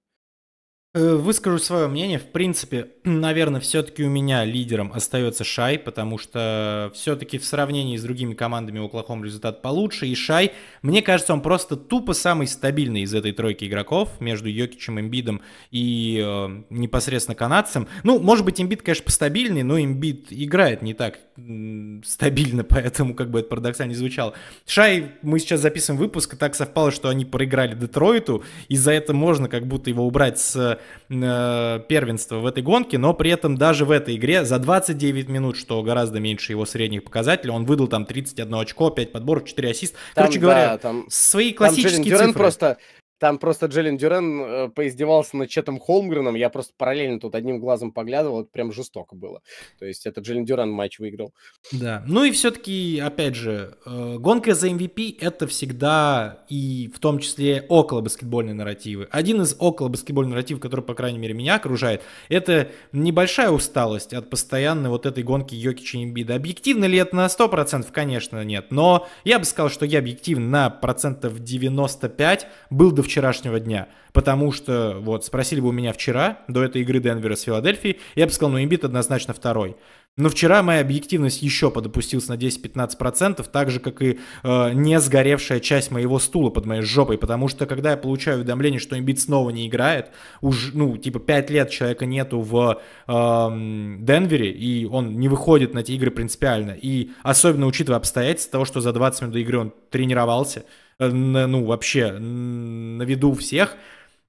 Э, выскажу свое мнение. В принципе, наверное, все-таки у меня лидером остается Шай, потому что все-таки в сравнении с другими командами у Оклахома результат получше. И Шай, мне кажется, он просто тупо самый стабильный из этой тройки игроков между Йокичем, Эмбидом и э, непосредственно канадцем. Ну, может быть, Эмбид, конечно, постабильный, но Эмбид играет не так стабильно, поэтому, как бы это парадоксально не звучало. Шай, мы сейчас записываем выпуск, и так совпало, что они проиграли Детройту, и за это можно как будто его убрать с э, первенство в этой гонке, но при этом даже в этой игре за 29 минут, что гораздо меньше его средних показателей, он выдал там 31 очко, 5 подборов, 4 ассист. Короче там, говоря, да, там, свои классические там Дюрен цифры. просто там просто Джеллен Дюрен э, поиздевался над Четом Холмгреном. Я просто параллельно тут одним глазом поглядывал. Это прям жестоко было. То есть это Джеллен Дюрен матч выиграл. Да. Ну и все-таки, опять же, э, гонка за MVP эм — это всегда и в том числе около баскетбольные нарративы. Один из около баскетбольных нарративов, который, по крайней мере, меня окружает, это небольшая усталость от постоянной вот этой гонки Йокича и Эмбида. Объективно ли это на 100%? Конечно, нет. Но я бы сказал, что я объективно на процентов 95 был до вчерашнего дня. Потому что, вот, спросили бы у меня вчера, до этой игры Денвера с Филадельфией, я бы сказал, ну, Эмбит однозначно второй. Но вчера моя объективность еще подопустилась на 10-15%, так же, как и э, не сгоревшая часть моего стула под моей жопой, потому что, когда я получаю уведомление, что имбит снова не играет, уж, ну, типа, 5 лет человека нету в э, Денвере, и он не выходит на эти игры принципиально, и особенно учитывая обстоятельства того, что за 20 минут до игры он тренировался, Э, ну, вообще на виду у всех,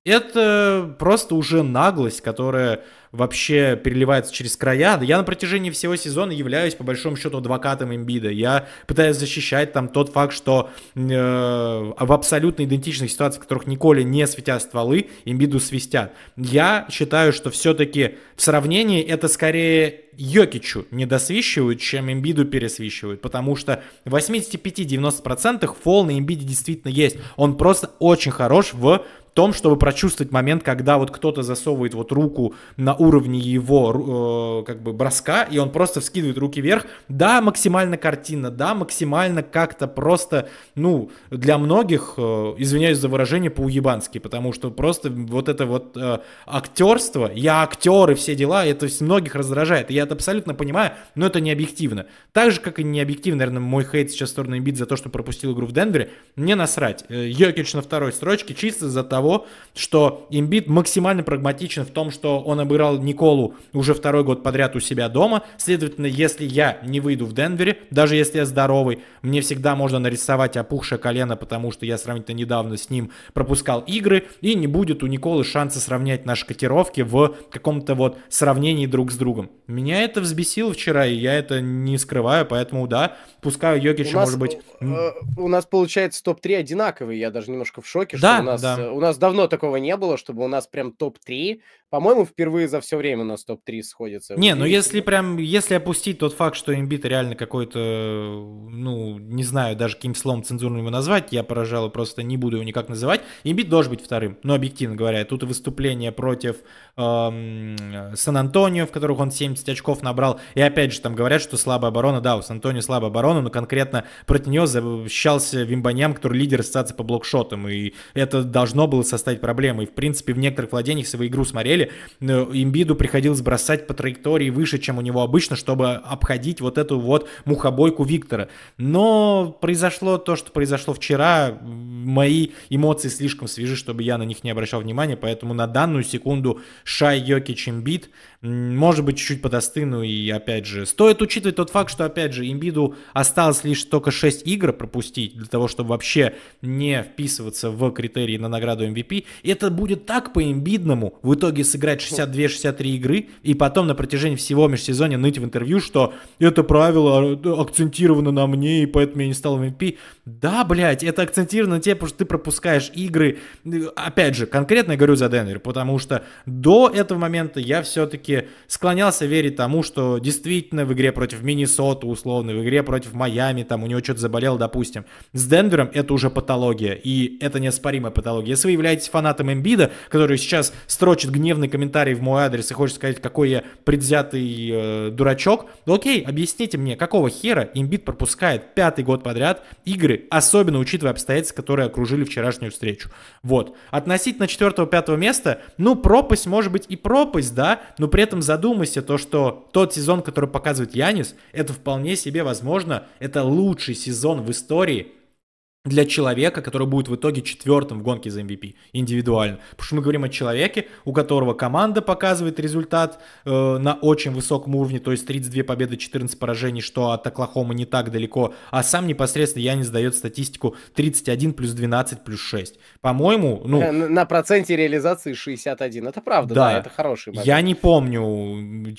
это просто уже наглость, которая вообще переливается через края. Я на протяжении всего сезона являюсь, по большому счету, адвокатом Эмбида. Я пытаюсь защищать там тот факт, что э, в абсолютно идентичных ситуациях, в которых Николи не светят стволы, Эмбиду свистят. Я считаю, что все-таки в сравнении это скорее Йокичу недосвищивают, чем Эмбиду пересвищивают, потому что в 85-90% фол на Эмбиде действительно есть. Он просто очень хорош в том, чтобы прочувствовать момент, когда вот кто-то засовывает вот руку на уровне его э, как бы броска, и он просто вскидывает руки вверх. Да, максимально картина, да, максимально как-то просто, ну, для многих, э, извиняюсь за выражение, по-уебански, потому что просто вот это вот э, актерство, я актер и все дела, это многих раздражает. И я это абсолютно понимаю, но это не объективно. Так же, как и не объективно, наверное, мой хейт сейчас в сторону Эмбит за то, что пропустил игру в Денвере, мне насрать. Э, Йокич на второй строчке чисто за того, того, что Имбит максимально прагматичен в том, что он обыграл Николу уже второй год подряд у себя дома. Следовательно, если я не выйду в Денвере, даже если я здоровый, мне всегда можно нарисовать опухшее колено, потому что я сравнительно недавно с ним пропускал игры, и не будет у Николы шанса сравнять наши котировки в каком-то вот сравнении друг с другом. Меня это взбесило вчера, и я это не скрываю, поэтому да, пускай Йокича, может быть... Э, э, у нас, получается, топ-3 одинаковые, я даже немножко в шоке, что у нас, да. Э, у нас нас давно такого не было, чтобы у нас прям топ-3 по-моему, впервые за все время на стоп топ-3 сходится. Не, ну если прям, если опустить тот факт, что имбит реально какой-то, ну, не знаю, даже каким словом цензурным его назвать, я, пожалуй, просто не буду его никак называть. Имбит должен быть вторым, ну, объективно говоря. Тут выступление против эм, Сан-Антонио, в которых он 70 очков набрал. И опять же, там говорят, что слабая оборона, да, у Сан-Антонио слабая оборона, но конкретно против него защищался Вимбаньям, который лидер ассоциации по блокшотам, и это должно было составить проблемы. И, в принципе, в некоторых владениях, если вы игру смотрели, деле имбиду приходилось бросать по траектории выше, чем у него обычно, чтобы обходить вот эту вот мухобойку Виктора. Но произошло то, что произошло вчера. Мои эмоции слишком свежи, чтобы я на них не обращал внимания, поэтому на данную секунду Шай Йокич Имбид – может быть, чуть-чуть подостыну, и опять же, стоит учитывать тот факт, что, опять же, Имбиду осталось лишь только 6 игр пропустить для того, чтобы вообще не вписываться в критерии на награду MVP. Это будет так по-имбидному в итоге сыграть 62-63 игры, и потом на протяжении всего межсезонья ныть в интервью, что это правило а, акцентировано на мне, и поэтому я не стал MVP. Да, блядь, это акцентировано на тебе, потому что ты пропускаешь игры. Опять же, конкретно я говорю за Денвер, потому что до этого момента я все-таки все-таки склонялся верить тому, что действительно в игре против Миннесоты, условно, в игре против Майами, там у него что-то заболел, допустим. С Денвером это уже патология, и это неоспоримая патология. Если вы являетесь фанатом Эмбида, который сейчас строчит гневный комментарий в мой адрес и хочет сказать, какой я предвзятый э, дурачок, окей, объясните мне, какого хера Эмбид пропускает пятый год подряд игры, особенно учитывая обстоятельства, которые окружили вчерашнюю встречу. Вот. Относительно четвертого-пятого места, ну, пропасть может быть и пропасть, да, но при при этом задумайся то, что тот сезон, который показывает Янис, это вполне себе возможно, это лучший сезон в истории для человека, который будет в итоге четвертым в гонке за MVP индивидуально. Потому что мы говорим о человеке, у которого команда показывает результат э, на очень высоком уровне, то есть 32 победы, 14 поражений, что от Оклахомы не так далеко, а сам непосредственно я не дает статистику 31 плюс 12 плюс 6. По-моему, ну... Э, на, на проценте реализации 61, это правда, да, да это хороший момент. Я не помню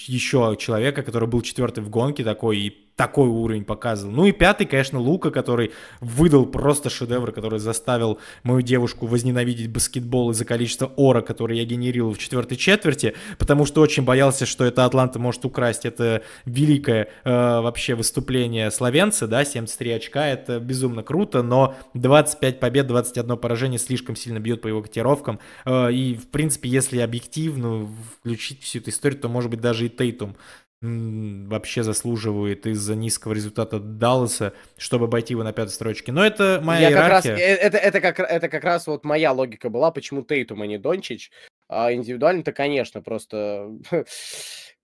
еще человека, который был четвертый в гонке такой и такой уровень показывал. Ну и пятый, конечно, Лука, который выдал просто шедевр, который заставил мою девушку возненавидеть баскетбол из-за количества ора, который я генерил в четвертой четверти, потому что очень боялся, что это Атланта может украсть. Это великое э, вообще выступление словенца, да, 73 очка, это безумно круто, но 25 побед, 21 поражение слишком сильно бьет по его котировкам. Э, и, в принципе, если объективно включить всю эту историю, то, может быть, даже и Тейтум вообще заслуживает из-за низкого результата Далласа, чтобы обойти его на пятой строчке. Но это моя я иерархия. Как раз, э, это, это, как, это как раз вот моя логика была, почему Тейтум, а не Дончич. А индивидуально-то, конечно, просто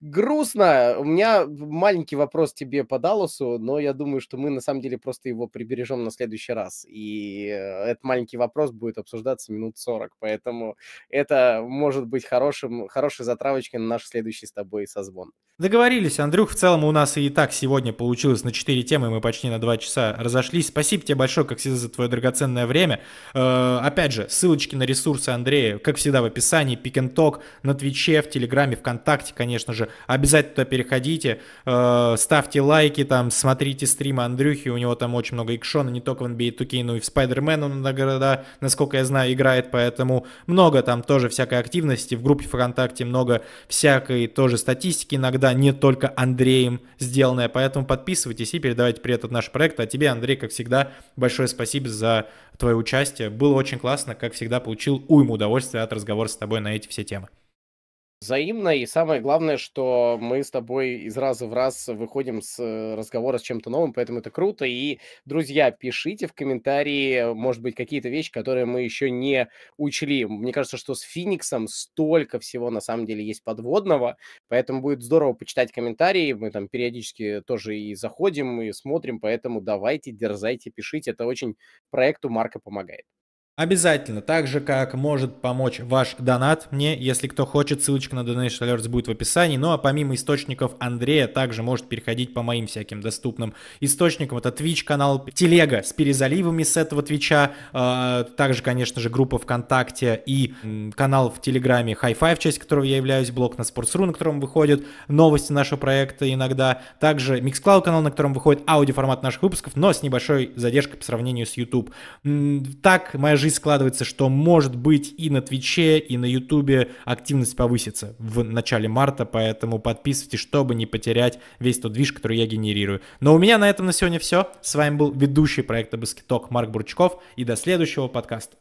грустно. У меня маленький вопрос тебе по Далласу, но я думаю, что мы на самом деле просто его прибережем на следующий раз. И э, этот маленький вопрос будет обсуждаться минут 40, поэтому это может быть хорошим, хорошей затравочкой на наш следующий с тобой созвон. Договорились, Андрюх. В целом у нас и так сегодня получилось на 4 темы, мы почти на 2 часа разошлись. Спасибо тебе большое, как всегда, за твое драгоценное время. Э, опять же, ссылочки на ресурсы Андрея, как всегда, в описании, Pick and Talk, на Твиче, в Телеграме, ВКонтакте, конечно же, Обязательно туда переходите, э, ставьте лайки, там, смотрите стримы Андрюхи, у него там очень много экшона, не только в NBA 2K, а, но и в Spider-Man он иногда, насколько я знаю, играет, поэтому много там тоже всякой активности, в группе ВКонтакте много всякой тоже статистики, иногда не только Андреем сделанная, поэтому подписывайтесь и передавайте привет от наш проект. А тебе, Андрей, как всегда, большое спасибо за твое участие. Было очень классно, как всегда, получил уйму удовольствия от разговора с тобой на эти все темы. Взаимно, и самое главное, что мы с тобой из раза в раз выходим с э, разговора с чем-то новым, поэтому это круто. И, друзья, пишите в комментарии, может быть, какие-то вещи, которые мы еще не учли. Мне кажется, что с Фениксом столько всего на самом деле есть подводного, поэтому будет здорово почитать комментарии. Мы там периодически тоже и заходим, и смотрим, поэтому давайте, дерзайте, пишите. Это очень проекту Марка помогает. Обязательно, так же как может помочь ваш донат мне, если кто хочет, ссылочка на Donation Alerts будет в описании. Ну а помимо источников Андрея, также может переходить по моим всяким доступным источникам. Это Twitch канал, телега с перезаливами с этого Твича, а, также, конечно же, группа ВКонтакте и канал в Телеграме High Five, часть которого я являюсь, блог на Sports.ru, на котором выходят новости нашего проекта иногда, также Mixcloud канал, на котором выходит аудиоформат наших выпусков, но с небольшой задержкой по сравнению с YouTube. так моя жизнь жизнь складывается, что может быть и на Твиче, и на Ютубе активность повысится в начале марта, поэтому подписывайтесь, чтобы не потерять весь тот движ, который я генерирую. Но у меня на этом на сегодня все. С вами был ведущий проекта Баскеток Марк Бурчков и до следующего подкаста.